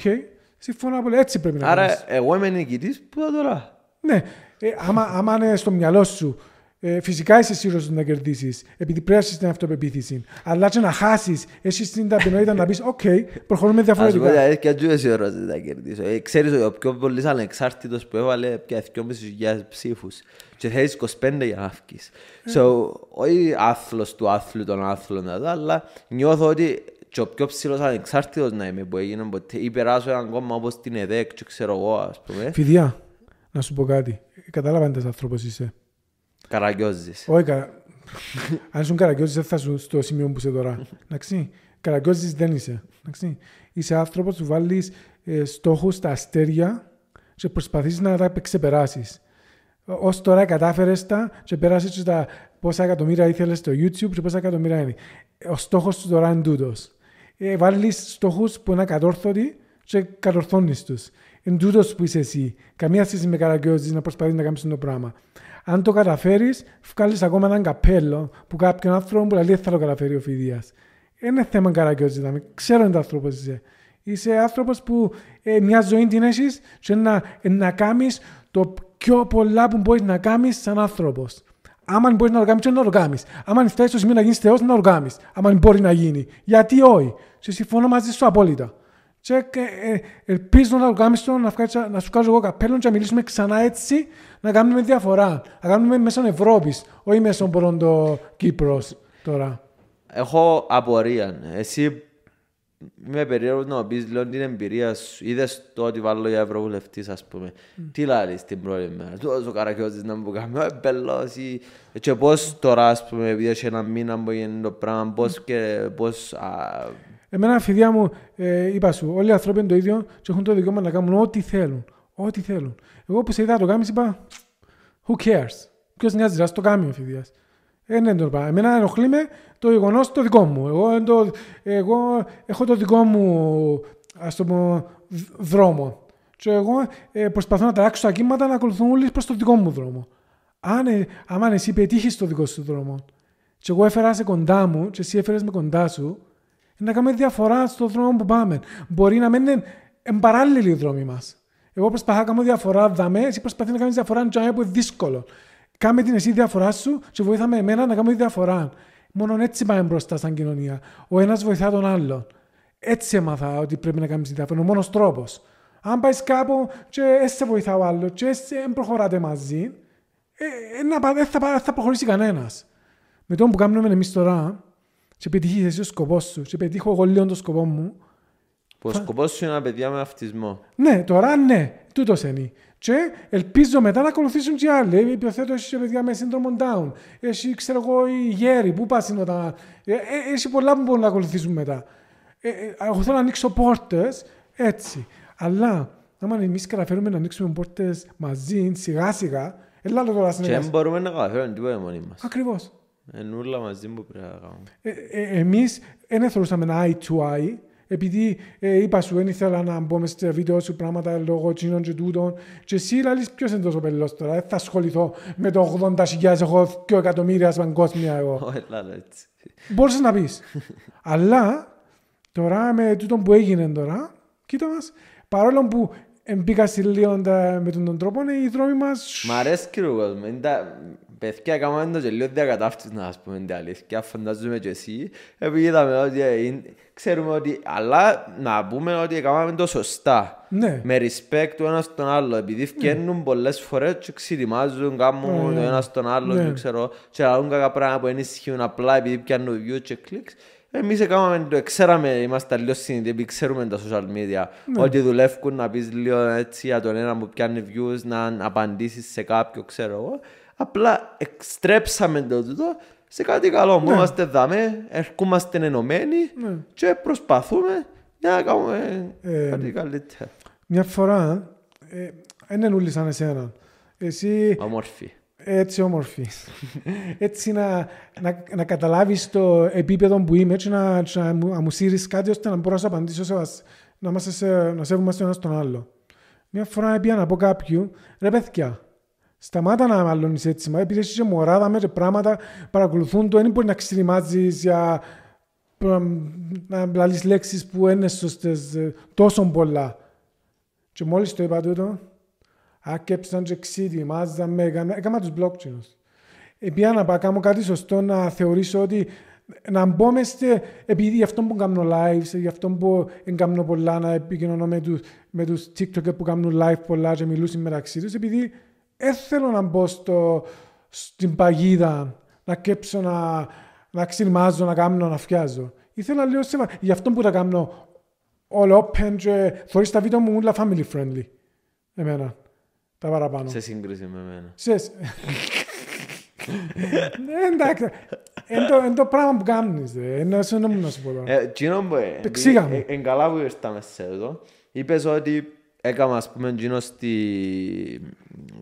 Συμφωνώ απόλυτα. Έτσι πρέπει να Άρα, Άρα, εγώ είμαι νικητής, πού θα τώρα. Ναι. Ε, άμα, άμα είναι στο μυαλό σου, ε, φυσικά είσαι σίγουρος να κερδίσεις, επειδή πρέπει να την αυτοπεποίθηση. Αλλά και να χάσεις, εσύ στην ταπεινότητα να πεις: Οκ, okay, προχωρούμε διαφορετικά. Α δηλαδή, πούμε, και αν σίγουρο να κερδίσει. Ε, Ξέρεις ο πιο πολύ ανεξάρτητος που έβαλε πια 2.500 ψήφους. Και θέλεις 25 για να αυκεί. Ε. So, όχι άθλος του άθλου των άθλων, αλλά νιώθω ότι και ο πιο ψηλός ανεξάρτητος να είμαι που έγινε ποτέ ή περάσω έναν κόμμα όπως την ΕΔΕΚ και ξέρω εγώ ας πούμε. Φιδιά, να σου πω κάτι. αν είσαι άνθρωπος είσαι. Καραγκιόζης. Όχι, κα... αν ήσουν καραγκιόζης δεν θα σου στο σημείο που είσαι τώρα. Εντάξει, καραγκιόζης δεν είσαι. Εντάξει. Είσαι άνθρωπος που βάλεις ε, στόχους στα αστέρια και προσπαθείς να τα ξεπεράσεις. Ως τώρα κατάφερες τα και πέρασες τα πόσα εκατομμύρια ήθελες στο YouTube και πόσα εκατομμύρια είναι. Ο στόχος του τώρα είναι τούτος ε, στόχους που είναι ακατόρθωτοι και κατορθώνεις τους. Εν τούτος που είσαι εσύ. Καμία σχέση με καραγκιόζει να προσπαθεί να κάνεις το πράγμα. Αν το καταφέρεις, βγάλεις ακόμα έναν καπέλο που κάποιον άνθρωπο που λέει θα το καταφέρει ο Φιδίας. Είναι θέμα καραγκιόζης, δηλαδή. ξέρω είναι άνθρωπος είσαι. Είσαι άνθρωπος που ε, μια ζωή την έχεις και να, ε, να κάνεις το πιο πολλά που μπορείς να κάνεις σαν άνθρωπος. Άμα μπορείς να το κάνεις, να το κάνεις. Άμα φτάσει στο σημείο να γίνεις θεός, να το κάνεις. Άμα μπορεί να γίνει. Γιατί όχι και συμφωνώ μαζί σου απόλυτα. Και ε, ε, ελπίζω να το κάνεις το, να, να σου κάνω εγώ καπέλο και να μιλήσουμε ξανά έτσι, να κάνουμε διαφορά. Να κάνουμε μέσω Ευρώπης, όχι μέσω πρώτο Κύπρος τώρα. Έχω απορία. Ναι. Εσύ είμαι περίεργο να πεις λέω την εμπειρία σου. Είδες το ότι βάλω για ευρωβουλευτής ας πούμε. Mm. Τι λέει την πρώτη μέρα. Του όσο καρακιώσεις να μου κάνει, εμπελός Και πώς τώρα ας πούμε επειδή έχει ένα μήνα που γίνει το πράγμα. Πώς και πώς. Εμένα, φιδιά μου, ε, είπα σου, όλοι οι άνθρωποι είναι το ίδιο και έχουν το δικαίωμα να κάνουν ό,τι θέλουν. Ό,τι θέλουν. Εγώ που σε είδα το κάνεις, είπα, who cares. Ποιος νοιάζει, ας το κάνει ο φιδιάς. Ε, ναι, το Εμένα ενοχλεί με το γεγονός το δικό μου. Εγώ, εγώ έχω το δικό μου το πω, δρόμο. Και εγώ ε, προσπαθώ να τράξω τα κύματα να ακολουθούν όλοι προς το δικό μου δρόμο. Αν, ε, εσύ πετύχεις το δικό σου δρόμο, και εγώ έφερα σε κοντά μου, και εσύ έφερες με κοντά σου, να κάνουμε διαφορά στον δρόμο που πάμε. Μπορεί να μένουν είναι παράλληλοι οι δρόμοι μας. Εγώ προσπαθώ να κάνω διαφορά, δαμέ, εσύ προσπαθεί να κάνεις διαφορά, είναι που είναι δύσκολο. Κάμε την εσύ διαφορά σου και βοηθάμε εμένα να κάνουμε διαφορά. Μόνο έτσι πάμε μπροστά σαν κοινωνία. Ο ένας βοηθά τον άλλον. Έτσι έμαθα ότι πρέπει να κάνεις διαφορά. Ο μόνος τρόπος. Αν πάεις κάπου και σε βοηθά ο άλλος, και εσύ προχωράτε μαζί, ε, ε, δεν θα, θα προχωρήσει κανένας. Με το που κάνουμε εμείς τώρα, και πετύχεις εσύ ο σκοπός σου και πετύχω εγώ λίγο το σκοπό μου. Που ο σκοπός σου είναι ένα παιδιά με αυτισμό. Ναι, τώρα ναι, τούτος είναι. Και ελπίζω μετά να ακολουθήσουν και άλλοι. Ε, Υποθέτω έχει παιδιά με σύνδρομο Down. Έχει, ξέρω εγώ, οι γέροι. Πού πας είναι όταν. Ε, ε, έχει πολλά που μπορούν να ακολουθήσουν μετά. Εγώ θέλω να ανοίξω πόρτες έτσι. Αλλά άμα εμεί καταφέρουμε να ανοίξουμε πόρτες μαζί, σιγά σιγά. Ελά, τώρα Και δεν μπορούμε να καταφέρουμε τίποτα μόνοι μας. Ακριβώς. Ενούλα μαζί που πρέπει να κάνουμε. Ε, εμείς δεν θεωρούσαμε ένα eye to eye, επειδή ε, είπα σου, δεν ήθελα να μπω μέσα σε βίντεο σου πράγματα λόγω τσίνων και τούτων και εσύ λαλείς ποιος είναι τόσο πελός τώρα, δεν θα ασχοληθώ με το 80.000 εγώ και εκατομμύρια παγκόσμια εγώ. Μπορείς να πεις. Αλλά τώρα με τούτο που έγινε τώρα, κοίτα μας, παρόλο που μπήκα σε λίγο με τον τρόπο, οι δρόμοι μας... Μ' αρέσει κύριο κόσμο, Παιδιά έκαναμε το και λίγο διακατάφτους να σας πούμε την αλήθεια Φαντάζομαι και εσύ Επειδή είδαμε ότι ε, ξέρουμε ότι Αλλά να πούμε ότι έκαναμε το σωστά ναι. Με respect του ένας στον άλλο Επειδή ναι. φκένουν ναι. πολλές φορές και ξετοιμάζουν Κάμουν ναι, ναι. το ένας στον άλλο ναι. και ξέρω Και λαλούν κακά πράγματα που ενισχύουν απλά Επειδή πιάνουν view και clicks Εμείς έκαναμε το ξέραμε Είμαστε λίγο συνειδητοί επειδή ξέρουμε τα social media ναι. Ότι δουλεύουν να πεις λίγο έτσι Για τον ένα που πιάνει views Να απαντήσεις σε κάποιο ξέρω εγώ Απλά εξτρέψαμε το τούτο σε κάτι καλό. Ναι. Είμαστε δαμέ, ερχόμαστε ενωμένοι ναι. και προσπαθούμε να κάνουμε ε, κάτι καλύτερο. Μια φορά, ε, είναι όλοι σαν εσένα. Εσύ... Ομορφή. Έτσι όμορφη. έτσι να, να, να καταλάβεις το επίπεδο που είμαι έτσι να, να μου, μου σύρεις κάτι ώστε να μπορώ να απαντήσω σε вас. Να, σε να σε ένας τον άλλο. Μια φορά πήγα να πω κάποιου, ρε παιδιά, Σταμάτα να μαλώνεις έτσι, μα είσαι και μωράδα με και πράγματα παρακολουθούν το, δεν μπορεί να ξυριμάζεις για να λαλείς λέξεις που είναι σωστές ε, τόσο πολλά. Και μόλις το είπα τούτο, άκεψαν και ξυριμάζαν έκανα τους blockchains. Επειδή να κάνω κάτι σωστό, να θεωρήσω ότι να μπω επειδή γι' αυτό που κάνω live, γι' αυτό που κάνω πολλά, να επικοινωνώ με τους, με τους TikTok που κάνουν live πολλά και μιλούσαν μεταξύ τους, επειδή δεν θέλω να μπω στο, στην παγίδα, να κέψω, να, να ξυλμάζω, να κάνω, να φτιάζω. Ήθελα λίγο σε Γι' αυτό που τα κάνω όλο open και θωρείς τα βίντεο μου όλα family friendly. Εμένα. Τα παραπάνω. Σε σύγκριση με εμένα. Σε... Ναι, εντάξει. Είναι το πράγμα που κάνεις. Είναι να σου πω Τι είναι καλά που ήρθαμε σε εδώ. Είπες ότι Έκαμε, ας πούμε γίνω στη,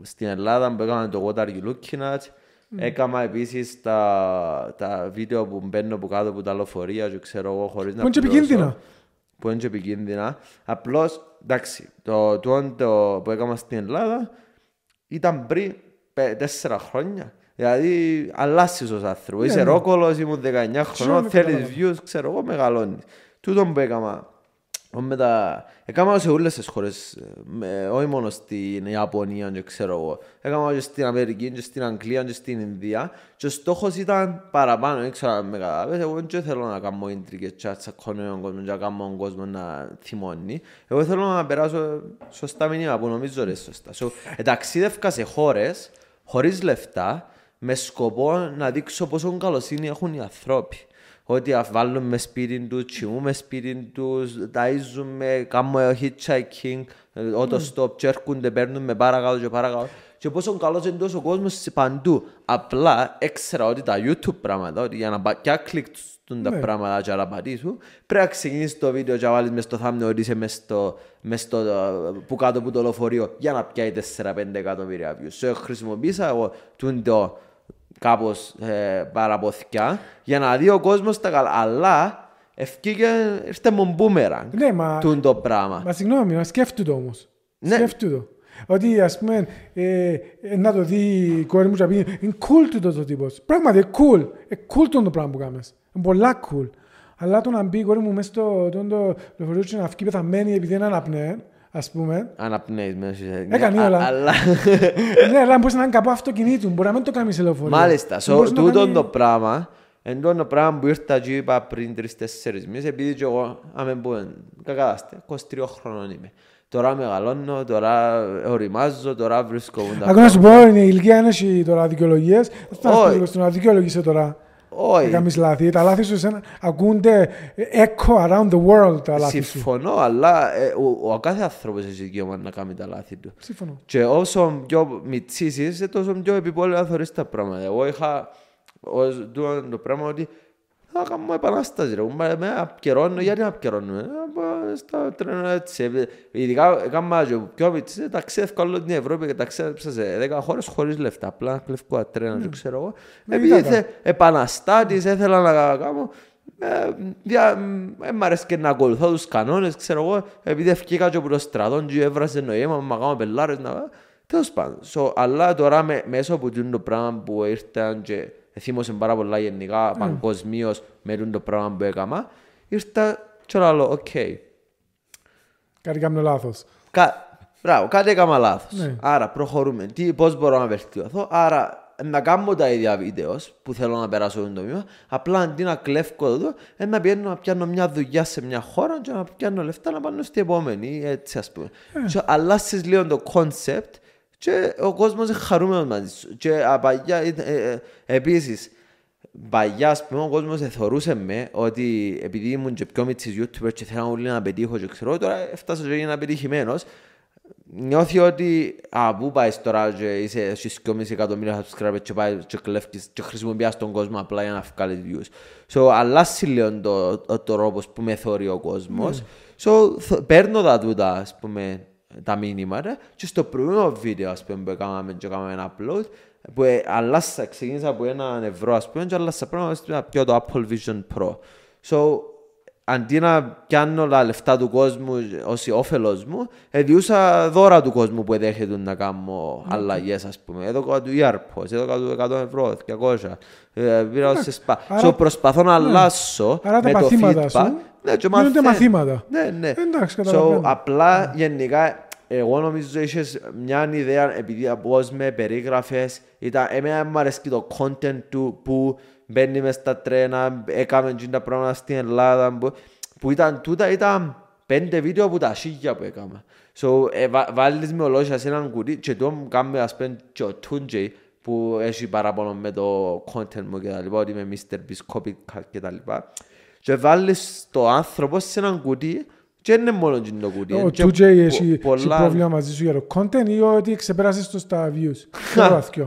στην Ελλάδα που έκαμε το What Are You Looking At. Mm. Έκανα επίσης τα, τα βίντεο που μπαίνω από κάτω από τα λοφορία και ξέρω εγώ χωρίς να πληρώσω. Που είναι επικίνδυνα. Που είναι επικίνδυνα. Απλώς, εντάξει, το, το, που έκαμε στην Ελλάδα ήταν πριν τέσσερα χρόνια. Δηλαδή, αλλάσεις ως άνθρωπο. Yeah, ναι, Είσαι yeah. Ναι. ρόκολος, ήμουν 19 χρονών, θέλεις views, ξέρω εγώ, μεγαλώνεις. Τούτον που έκαμε μετά, έκανα σε όλες τις χώρες, με, όχι μόνο στην Ιαπωνία και ξέρω εγώ. Έκανα και στην Αμερική και στην Αγγλία και στην Ινδία και ο στόχος ήταν παραπάνω, δεν ξέρω αν με καταλάβες. Εγώ δεν θέλω να κάνω ίντρικες και να τσακώνω τον κόσμο και να κάνω τον κόσμο να θυμώνει. Εγώ θέλω να περάσω σωστά μηνύματα που νομίζω είναι σωστά. So, ταξίδευκα σε χώρε χωρί λεφτά με σκοπό να δείξω πόσο καλοσύνη έχουν οι ανθρώποι ότι βάλουν με σπίτι τους, τσιμούν με σπίτι τους, ταΐζουμε, κάνουμε hitchhiking, auto-stop, mm. και έρχονται, παίρνουν με παρακάτω και παρακάτω. Και πόσο καλός είναι τόσο ο κόσμος παντού. Απλά έξερα ότι τα YouTube πράγματα, ότι για να στον τα ναι. πράγματα και να πατήσουν, πρέπει να ξεκινήσεις το βίντεο και να βάλεις μες στο thumbnail ότι είσαι μες στο, μες στο, ε, που κάτω από το λεωφορείο για να πιάει 4-5 εκατομμύρια views. Σε χρησιμοποίησα εγώ το κάπως ε, παραποθιά για να δει ο κόσμος τα καλά. Αλλά ευκήκε, ήρθε μου μπούμεραν ναι, μα, το πράγμα. Μα συγγνώμη, μα σκέφτομαι όμως. Ναι. Σκέφτομαι. Ότι ας πούμε ε, ε, να το δει η κόρη μου και πει είναι cool το τύπος. Πράγματι, είναι cool. Είναι cool το πράγμα που κάνεις. Είναι πολλά cool. Αλλά το να μπει η κόρη μου μέσα στο λεωφορείο και να αυκεί πεθαμένη επειδή είναι αναπνέν, ας πούμε. Αναπνέεις μέσα σε... Έκανε ναι, ε, όλα. Αλλά... ναι, αλλά μπορείς να είναι κάπου αυτοκινήτου, μπορεί να μην το κάνει σε λεωφορείο. Μάλιστα, so, τούτο κάνει... το πράγμα, εν το πράγμα που ήρθα και είπα πριν τρεις-τέσσερις μήνες, επειδή και εγώ, άμα κακάστε, 23 χρονών είμαι. Τώρα μεγαλώνω, τώρα οριμάζω, τώρα βρίσκω... Ακόμα σου πω, η ηλικία ένωση τώρα δικαιολογίες. Θα σου πω, αδικαιολογήσε τώρα. Όχι. Έκαμε λάθη. Τα λάθη σου εσένα ακούνται echo around the world τα λάθη σου. Συμφωνώ, αλλά ε, ο, ο, κάθε άνθρωπος έχει δικαίωμα να κάνει τα λάθη του. Συμφωνώ. Και όσο πιο μυτσίσεις, ε, τόσο πιο επιπόλαιο θεωρείς τα πράγματα. Εγώ είχα ως, το πράγμα ότι θα κάνουμε επανάσταση ρε, με απκαιρώνω, γιατί απκαιρώνουμε, ε, ε, στα τρένα έτσι, ε, ειδικά έκανα και πιο μητσί, ταξίδευκα όλη την Ευρώπη και ταξίδευσα σε 10 χώρες χωρίς λεφτά, απλά τα τρένα δεν ναι. ξέρω εγώ, επειδή επαναστάτης, ήθελα να κάνω, δεν μ' αρέσει και να ακολουθώ τους κανόνες, ξέρω εγώ, επειδή ευκήκα και από το στρατό και έβραζε νοήμα, μα κάνω πελάρες, τέλος πάντων. Αλλά τώρα μέσω από το πράγμα που ήρθαν και θύμωσε πάρα πολλά γενικά mm. παγκοσμίω με το πράγμα που έκανα. Ήρθα και όλα λέω, οκ. Κάτι κάνω λάθο. Κα... Μπράβο, κάτι έκανα λάθο. Ναι. Άρα προχωρούμε. Τι, πώς μπορώ να βελτιωθώ. Άρα να κάνω τα ίδια βίντεο που θέλω να περάσω το μήμα. Απλά αντί να κλέφω εδώ, να πιάνω, να πιάνω μια δουλειά σε μια χώρα και να πιάνω λεφτά να πάνω στην επόμενη. Έτσι, α πούμε. Yeah. Και λέω λίγο το κόνσεπτ και ο κόσμος είναι χαρούμενος μαζί σου. Και απαγιά, ε, ε, ε επίσης, παλιά, ας πούμε, ο κόσμος θεωρούσε με ότι επειδή ήμουν και πιο μίτσι YouTuber και θέλω όλοι να πετύχω, και ξέρω τώρα, έφτασα και είναι πετυχημένος. Νιώθει ότι α, πού πάεις τώρα και είσαι στις 2,5 εκατομμύρια subscribers και πάει και κλέφτεις και χρησιμοποιάς τον κόσμο απλά για να βγάλεις views. So, αλλάζει λίγο το, το, το τρόπος που με θεωρεί ο κόσμος. Mm. Ναι. So, παίρνω τα τούτα, ας πούμε, τα μήνυματα και στο προηγούμενο βίντεο ας πούμε, που έκαναμε και έκαναμε ένα upload που ε, αλλάσα, ξεκίνησα από ένα ευρώ ας πούμε και αλλάσα πρώτα να πιω το Apple Vision Pro. So, αντί να πιάνω τα λεφτά του κόσμου ως όφελος μου, εδιούσα δώρα του κόσμου που δέχεται να κάνω αλλαγέ, αλλαγές πούμε. Εδώ Έδωκα του earpods, έδωκα του 100 ευρώ, 200, ε, πήρα σε σπα. Άρα... So, προσπαθώ να ναι. αλλάσω Άρα με το feedback. Σου... Ναι, και μαθαίνω. μαθήματα. Ναι, ναι. Εντάξει, so, απλά γενικά εγώ νομίζω ότι είχες μια ιδέα επειδή από με περίγραφες. Ήταν εμένα μου αρέσει το content του που μπαίνει μες στα τρένα, έκαμε τα πράγματα στην Ελλάδα. Που, που ήταν τούτα, ήταν πέντε βίντεο από τα σίγια που έκαμε. So, ε, βα, βάλεις με ολόγια σε έναν κουτί και το κάνουμε ας πούμε και ο Τούντζεϊ που έχει παραπονό με το content μου και τα λοιπά, ότι είμαι Mr. Biscopic και τα λοιπά. Και βάλεις το άνθρωπο σε έναν κουτί και είναι μόνο το κούτι. Ο Τούτζε έχει πρόβλημα μαζί σου για το content ή ότι ξεπεράσεις το στα views. Το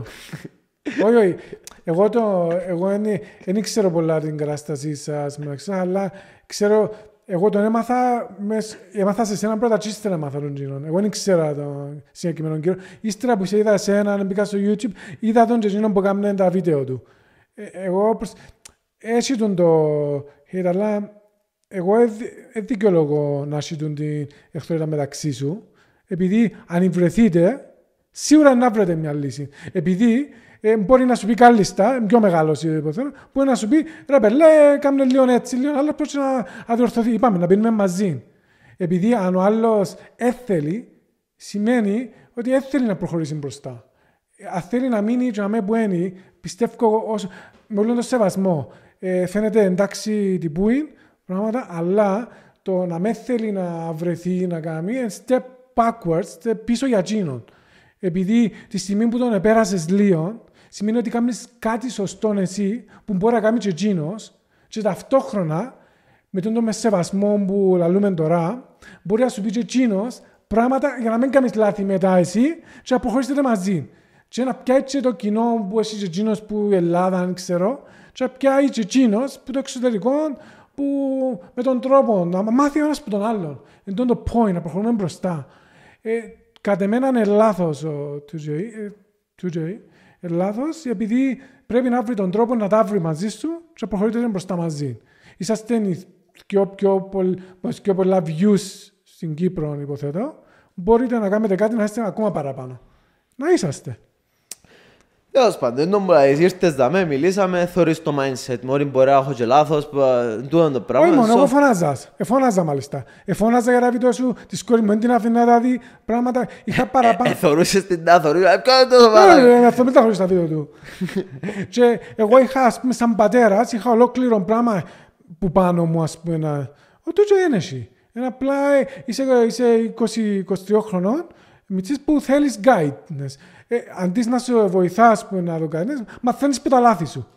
Όχι, όχι. Εγώ, δεν ξέρω πολλά την κατάστασή σας, αλλά ξέρω εγώ τον έμαθα, μες, έμαθα σε έναν πρώτα και ύστερα έμαθα τον Τζίνον. Εγώ δεν ήξερα τον συγκεκριμένο κύριο. Ύστερα που σε είδα αν μπήκα στο YouTube, είδα τον Τζίνον που έκανε τα βίντεο του. Ε, εγώ προσ... έτσι τον το hate, αλλά εγώ ε, δεν δικαιολογώ να σύντουν την εχθρότητα μεταξύ σου, επειδή αν βρεθείτε, σίγουρα να βρείτε μια λύση. Επειδή ε, μπορεί να σου πει κάλλιστα, ε, πιο μεγάλο ή οτιδήποτε, μπορεί να σου πει ρε πελέ, κάμε λίγο έτσι, λίγο άλλο, πρέπει να αδιορθωθεί. Είπαμε να μπαίνουμε μαζί. Επειδή αν ο άλλος έθελει, σημαίνει ότι έθελει να προχωρήσει μπροστά. Ε, αν θέλει να μείνει και να με μπουένει, πιστεύω με όλο τον σεβασμό, ε, φαίνεται εντάξει την πούιν, πράγματα, αλλά το να με θέλει να βρεθεί να κάνει είναι step backwards, step πίσω για εκείνον. Επειδή τη στιγμή που τον επέρασες λίγο, σημαίνει ότι κάνεις κάτι σωστό εσύ που μπορεί να κάνει και εκείνο, και ταυτόχρονα με τον με σεβασμό που λαλούμε τώρα, μπορεί να σου πει και εκείνο πράγματα για να μην κάνεις λάθη μετά εσύ και να αποχωρήσετε μαζί. Και να πιάσει το κοινό που εσύ και εκείνο που η Ελλάδα, αν ξέρω, και να πιάσει και εκείνο που το εξωτερικό που με τον τρόπο να μάθει ο ένας από τον άλλον. Είναι το point, να προχωρούμε μπροστά. Ε, κατ' εμένα είναι λάθος ο Τουζεϊ, ε, ε, λάθος επειδή πρέπει να βρει τον τρόπο να τα βρει μαζί σου και να προχωρείτε μπροστά μαζί. Είσαστε πιο, πιο, πολλ, πιο πολλά views στην Κύπρο, υποθέτω. Μπορείτε να κάνετε κάτι να είστε ακόμα παραπάνω. Να είσαστε. Τέλος πάντων, δεν μπορεί να ήρθες δαμέ, μιλήσαμε, θεωρεί το mindset Μόλι μπορεί να έχω και λάθος, το πράγμα. Όχι μόνο, εγώ φωνάζα. εφωνάζα μάλιστα. Εφωνάζα για να βιτώ σου, τη κόρη μου, την αφήνα να δει πράγματα, είχα ε, παραπάνω. Ε, Θεωρούσε την να θωρείς, ε, κάνω το βάρο. Ναι, ναι, ναι, αυτό μην τα τα βίντεο του. Και εγώ είχα, ας πούμε, σαν πατέρας, είχα ολόκληρο πράγμα που πάνω μου, ας πούμε, Ο τούτο είναι εσύ. Είναι απλά, είσαι 20-23 χρονών, μητσής που θέλεις guidance ε, αντί να σε βοηθάς να το κάνεις, μαθαίνεις που τα λάθη σου.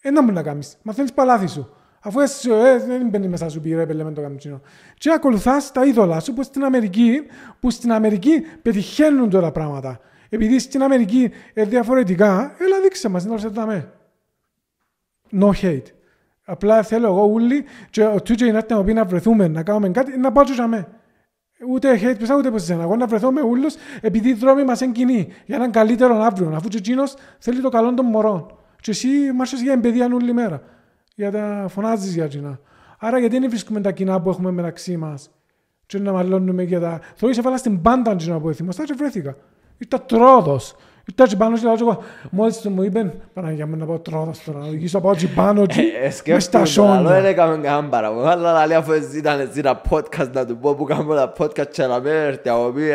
Ένα ε, μου να κάνεις. Μαθαίνεις τα λάθη σου. Αφού εσύ ε, δεν μπαίνει μέσα σου πει ρε πελέ με το καμπτσίνο. Και ακολουθάς τα είδωλα σου που στην Αμερική, που στην Αμερική πετυχαίνουν τώρα πράγματα. Επειδή στην Αμερική ε, διαφορετικά, έλα δείξε μας, να ρωτάτε με. No hate. Απλά θέλω εγώ ούλη, και ο Τούτζε να πει να βρεθούμε, να κάνουμε κάτι, να πάω και Ούτε hate ούτε πως εσένα. Εγώ να βρεθώ με ούλους επειδή οι δρόμοι μας είναι κοινοί για έναν καλύτερο αύριο. Αφού και Τζίνος θέλει το καλό των μωρών. Και εσύ μάρσες για εμπαιδεία όλη μέρα. Για τα φωνάζεις για κοινά. Άρα γιατί δεν βρίσκουμε τα κοινά που έχουμε μεταξύ μας. Και να μαλώνουμε για τα... Θεωρείς έβαλα στην πάντα κοινά που έθιμωσα και βρέθηκα. Ήταν τρόδος. Κοιτάξει πάνω και λέω μόλις του μου είπαν «Παναγιά μου να πάω στο τώρα, οδηγήσω πάω και πάνω και ε, ε, μες στα σόνια». Δεν έκαμε γάμπαρα παραπονό, αλλά λέει αφού ήταν έτσι ένα podcast να του πω που κάνω ένα podcast και να μην έρθει από μη, ε,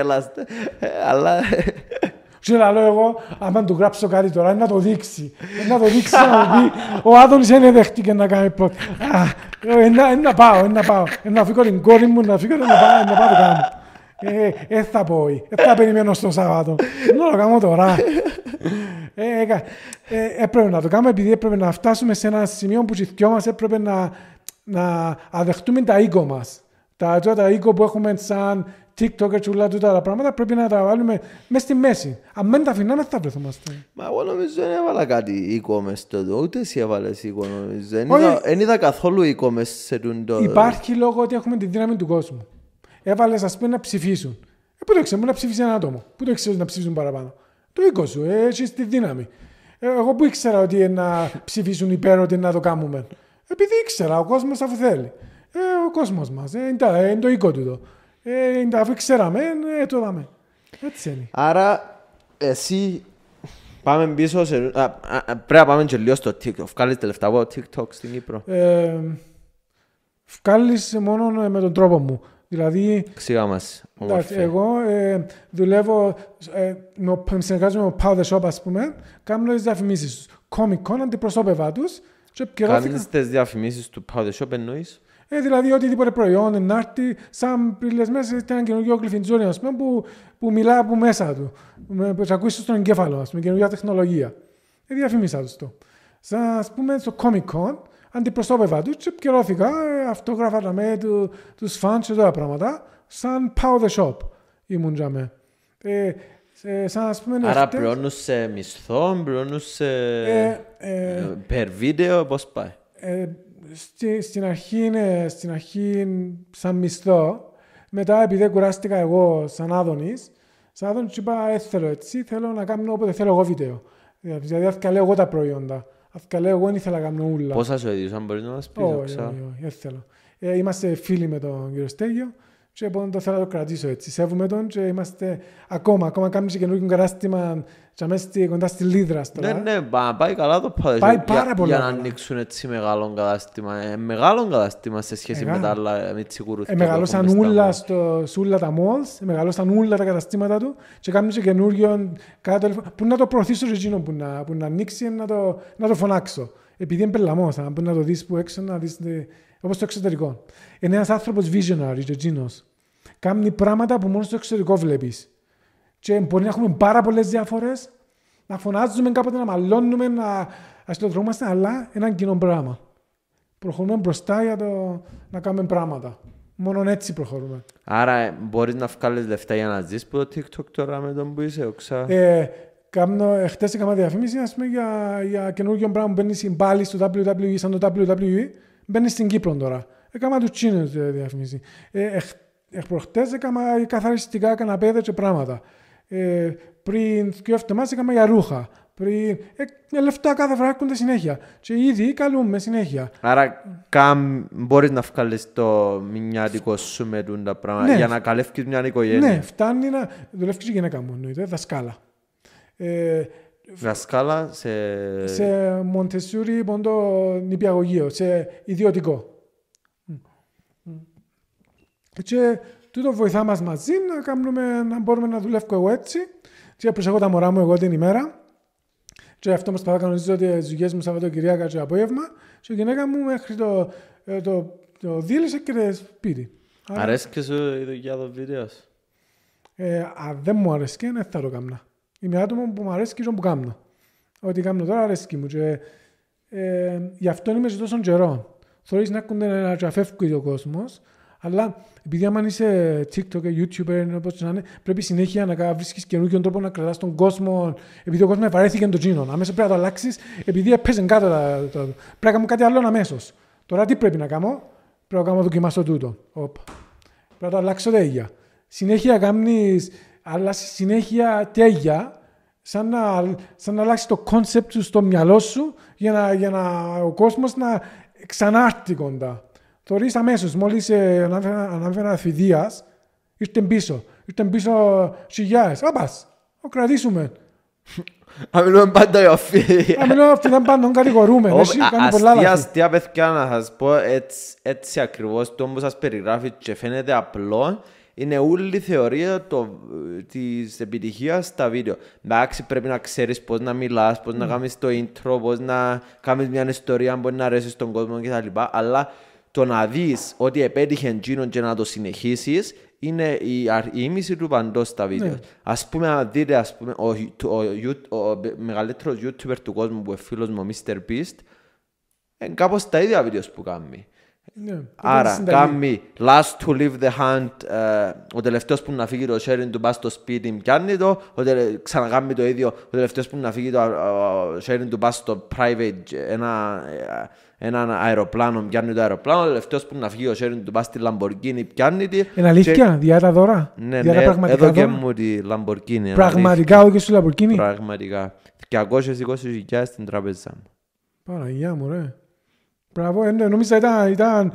αλλά... Και λέω εγώ, άμα του γράψω κάτι τώρα, να το δείξει. Να το δείξει να μου πει, ο Άδωνης δεν δέχτηκε να κάνει podcast. Να πάω, να πάω, να φύγω την κόρη μου, να φύγω να πάω, να πάω το κάνω. Ε, ε, θα πω, ε, θα περιμένω στο Σάββατο. Να το κάνω τώρα. Ε, ε, έπρεπε να το κάνουμε επειδή έπρεπε να φτάσουμε σε ένα σημείο που οι δυο μας έπρεπε να, να αδεχτούμε τα οίκο μας. Τα, τα οίκο που έχουμε σαν TikTok και όλα τα πράγματα πρέπει να τα βάλουμε μέσα στη μέση. Αν δεν τα αφήναμε θα βρεθούμε. Μα εγώ νομίζω δεν έβαλα κάτι οίκο μέσα στο δω. ούτες εσύ έβαλες οίκο Δεν είδα, καθόλου οίκο μέσα σε το... Υπάρχει λόγο ότι έχουμε τη δύναμη του κόσμου έβαλες, ας πούμε, να ψηφίσουν. Ε, πού το μου να ψηφίσει ένα άτομο. Πού το ξέρεις να ψηφίσουν παραπάνω. Το οίκο σου, ε, έχεις τη δύναμη. Ε, εγώ που ήξερα ότι να ψηφίσουν υπέρ, ότι να το κάνουμε. Επειδή ήξερα, ο κόσμος αφού θέλει. Ε, ο κόσμος μας. Ε, ε, είναι το οίκο του εδώ. Ε, αφού ξέραμε, ε, ε, το δάμε. Έτσι είναι. Άρα, εσύ Πάμε πίσω, σε... α, α, πρέπει να πάμε και λίγο στο TikTok. Βγάλεις τελευταία από TikTok στην Κύπρο. Ε, μόνο ε, με τον τρόπο μου. Δηλαδή, μας, εγώ ε, δουλεύω, ε, συνεργάζομαι με Power Shop, ας πούμε, κάνω τις διαφημίσεις τους. Comic Con αντιπροσώπευα τους. Κάνεις τις διαφημίσεις του Power Shop εννοείς? Ε, δηλαδή οτιδήποτε προϊόν, ενάρτη, σαν πριν μέσα ήταν ένα καινούργιο κλειφιντζόρι, ας πούμε, που, που μιλά από μέσα του. Με, που ακούσεις στον εγκέφαλο, ας πούμε, καινούργια τεχνολογία. Ε, διαφημίσα τους το. Σαν, ας πούμε, στο Comic Con, αντιπροσώπευα τους και επικαιρώθηκα, ε, αυτόγραφα με του, τους φαν και τώρα πράγματα, σαν power the shop ήμουν για με. Ε, ε, σαν ας πούμε... Άρα αυτές... σε μισθό, πληρώνουσε ε, ε, per video, πώς πάει. Ε, στην, αρχή, ναι, στην αρχή σαν μισθό, μετά επειδή κουράστηκα εγώ σαν Άδωνης, σαν Άδωνης είπα, «Ε, θέλω έτσι, θέλω να κάνω όποτε θέλω εγώ βίντεο. Δηλαδή, θα δηλαδή, λέω εγώ τα προϊόντα. Αυκαλέ, εγώ δεν ήθελα να κάνω ούλα. Πόσα σου να μας είμαστε φίλοι με τον κύριο Στέγιο και πότε το θέλω να το κρατήσω έτσι. Σέβουμε τον και είμαστε ακόμα, ακόμα κάνουμε και καινούργιο κατάστημα και μέσα κοντά στη Λίδρα τώρα. Ναι, ναι, πάει καλά το πάδε. Πάει πάρα για, πολύ για να ανοίξουν έτσι μεγάλο κατάστημα. Ε, μεγάλο κατάστημα σε σχέση Εγάλο. με τα άλλα μητσικουρούθια. Ε, ε μεγαλώσαν ούλα στο, σε όλα τα μόλς, ε, μεγαλώσαν ούλα τα καταστήματα του και κάνουμε και καινούργιο κάτω. Που να το προωθήσω σε εκείνο που να, που να ανοίξει, να το, να το φωνάξω. Επειδή είναι πελαμός, να το δεις που έξω, να δεις Όπως στο εξωτερικό. Είναι ένας άνθρωπος visionary, Τζίνο. Κάνει πράγματα που μόνο στο εξωτερικό βλέπεις. Και μπορεί να έχουμε πάρα πολλές διαφορές, να φωνάζουμε κάποτε, να μαλώνουμε, να ασχοληθούμε, αλλά ένα κοινό πράγμα. Προχωρούμε μπροστά για το να κάνουμε πράγματα. Μόνο έτσι προχωρούμε. Άρα ε, μπορείς να βγάλεις λεφτά για να ζεις που το TikTok τώρα με τον που είσαι, οξά. Ε, κάνω, ε, χτες έκανα διαφήμιση ας πούμε, για, για καινούργιο πράγμα που μπαίνει πάλι στο WWE σαν το WWE Μπαίνει στην Κύπρο τώρα. Έκανα του Τσίνε διαφημίσει. Ε, Εχπροχτέ έκανα καθαριστικά καναπέδε και πράγματα. Ε, πριν δύο εβδομάδε έκανα για ρούχα. Πριν, ε, λεφτά κάθε φορά έρχονται συνέχεια. Και ήδη καλούμε συνέχεια. Άρα, καμ, μπορείς να βγάλεις το μηνιάτικο σου με τα πράγματα ναι. για να καλεύει μια οικογένεια. Ναι, φτάνει να δουλεύει η γυναίκα μου, εννοείται, δασκάλα. Ε, Δασκάλα σε... Σε Μοντεσούρι, πόντο νηπιαγωγείο, σε ιδιωτικό. Και τούτο βοηθά μας μαζί να, κάνουμε, να μπορούμε να δουλεύω εγώ έτσι και προσέχω τα μωρά μου εγώ την ημέρα. Και αυτό μας θα κανονίζω τις δουλειές μου Σαββατοκυριακά και απόγευμα και η γυναίκα μου μέχρι το, ε, το, το δίλησε και το σπίτι. Αρέσκε σου η δουλειά των βίντεο. Ε, αν δεν μου αρέσκει, δεν θα το κάνω. Είμαι άτομο που μου αρέσει και που κάνω. Ό,τι κάνω τώρα αρέσει μου. Και, ε, γι' αυτό είμαι σε τόσο καιρό. Θεωρεί να ακούνε να τραφεύκει ο κόσμος, αλλά επειδή άμα είσαι TikTok, YouTuber, όπω να είναι, πρέπει συνέχεια να βρίσκει καινούργιο τρόπο να κρατάς τον κόσμο. Επειδή ο κόσμος βαρέθηκε τον τζίνο, αμέσως πρέπει να το αλλάξεις, επειδή έπαιζε κάτω. Τα, τα, πρέπει να κάνω κάτι άλλο αμέσως. Τώρα τι πρέπει να κάνω, πρέπει να δοκιμάσω τούτο. Οπ. Πρέπει να το αλλάξω τα ίδια. Συνέχεια κάνεις αλλά στη συνέχεια τέγια, σαν να, σαν να αλλάξει το κόνσεπτ σου στο μυαλό σου για να, για να ο κόσμος να ξανάρθει κοντά. Θεωρείς αμέσως, μόλις ε, ανάφερα αφηδίας, ήρθε πίσω. Ήρθε πίσω σιγιάες. Άπας, το κρατήσουμε. Αμιλούμε πάντα για αφηδία. Αμιλούμε δεν πάντα, κατηγορούμε. Αστεία, αστεία παιδιά να σας πω, έτσι ακριβώς το όμως σας περιγράφει και φαίνεται απλό, είναι όλη η θεωρία της επιτυχίας στα βίντεο. Εντάξει, πρέπει να ξέρεις πώς να μιλάς, πώς να ναι. κάνεις το intro, πώς να κάνεις μια ιστορία που μπορεί να αρέσει στον κόσμο κτλ. Αλλά το να δεις ότι επέτυχε εντζήνων και να το συνεχίσεις είναι η, η ίμιση του παντός στα βίντεο. Α ναι. πούμε, αν δείτε ας πούμε, ο, ο, ο, ο μεγαλύτερος YouTuber του κόσμου που είναι φίλος μου, ο Mr. Beast, είναι κάπως τα ίδια βίντεος που κάνει. Ναι, Άρα, κάμι, last to leave the hand, ε, ο τελευταίος που να φύγει το sharing του πα στο σπίτι, πιάνει το, ο τελε... το ίδιο, ο τελευταίος που να φύγει το sharing του πα στο private, ένα, ε, ένα αεροπλάνο, πιάνει το αεροπλάνο, ο τελευταίος που να φύγει το sharing του πα στη Lamborghini, πιάνει τη. Είναι αλήθεια, και... διά τα δώρα. Ναι, ναι, πραγματικά. εδώ και μου τη Lamborghini. Πραγματικά, όχι στη Lamborghini. Πραγματικά. 220.000 στην τραπέζα μου. Παραγιά μου, ρε. Μπράβο, ε, ναι, νομίζω ήταν, ήταν,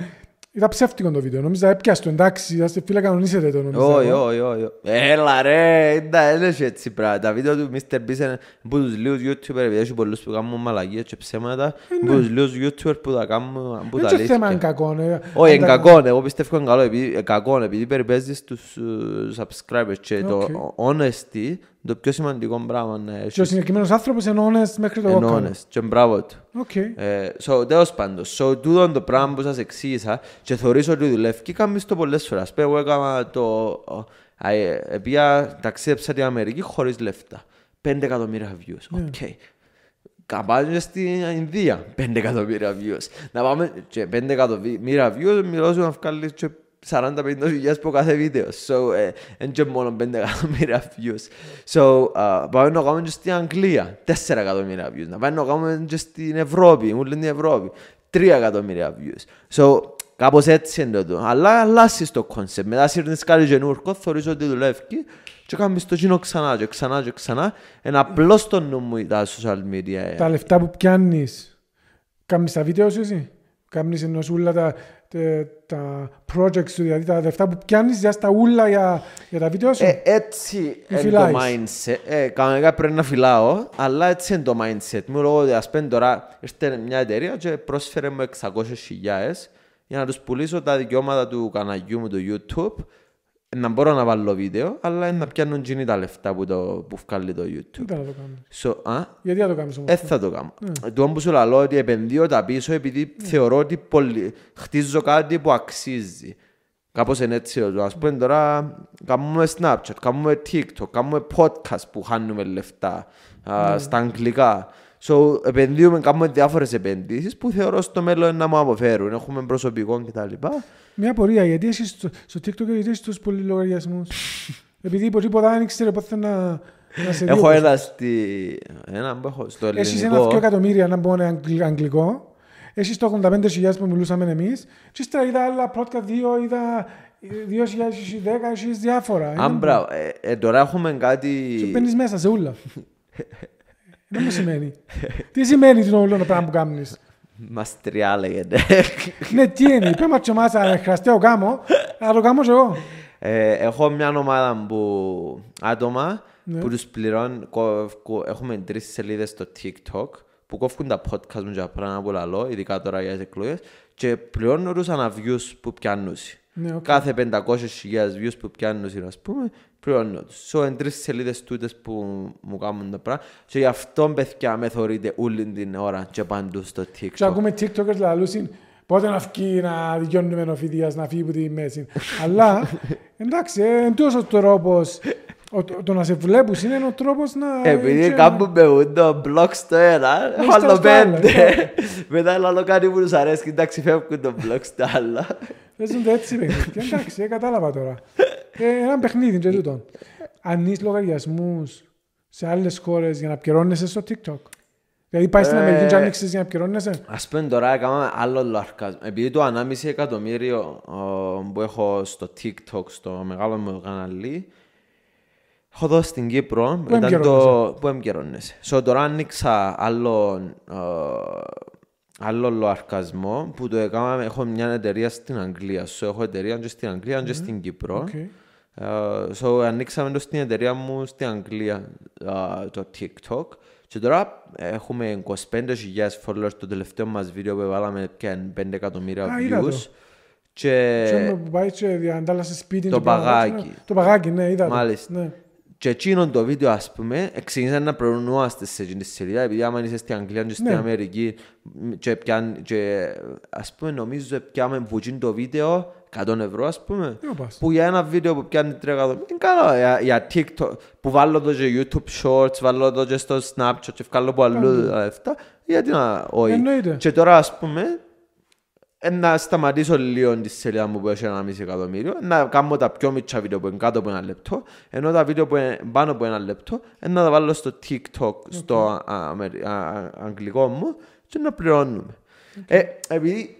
ήταν ψεύτικο το βίντεο. Νομίζω έπιασε το εντάξει, ας φίλε κανονίσετε το νομίζω. Όχι, όχι, όχι. Έλα ρε, είναι έχει έτσι πράγμα. Τα βίντεο του Mr. Beast είναι από τους λίγους YouTuber, επειδή έχει πολλούς που κάνουν μαλαγίες και ψέματα, ε, από ναι. τους λίγους YouTuber που τα κάνουν που τα αλήθεια. Είναι θέμα είναι κακό. Ε. Όχι, είναι κακό, εγώ πιστεύω είναι καλό, επειδή, κακό, επειδή περιπέζεις τους subscribers και το honesty το πιο σημαντικό πράγμα να έχεις. Και ο συγκεκριμένος άνθρωπος είναι μέχρι το κόκκαλο. Είναι και μπράβο του. Okay. Ε, so, τέλος πάντως, so, τούτο το πράγμα που σας εξήγησα και θεωρείς ότι δουλεύει και κάνεις το πολλές φορές. εγώ έκανα το... Επία ταξίδεψα την Αμερική χωρίς λεφτά. 5 εκατομμύρια views. Ναι. Οκ. Yeah. Okay. στην Ινδία 5 εκατομμύρια views. Να πάμε και 5 εκατομμύρια views, μιλώσουμε να βγάλεις και 40-50 χιλιάς από κάθε βίντεο. So, δεν και μόνο 5 εκατομμύρια views. So, πάμε να κάνουμε και στην Αγγλία 4 εκατομμύρια views. Να πάμε να κάνουμε και στην Ευρώπη, μου λένε την Ευρώπη 3 εκατομμύρια views. So, κάπως έτσι είναι το. Αλλά αλλάσεις το κόνσεπτ. Μετά σύρνεις κάτι γενούρκο, θωρείς ότι δουλεύει και κάνεις το γίνο ξανά και ξανά και ξανά. Είναι απλώς το νου μου τα social media. Ε. Τα λεφτά που πιάνεις, κάνεις τα βίντεο σου εσύ. Κάνεις ενός ούλα τα ε, τα projects σου, δηλαδή τα λεφτά που πιάνεις για στα ούλα για, για τα βίντεο σου. Ε, έτσι είναι το mindset. Ε, κανονικά πρέπει να φυλάω, αλλά έτσι είναι το mindset. Μου λόγω ότι ας πέντε τώρα ήρθε μια εταιρεία και πρόσφερε μου 600.000 για να τους πουλήσω τα δικαιώματα του καναγιού μου του YouTube να μπορώ να βάλω βίντεο, αλλά να πιάνω γίνει τα λεφτά που, το, που βγάλει το YouTube. Δεν θα το κάνεις. So, α? Γιατί θα το κάνεις όμως. Δεν θα το κάνω. Ναι. Του όμως σου λέω ότι επενδύω τα πίσω επειδή ναι. θεωρώ ότι πολύ... χτίζω κάτι που αξίζει. Κάπως είναι έτσι. Ας πούμε τώρα κάνουμε Snapchat, κάνουμε TikTok, κάνουμε podcast που χάνουμε λεφτά ναι. α, στα αγγλικά. So, επενδύουμε, κάνουμε διάφορες επενδύσεις που θεωρώ στο μέλλον να μου αποφέρουν. Έχουμε προσωπικό κτλ. Μια πορεία, γιατί εσύ στο, στο TikTok γιατί έχει τόσου πολλού λογαριασμούς. Επειδή τίποτα δεν ήξερε πότε να, να σε δει. Έχω ένα στη. Ένα έχω στο ελληνικό. Εσύ ένα δύο εκατομμύρια να μπουν αγγλικό. Εσύ το 85.000 που μιλούσαμε εμείς. Και ύστερα είδα άλλα πρώτα δύο, είδα 2010 διάφορα. Αν μπράβο, ε, ε, τώρα έχουμε κάτι. Παίρνεις μέσα σε όλα. Ε, δεν μου σημαίνει. Τι σημαίνει το όλο πράγμα που κάνεις. Μαστριά λέγεται. ναι, τι είναι. Πέμα τη ομάδα, χρειαστεί ο γάμο, αλλά το γάμο εγώ. Ε, έχω μια ομάδα που άτομα ναι. που τους πληρώνουν, έχουμε τρεις σελίδες στο TikTok που κόφουν τα podcast μου για πράγματα που λέω, ειδικά τώρα για τις εκλογές. και πληρώνουν τους αναβιούς που πιάνουν. Ναι, Κάθε 500.000 views που πιάνουν ας πούμε, πληρώνω τους. So, εν τρεις σελίδες τούτες που μου κάνουν τα πράγματα. Και γι' αυτό, παιδιά, με θεωρείτε όλη την ώρα και παντού στο TikTok. Και ακούμε TikTokers λαλούσιν, πότε να φύγει να δικαιώνουμε ο Φιδίας, να φύγει από τη μέση. Αλλά, εντάξει, ε, εν τόσο τρόπος ο, το, το να σε βλέπουν είναι ο τρόπος να. Επειδή κάπου με ούντο μπλοκ στο ένα, ε, άλλο πέντε. Ναι. Μετά άλλο κάτι που τους αρέσει, εντάξει, φεύγουν το μπλοκ στο άλλο. Δεν το έτσι παιχνίδι. Εντάξει, ε, κατάλαβα τώρα. Ε, ένα παιχνίδι, και τούτο. Ανείς λογαριασμούς σε άλλες χώρες για να πληρώνεσαι στο TikTok. Δηλαδή πάει στην Αμερική και άνοιξες για να πληρώνεσαι. Ας πούμε τώρα, έκανα άλλο λογαριασμό. Επειδή το 1,5 εκατομμύριο που έχω στο TikTok, στο μεγάλο μου καναλί, Έχω δώσει στην Κύπρο, που ήταν το... So, τώρα άνοιξα ε, άλλο λοαρκασμό που το έκανα, έχω μια εταιρεία στην Αγγλία. So, έχω εταιρεία και στην Αγγλία και στην Κύπρο. Okay. Uh, ε, so, ανοίξαμε το εταιρεία μου στην Αγγλία ε, το TikTok. Και τώρα έχουμε 25.000 followers το τελευταίο μας βίντεο που βάλαμε και 5 εκατομμύρια views. Και... και... που πάει και σπίτι. Το παγάκι. Το παγάκι, ναι, είδα. Μάλιστα. Ναι. Και εκείνο το βίντεο, ας πούμε, ξεκίνησε να προνοούμαστε σε εκείνη τη σελίδα, επειδή άμα είσαι στην Αγγλία και στην ναι. Αμερική και, πιάν, και ας πούμε νομίζω πιάμε που εκείνο το βίντεο 100 ευρώ, ας πούμε, που για ένα βίντεο που πιάνει 300 ευρώ, είναι καλό, για, για TikTok, που βάλω εδώ και YouTube Shorts, βάλω εδώ και στο Snapchat και βγάλω από αλλού ε, αυτά, γιατί να όχι. Και τώρα, ας πούμε, να σταματήσω λίγο της σελίδα μου που έχει 1,5 εκατομμύριο, να κάνω τα πιο μικρά βίντεο που είναι κάτω από ένα λεπτό, ενώ τα βίντεο που είναι πάνω από ένα λεπτό, να τα βάλω στο TikTok, στο αγγλικό μου και να πληρώνουμε. ε Επειδή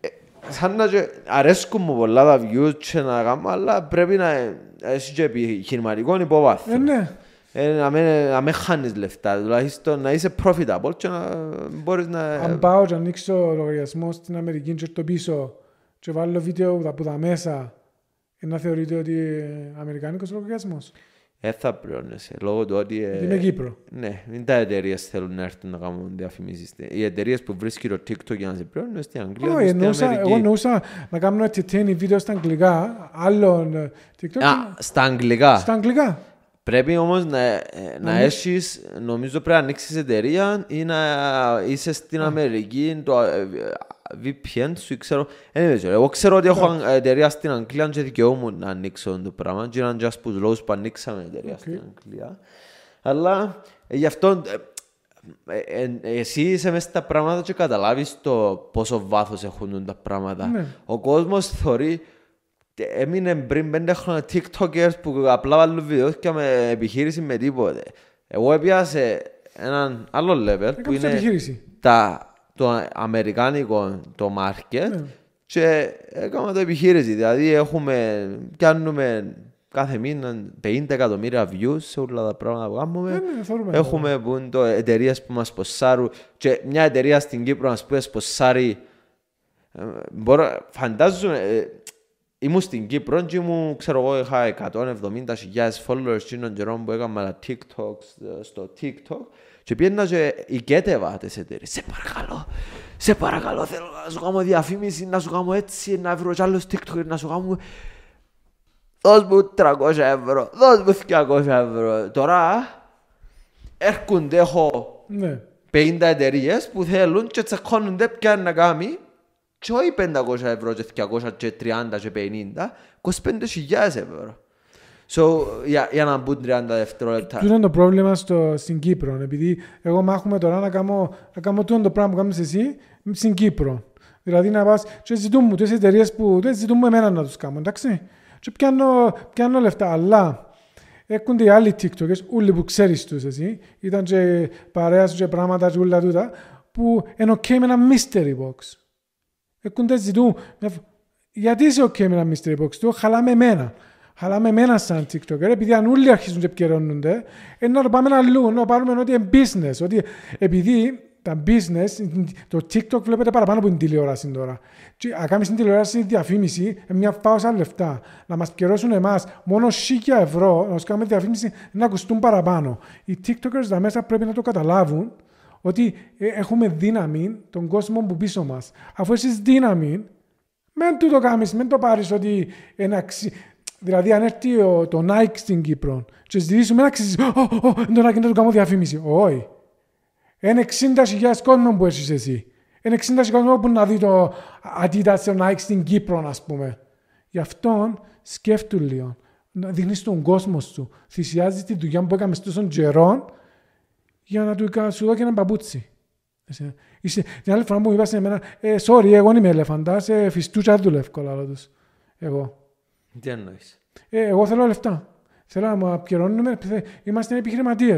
ε, σαν να αρέσκουν μου πολλά τα views και να κάνω, αλλά πρέπει να έχει και επιχειρηματικό υποβάθρο. Ε, ναι. Ε, να μην χάνεις λεφτά, τουλάχιστον να είσαι profitable και να μπορείς να... Αν πάω και ανοίξω λογαριασμό στην Αμερική και το πίσω και βάλω βίντεο από τα μέσα, ε, να θεωρείτε ότι είναι αμερικάνικος λογαριασμός. Ε, θα πληρώνεσαι, λόγω του ότι... Ε, είναι Κύπρο. Ναι, μην τα εταιρείες θέλουν να έρθουν να κάνουν διαφημίσεις. Οι εταιρείες που βρίσκει το TikTok για να σε πληρώνουν στην Αγγλία, oh, στην Αμερική. Εγώ νοούσα να κάνω ένα τετένι βίντεο στα αγγλικά, άλλων TikTok. Α, στα αγγλικά. Στα αγγλικά. Πρέπει όμως να, ε, να έχεις, νομίζω πρέπει να ανοίξεις εταιρεία ή να είσαι στην ναι. Αμερική, το VPN ε, σου, ξέρω. Anyway, εγώ ξέρω ότι έχω ναι. εταιρεία στην Αγγλία και δικαιούμουν να ανοίξω το πράγμα. Και είναι just που λόγους που ανοίξαμε εταιρεία στην Αγγλία. Αλλά ε, γι' αυτό εσύ είσαι μέσα στα πράγματα και καταλάβεις το πόσο βάθος έχουν τα πράγματα. Ναι. Ο κόσμος θεωρεί έμεινε πριν πέντε χρόνια TikTokers που απλά βάλουν και με επιχείρηση με τίποτε. Εγώ έπιασε σε έναν άλλο level ε, που είναι επιχείρηση. τα, το αμερικάνικο το market yeah. Ναι. και έκανα το επιχείρηση. Δηλαδή έχουμε, κάνουμε κάθε μήνα 50 εκατομμύρια views σε όλα τα πράγματα που κάνουμε. Ε, ναι, έχουμε yeah. εταιρείες που μας ποσάρουν και μια εταιρεία στην Κύπρο μας που ε, Μπορώ, φαντάζομαι, ήμουν στην Κύπρο και μου, ξέρω εγώ, είχα 170.000 followers των καιρό που έκανα τα TikTok, ε, στο TikTok και πήγαινα και οικέτευα τις εταιρείες. Σε παρακαλώ, σε παρακαλώ, θέλω να σου κάνω διαφήμιση, να σου κάνω έτσι, να βρω κι άλλους TikTok, να σου κάνω... Δώσ' μου 300 ευρώ, δώσ' μου 200 ευρώ. Τώρα έρχονται, έχω ναι. 50 εταιρείες που θέλουν και τσακώνονται ποια να κάνει και όχι 500 ευρώ και 200 και 30 και 50, 25.000 ευρώ. So, για, για να μπουν 30 δευτερόλεπτα. Τούτο είναι το πρόβλημα στο, στην Κύπρο. Επειδή εγώ μάχομαι τώρα να κάνω, να κάνω τούτο το πράγμα που κάνεις εσύ στην Κύπρο. Δηλαδή να πας και ζητούν μου τις εταιρείες που δεν ζητούν μου εμένα να τους κάνω, εντάξει. Και πιάνω, πιάνω λεφτά, αλλά έχουν και άλλοι TikTokers, όλοι που ξέρεις τους εσύ, ήταν και παρέας σου και πράγματα και όλα τούτα, που είναι με ένα mystery box τέτοι ζητούν. Γιατί είσαι OK με ένα mystery box του, χαλάμε εμένα. Χαλάμε εμένα σαν TikToker, επειδή αν όλοι αρχίζουν και επικαιρώνονται, είναι να το πάμε λούν, να πάρουμε ότι είναι business. Ότι επειδή τα business, το TikTok βλέπετε παραπάνω από την τηλεόραση τώρα. Και αν κάνεις την τηλεόραση διαφήμιση, μια πάωσα λεφτά. Να μας πληρώσουν εμάς μόνο σίκια ευρώ, να μας κάνουμε διαφήμιση, να ακουστούν παραπάνω. Οι TikTokers τα μέσα πρέπει να το καταλάβουν ότι ε, έχουμε δύναμη τον κόσμο που πίσω μας. Αφού έχεις δύναμη, μεν του το κάνει, μην το πάρεις ότι ένα ξύ... Δηλαδή, αν έρθει το Nike στην Κύπρο και ζητήσουμε ένα ξέρει, Ω, ω, το Nike δεν του κάνω διαφήμιση. Όχι. Είναι 60.000 κόσμο που έχεις εσύ. Είναι 60.000 κόσμο που να δει το Adidas Nike στην Κύπρο, ας πούμε. Γι' αυτόν σκέφτου λίγο. δείχνεις τον κόσμο σου. Θυσιάζεις τη δουλειά που έκαμες τόσων καιρών για να του σου δω και ένα παπούτσι. Είσαι, την άλλη φορά μου είπα σε εμένα, ε, sorry, εγώ είμαι ελεφαντάς, ε, φιστούτσα δεν δουλεύω λάλο τους. Εγώ. Τι εννοείς. Ε, εγώ θέλω λεφτά. Θέλω να μου απειρώνουμε, είμαστε επιχειρηματίες,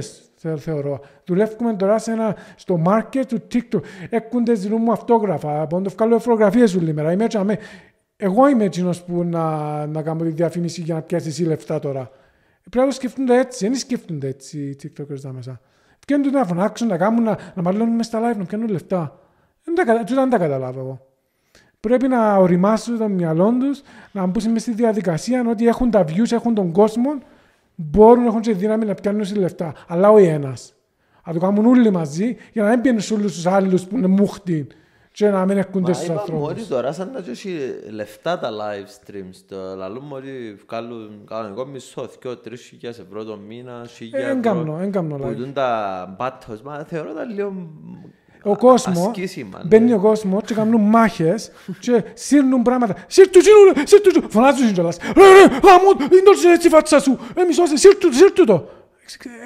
θεωρώ. Δουλεύουμε τώρα σε ένα, στο market του TikTok. Έχουν τι ζητούν μου αυτόγραφα, μπορώ να το βγάλω φωτογραφίες σου λίμερα. Είμαι έτσι, αμέ. εγώ είμαι έτσι που να, να κάνω τη διαφήμιση για να πιάσεις λεφτά τώρα. Πρέπει να το σκεφτούνται έτσι, δεν σκεφτούνται έτσι οι TikTokers τα μέσα. Πιάνουν να φωνάξουν, να κάνουν, να, να μαλώνουν μέσα στα live, να πιάνουν λεφτά. Δεν τα, τα καταλάβω εγώ. Πρέπει να οριμάσουν το μυαλό τους, να μπουν μέσα στη διαδικασία ότι έχουν τα views, έχουν τον κόσμο, μπορούν, να έχουν τη δύναμη να πιάνουν σε λεφτά. Αλλά ο ένας. Να το κάνουν όλοι μαζί για να μην πιάνουν όλους τους άλλους που είναι μούχτοι και να μην εκκούνται στους ανθρώπους. Μα είπαμε τώρα σαν να έχει λεφτά τα live streams. Το λαλούμε ότι βγάλουν μισό, δυο, τρεις χιλιάς ευρώ το μήνα, ε, χιλιά ευρώ. Έγκαμνο, έγκαμνο Που τα μπάτος, μα θεωρώ τα λίγο ο κόσμος, ναι. μπαίνει ο κόσμος και κάνουν μάχες και σύρνουν πράγματα. «Σύρτου, σύρτου, σύρτου», φωνάζουν ε, Ρε, ρε, ρε, είναι ρε, ρε, η ρε, ρε, ρε, ρε, ρε,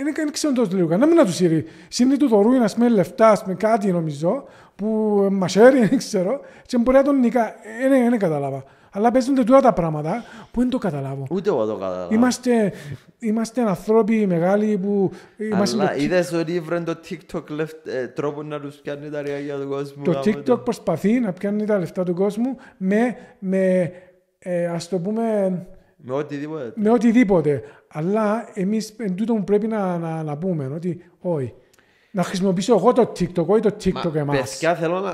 είναι, είναι τόσο λίγο. Να μην του σύρει. Συνήθω του δωρού να πούμε λεφτά, με κάτι νομίζω, που ε, μα έρει, δεν ξέρω, και μπορεί να τον νικά. Δεν είναι, ναι, κατάλαβα. Αλλά παίζονται τώρα τα πράγματα που δεν το καταλάβω. Ούτε εγώ το καταλάβω. Είμαστε, είμαστε ανθρώποι μεγάλοι που. Είμαστε Αλλά το... είδες ότι βρουν το TikTok λεφτ, ε, τρόπο να τους πιάνει τα ρεαλιά του κόσμου. Το TikTok το... προσπαθεί να πιάνει τα λεφτά του κόσμου με, με ε, ας το πούμε, με οτιδήποτε. Με οτιδήποτε. Αλλά εμείς εν τούτο πρέπει να, να, να πούμε ότι όχι. Να χρησιμοποιήσω εγώ το TikTok, όχι το TikTok εμάς. Παιδιά, θέλω να,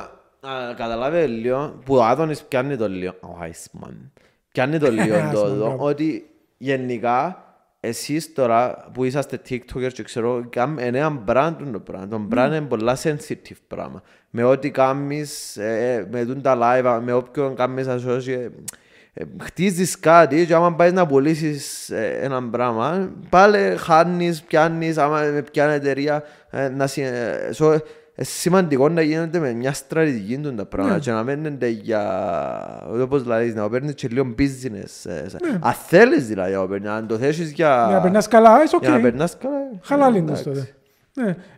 να καταλάβει λίγο που ο Άδωνης πιάνει το λίγο. Ο Άισμαν. Πιάνει το λίγο το εδώ ότι γενικά εσείς τώρα που είσαστε TikTokers και ξέρω, κάνουμε ένα μπραντ το brand. Το μπραντ είναι πολλά sensitive πράγμα. Με ό,τι κάνεις, ε, ε, με τα live, με όποιον κάνεις associate, ε, χτίζεις κάτι και άμα πάεις να πωλήσει ε, ένα πράγμα, πάλι χάνεις, πιάνεις, άμα με πιάνει εταιρεία. Ε, να συ... σημαντικό να γίνεται με μια στρατηγική του τα πράγματα ναι. και να μένετε για, Όπως δηλαδή, να παίρνεις και λίγο business. Ναι. Αν θέλεις δηλαδή, αν το θέσεις για... να περνάς καλά, είσαι okay. Για να περνάς καλά. Χαλά λίγο τότε.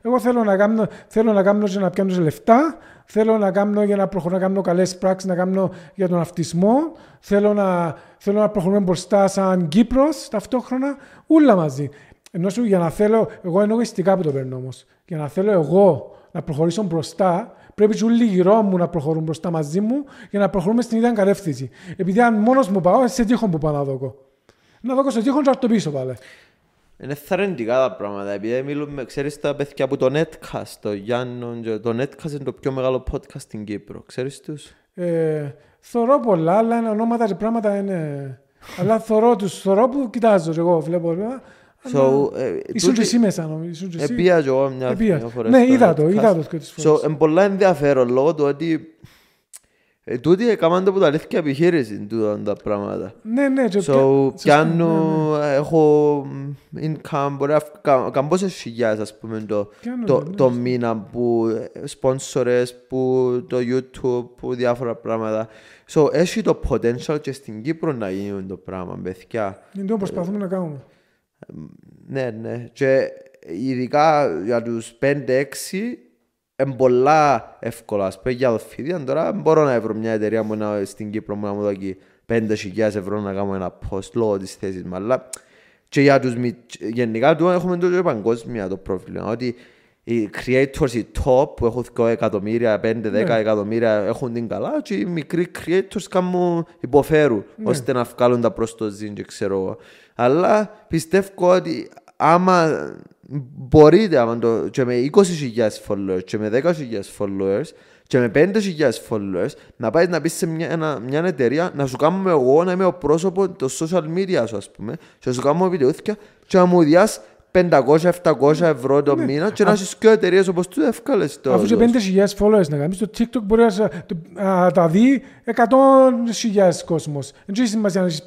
Εγώ θέλω να κάνω, θέλω να κάνω και να πιάνω λεφτά, θέλω να κάνω για να προχωρώ, να κάνω καλές πράξεις, να κάνω για τον αυτισμό. Θέλω να, θέλω να προχωρούμε μπροστά σαν Κύπρος ταυτόχρονα, όλα μαζί. Ενώ σου για να θέλω, εγώ ενώ που το παίρνω όμως, για να θέλω εγώ να προχωρήσω μπροστά, πρέπει και όλοι γύρω μου να προχωρούν μπροστά μαζί μου για να προχωρούμε στην ίδια κατεύθυνση. Επειδή αν μόνος μου πάω, σε τείχον που πάω να δω. Να δω σε τείχον και το πίσω πάλι. Είναι θερεντικά τα πράγματα, επειδή μιλούμε, ξέρεις τα παιδιά από το Netcast, το Γιάννον, το Netcast είναι το πιο μεγάλο podcast στην Κύπρο, ξέρεις τους. Ε, θωρώ πολλά, αλλά είναι ονόματα και πράγματα είναι... αλλά θωρώ τους, θωρώ που κοιτάζω εγώ, βλέπω. So, ε, ήσουν και εσύ μέσα νομίζω. Επία εγώ ε, μια φορά. Ναι, είδα το, είδα το. Είναι πολλά ενδιαφέρον λόγω του ότι ε, τούτοι έκαναν το που τα αλήθεια επιχείρηση τούτα τα πράγματα. Ναι, ναι. Και so, πιάνω, ναι, ε, ναι. έχω income, μπορεί να κάνω πόσες χιλιάδες, ας πούμε, το, πιάνω, το, ναι, το μήνα που σπόνσορες, που το YouTube, που διάφορα πράγματα. So, έχει το potential και στην Κύπρο να γίνει το πράγμα, παιδιά. Είναι το προσπαθούμε να κάνουμε. Ε, ναι, ναι. Και ειδικά για τους 5-6 εμπολά πολλά εύκολα. Ας πούμε, για δοφίδια τώρα μπορώ να βρω μια εταιρεία μου να, στην Κύπρο μου να μου δώσει 5.000 ευρώ να κάνω ένα post λόγω της θέσης μου. Αλλά και για τους, γενικά του έχουμε το παγκόσμιο το πρόβλημα. Ότι οι creators, οι top που έχουν 2 εκατομμύρια, 5-10 ναι. εκατομμύρια έχουν την καλά και οι μικροί creators κάνουν υποφέρουν ναι. ώστε να βγάλουν τα προς το ζήν και ξέρω Αλλά πιστεύω ότι άμα μπορείτε και με 20.000 followers και με 10.000 followers και με 5.000 followers να πάεις να πεις σε μια, ένα, μια εταιρεία να σου κάνω εγώ να είμαι ο πρόσωπος το social media σου ας πούμε και να σου κάνω βιντεοθήκια και να μου διάς 500-700 ευρώ το ναι. μήνα και να είσαι και εταιρείες όπως του ευκάλες τώρα. Αφού είσαι 5.000 followers να κάνεις το TikTok μπορεί να τα δει 100.000 κόσμος. Δεν έχει σημασία να έχεις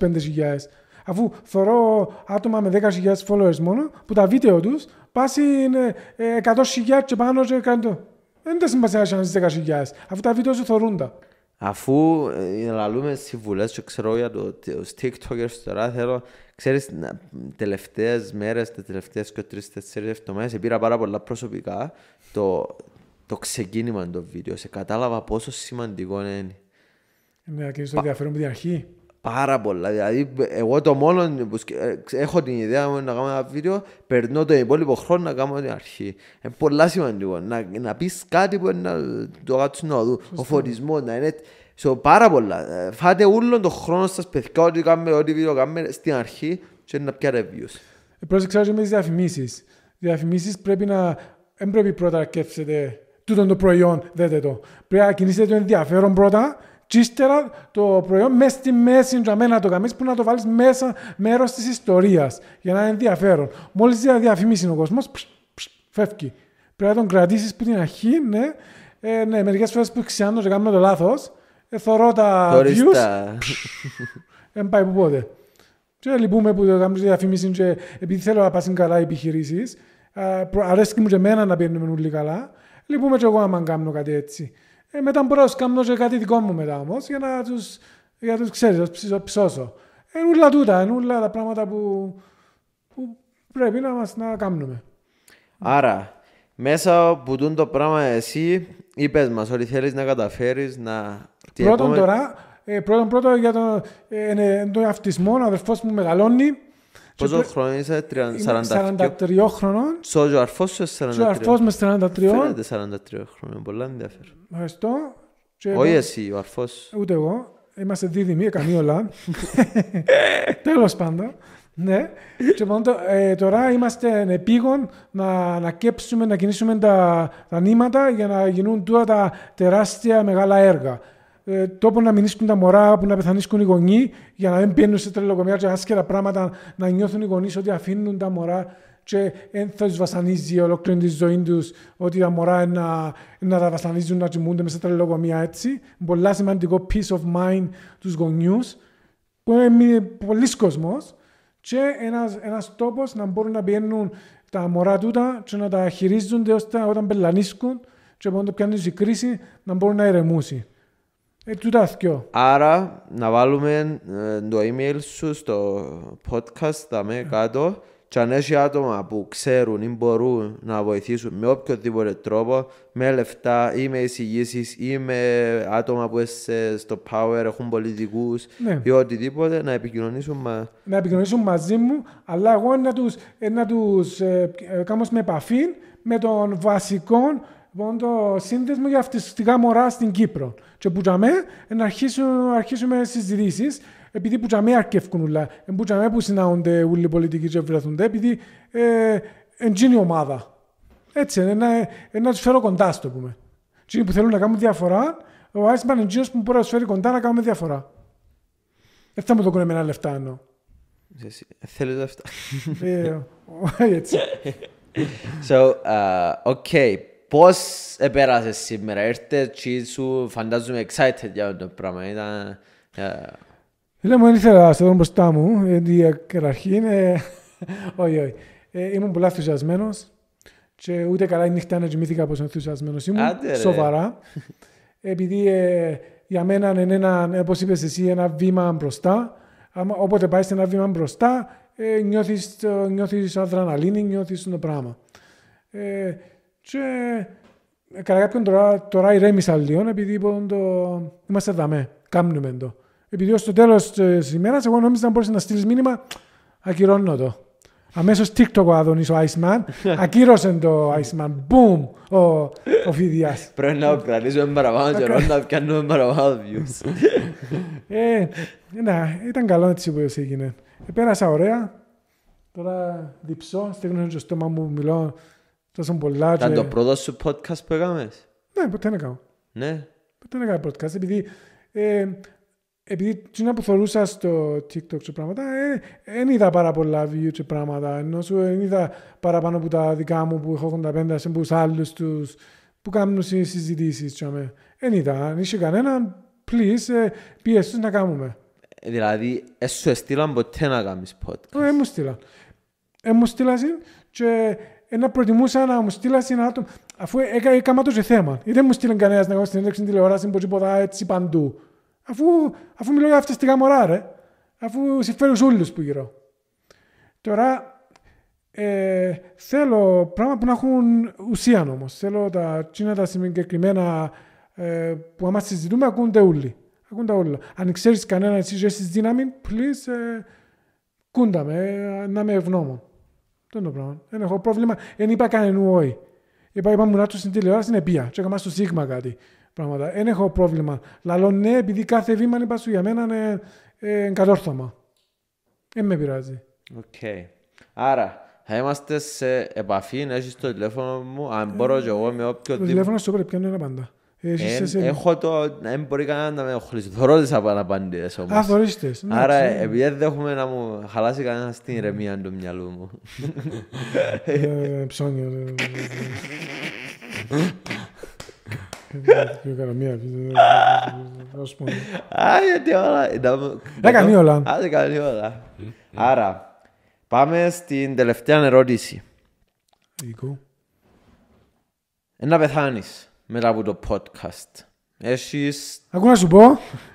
5.000 αφού θωρώ άτομα με 10.000 followers μόνο, που τα βίντεο τους πάσουν είναι 100.000 ε, και πάνω και κάτω. Δεν τα σημασία να είσαι 10.000, αφού τα βίντεο σου θωρούν τα. Αφού ε, λαλούμε συμβουλές και ξέρω για το, TikToker TikTokers τώρα θέλω Ξέρεις, τελευταίες μέρες, τις τελευταίες και τρει-τέσσερι εβδομάδε, πήρα πάρα πολλά προσωπικά το, το ξεκίνημα των βίντεο. Σε κατάλαβα πόσο σημαντικό είναι. Ναι, ακριβώς το ενδιαφέρον από την αρχή. Πάρα πολλά. Δηλαδή, εγώ το μόνο που ε, έχω την ιδέα μου να κάνω ένα βίντεο, περνώ τον υπόλοιπο χρόνο να κάνω την αρχή. Είναι πολλά σημαντικό. Να, να πεις κάτι που να το κάτσουν να δουν. Ο φωτισμός να είναι. So, πάρα πολλά. Ε, φάτε όλο τον χρόνο σας, παιδιά, ό,τι κάνουμε, ό,τι βίντεο κάνουμε στην αρχή, και να πιάτε views. Ε, Πρόσεξα με τι διαφημίσεις. Διαφημίσεις πρέπει να. Δεν πρέπει πρώτα να αρκεύσετε τούτο το προϊόν, δέτε το. Πρέπει να κινήσετε το ενδιαφέρον πρώτα και ύστερα το προϊόν μέσα στη μέση του αμένα το καμίσει που να το βάλεις μέσα μέρος της ιστορίας για να είναι ενδιαφέρον. Μόλις διαφημίσει ο κόσμος, φεύγει. Πρέπει να τον κρατήσεις που την αρχή, ναι. Ε, ναι, μερικές φορές που ξιάνω και κάνουμε το λάθος, ε, θωρώ τα views, δεν πάει που πότε. Και λυπούμε που το κάνουμε διαφημίσει επειδή θέλω να πάσουν καλά οι επιχειρήσεις, αρέσκει μου και εμένα να πιένουμε όλοι καλά, λυπούμε και εγώ άμα κάνω κάτι έτσι. Ε, μετά μπορώ να κάνω και κάτι δικό μου μετά όμως για να τους για τους ξέρεις, να τους ψώσω. Είναι όλα τούτα, είναι όλα τα πράγματα που, πρέπει να μας να κάνουμε. Άρα, μέσα από τούν το πράγμα εσύ είπες μας ότι θέλεις να καταφέρεις να... Πρώτον επόμε... τώρα, ε, πρώτον πρώτο για τον, ε, ε, τον αυτισμό, ο αδερφός μου μεγαλώνει, Πόσο χρόνο είσαι, 43 χρονών. ο αρφός σου 43. αρφός με 43. Φαίνεται 43 χρόνια, πολλά ενδιαφέρον. Ευχαριστώ. Όχι εσύ, ο αρφός. Ούτε εγώ. Είμαστε δίδυμοι, καμία όλα. Τέλος πάντων. Ναι. και ε, τώρα είμαστε επίγον να, να κέψουμε, να κινήσουμε τα, νήματα για να γίνουν τώρα τα τεράστια μεγάλα έργα. Ε, τόπο να μηνίσκουν τα μωρά, που να πεθανίσκουν οι γονείς, για να μην πιένουν σε τρελοκομεία και άσκερα πράγματα, να νιώθουν οι γονείς ότι αφήνουν τα μωρά και δεν θα τους βασανίζει ολόκληρη τη ζωή τους ότι τα μωρά να, να τα βασανίζουν, να τσιμούνται μέσα σε τρελοκομεία έτσι. Πολλά σημαντικό peace of mind τους γονιούς, που είναι πολλοί κόσμος, και ένας τόπος να μπορούν να πιένουν τα μωρά τούτα και να τα χειρίζονται ώστε όταν πελανίσκουν και όταν πιάνουν η κρίση να μπορούν να ηρεμούσουν. Ε, Άρα να βάλουμε ε, το email σου στο podcast τα με κάτω και άτομα που ξέρουν ή μπορούν να βοηθήσουν με οποιοδήποτε τρόπο, με λεφτά ή με εισηγήσεις ή με άτομα που είσαι στο power, έχουν πολιτικούς ναι. ή οτιδήποτε, να επικοινωνήσουν μαζί Να επικοινωνήσουν μαζί μου, αλλά εγώ να τους τους, ε, κάνω με επαφή με τον βασικό λοιπόν, το σύνδεσμο για αυτιστικά μωρά στην Κύπρο. Και που τζαμέ, να αρχίσουμε, αρχίσουμε συζητήσεις, επειδή που τζαμέ αρκεύκουν ούλα, Εν που τζαμέ που συνάγονται όλοι οι πολιτικοί και βρεθούνται, επειδή ε, εντζίνει ομάδα. Έτσι, ε, να, ε, να τους φέρω κοντά, στο πούμε. Τι που θέλουν να κάνουν διαφορά, ο Άισμαν είναι που μπορεί να τους φέρει κοντά να κάνουμε διαφορά. Δεν θα μου το κούνε ένα λεφτά εννοώ. Θέλω λεφτά. Ε, έτσι. So, uh, okay, Πώς επέρασες σήμερα, ήρθε και σου φαντάζομαι excited για το πράγμα, ήταν... Ε, Λέω μου, ήθελα στο δω μπροστά μου, γιατί είναι... όχι, όχι, ε, ήμουν πολύ ενθουσιασμένος και ούτε καλά η νύχτα να κοιμήθηκα πως ενθουσιασμένος ήμουν, σοβαρά, επειδή ε, για μένα είναι ένα, όπως είπες εσύ, ένα βήμα μπροστά, όποτε πάει σε ένα βήμα μπροστά, νιώθεις, νιώθεις αδραναλίνη, νιώθεις το πράγμα. Και ε, κατά κάποιον τώρα, τώρα ηρέμησα λίγο, επειδή είπαν το... είμαστε δαμέ, κάνουμε το. Επειδή το τέλος της ημέρας, εγώ νόμιζα να μπορείς να στείλεις μήνυμα, ακυρώνω το. Αμέσως TikTok ο Αδωνή ο Iceman, ακύρωσε το Iceman. Μπούμ! Ο, ο Φιδιάς. Πρέπει να κρατήσουμε παραπάνω και να πιάνουμε παραπάνω views. Ε, ναι, ήταν καλό έτσι που έγινε. Πέρασα ωραία. Τώρα διψώ, στέκνω στο στόμα μου, μιλώ Τόσο πολλά Ήταν και... το πρώτο σου podcast που έκαμες. Ναι, ποτέ να κάνω. Ναι. Ποτέ να κάνω podcast, επειδή... Ε, επειδή τσινά που θεωρούσα στο TikTok και πράγματα, δεν ε, είδα πάρα πολλά YouTube πράγματα. Ενώ σου δεν είδα παραπάνω από τα δικά μου που έχω 85, ας πούμε, άλλους τους που κάνουν συζητήσεις. Δεν είδα. Αν είσαι κανένα, please, ε, πιέσαι τους να κάνουμε. Ε, δηλαδή, εσύ έστειλαν ποτέ να κάνεις podcast. Ε, μου στείλαν. Ε, μου στείλαν και ένα προτιμούσα να μου στείλα σε ένα άτομο. Αφού έκανα το σε θέμα. Ή δεν μου στείλαν κανένας να κάνω συνέντευξη στην τηλεόραση που τίποτα έτσι παντού. Αφού, αφού μιλώ για αυταστικά γαμορά, ρε. Αφού σε σε όλους που γύρω. Τώρα ε, θέλω πράγματα που να έχουν ουσία όμως. Θέλω τα τσίνα τα συγκεκριμένα ε, που άμα συζητούμε ακούνται όλοι. Ακούνται όλοι. Αν ξέρεις κανένα εσύ ζήσει δύναμη, please, ε, κούντα με, ε, να με ευγνώμων το πράγμα. Δεν έχω πρόβλημα. Δεν είπα κανένα όχι. Είπα, είπα μου να του στην τηλεόραση είναι πια. Τι έκανα στο Σίγμα κάτι. Πράγματα. Δεν έχω πρόβλημα. Λαλό ναι, επειδή κάθε βήμα είπα σου για μένα είναι ε, ε, κατόρθωμα. Δεν με πειράζει. Οκ. Okay. Άρα, θα είμαστε σε επαφή, να έχεις το τηλέφωνο μου, αν μπορώ ε, και εγώ με οποιοδήποτε. Το τηλέφωνο σου πρέπει να είναι πάντα. Έχω το. Δεν μπορεί κανένας να με οχλήσει. Θωρώ τις απαντήσει όμως. Α, θωρίστε. Άρα, επειδή δεν έχουμε να μου χαλάσει κανένας την ηρεμία του μυαλού μου. Ψώνιο. Α, γιατί όλα. Δεν κάνει όλα. δεν κάνει όλα. Άρα, πάμε στην τελευταία ερώτηση. Ένα πεθάνεις μετά από το podcast. Έχεις... Ακού να σου πω.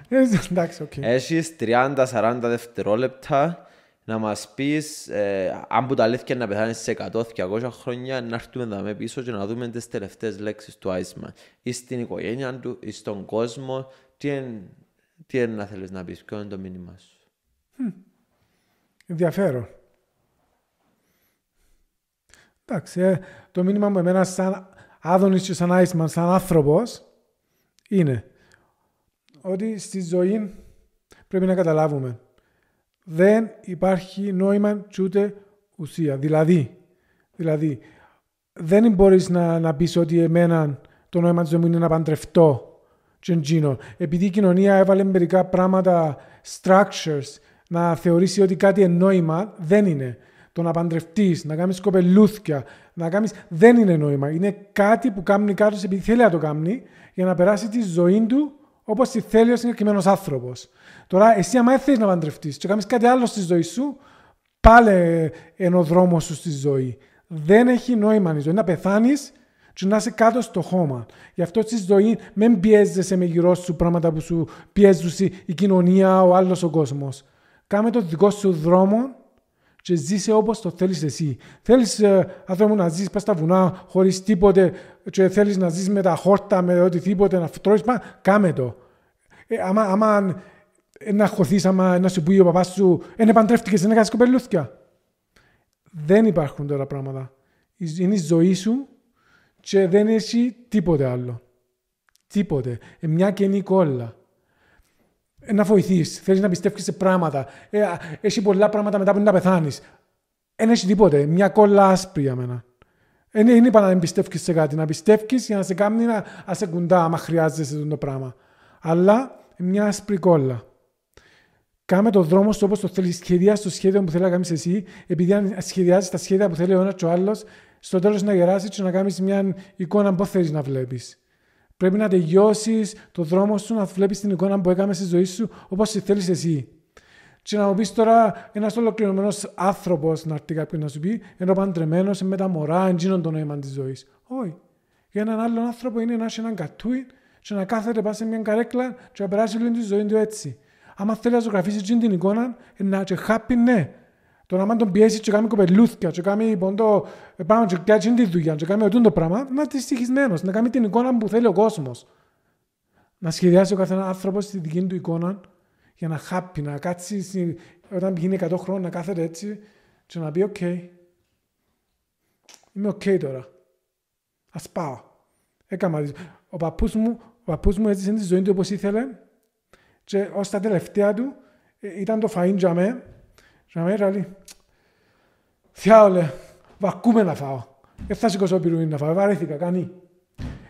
Εντάξει, οκ. Έχεις 30-40 δευτερόλεπτα να μας πεις ε, αν που τα αλήθεια να πεθάνεις σε 100-200 χρόνια να έρθουμε να με πίσω και να δούμε τις τελευταίες λέξεις του Άισμα. ή στην οικογένεια του ή στον κόσμο τι είναι, τι είναι να θέλεις να πεις, ποιο είναι το μήνυμα σου hm. Ενδιαφέρον Εντάξει, ε, το μήνυμα μου εμένα σαν Άδωνης και σαν Άισμαν, σαν άνθρωπος, είναι ότι στη ζωή πρέπει να καταλάβουμε δεν υπάρχει νόημα και ούτε ουσία. Δηλαδή, δηλαδή δεν μπορείς να, να πεις ότι εμένα το νόημα της ζωής μου είναι να παντρευτώ τζεντζίνο. Επειδή η κοινωνία έβαλε μερικά πράγματα, structures, να θεωρήσει ότι κάτι εννοήμα δεν είναι το να παντρευτείς, να κάνεις κοπελούθια, να κάνεις. Δεν είναι νόημα. Είναι κάτι που κάνει κάποιος επειδή θέλει να το κάνει για να περάσει τη ζωή του όπως τη θέλει ο συγκεκριμένος άνθρωπος. Τώρα, εσύ, άμα δεν θέλεις να παντρευτείς και κάνεις κάτι άλλο στη ζωή σου, πάλι είναι ο δρόμος σου στη ζωή. Δεν έχει νόημα η ζωή. Να πεθάνεις και να είσαι κάτω στο χώμα. Γι' αυτό στη ζωή μην πιέζεσαι με γύρω σου πράγματα που σου πιέζουν η κοινωνία, ο άλλος ο κόσμος. Κάμε το δικό σου δρόμο και ζήσε όπως το θέλεις εσύ. Θέλεις ε, άνθρωπο να ζεις πά στα βουνά χωρίς τίποτε και θέλεις να ζεις με τα χόρτα, με οτιδήποτε, να φτρώει, μα, κάμε το. Ε, άμα, άμα ε, να χωθείς, άμα να σου πει ο παπάς σου, «Εν ναι, επαντρεύτηκε, δεν Δεν υπάρχουν τώρα πράγματα. Είναι η ζωή σου και δεν έχει τίποτε άλλο. Τίποτε. Ε, μια η κόλλα. Ε, να βοηθείς, θέλεις να πιστεύεις σε πράγματα. Ε, έχει πολλά πράγματα μετά που να πεθάνεις. Ε, δεν έχει τίποτε. Μια κόλλα άσπρη για μένα. Δεν ναι, είπα να μην σε κάτι. Να πιστεύεις για να σε κάνει να, να σε κουντά, άμα χρειάζεσαι αυτό το πράγμα. Αλλά μια άσπρη κόλλα. Κάμε το δρόμο σου όπως το θέλεις. Σχεδιάς το σχέδιο που θέλει να κάνεις εσύ, επειδή αν σχεδιάζεις τα σχέδια που θέλει ο ένας και ο άλλος, στο τέλος να γεράσεις και να κάνεις μια εικόνα που θέλεις να βλέπεις. Πρέπει να τελειώσεις το δρόμο σου, να βλέπεις την εικόνα που έκαμε στη ζωή σου όπως τη θέλεις εσύ. Και να μου πεις τώρα ένας ολοκληρωμένος άνθρωπος να έρθει κάποιο να σου πει, ενώ παντρεμένο με τα μωρά, εντζήνω το νόημα της ζωής. Όχι. Για έναν άλλον άνθρωπο είναι να έχει έναν κατούι και να κάθεται πα σε μια καρέκλα και να περάσει όλη τη ζωή του έτσι. Άμα θέλει να ζωγραφίσεις την εικόνα, ε, να και χάπι ναι, το να τον πιέσει και κάνει κοπελούθια, και κάνει ποντό, ε, πάνω και κάνει τη δουλειά, και κάνει οτούν το πράγμα, να είναι στοιχισμένο, να κάνει την εικόνα που θέλει ο κόσμος. Να σχεδιάσει ο καθένας άνθρωπος στη δική του εικόνα για να χάπει, να κάτσει όταν πηγαίνει 100 χρόνια να κάθεται έτσι και να πει: Οκ, είμαι οκ τώρα. Ας πάω. Έκανα. Ο παππούς μου, ο παππούς μου έζησε τη ζωή του όπως ήθελε και ως τα τελευταία του ε, ήταν το φαίντζαμε, και με λέει, όλε, βακούμε να φάω. Δεν θα σηκώσω πυρούνι να φάω. Ε, βαρέθηκα, κανεί.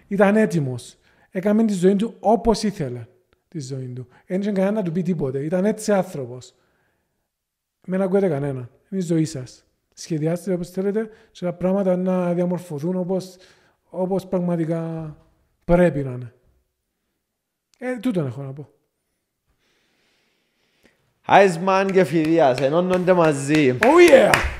Ήταν έτοιμος. Έκαμε τη ζωή του όπως ήθελε. Τη ζωή του. Δεν είχε κανένα να του πει τίποτε. Ήταν έτσι άνθρωπος. Μην ακούετε κανένα. Είναι η ζωή σας. Σχεδιάστε όπως θέλετε Σε τα πράγματα να διαμορφωθούν όπως όπως πραγματικά πρέπει να είναι. Ε, τούτον έχω να πω. Heisman και Φιδίας ενώνονται μαζί. Oh yeah!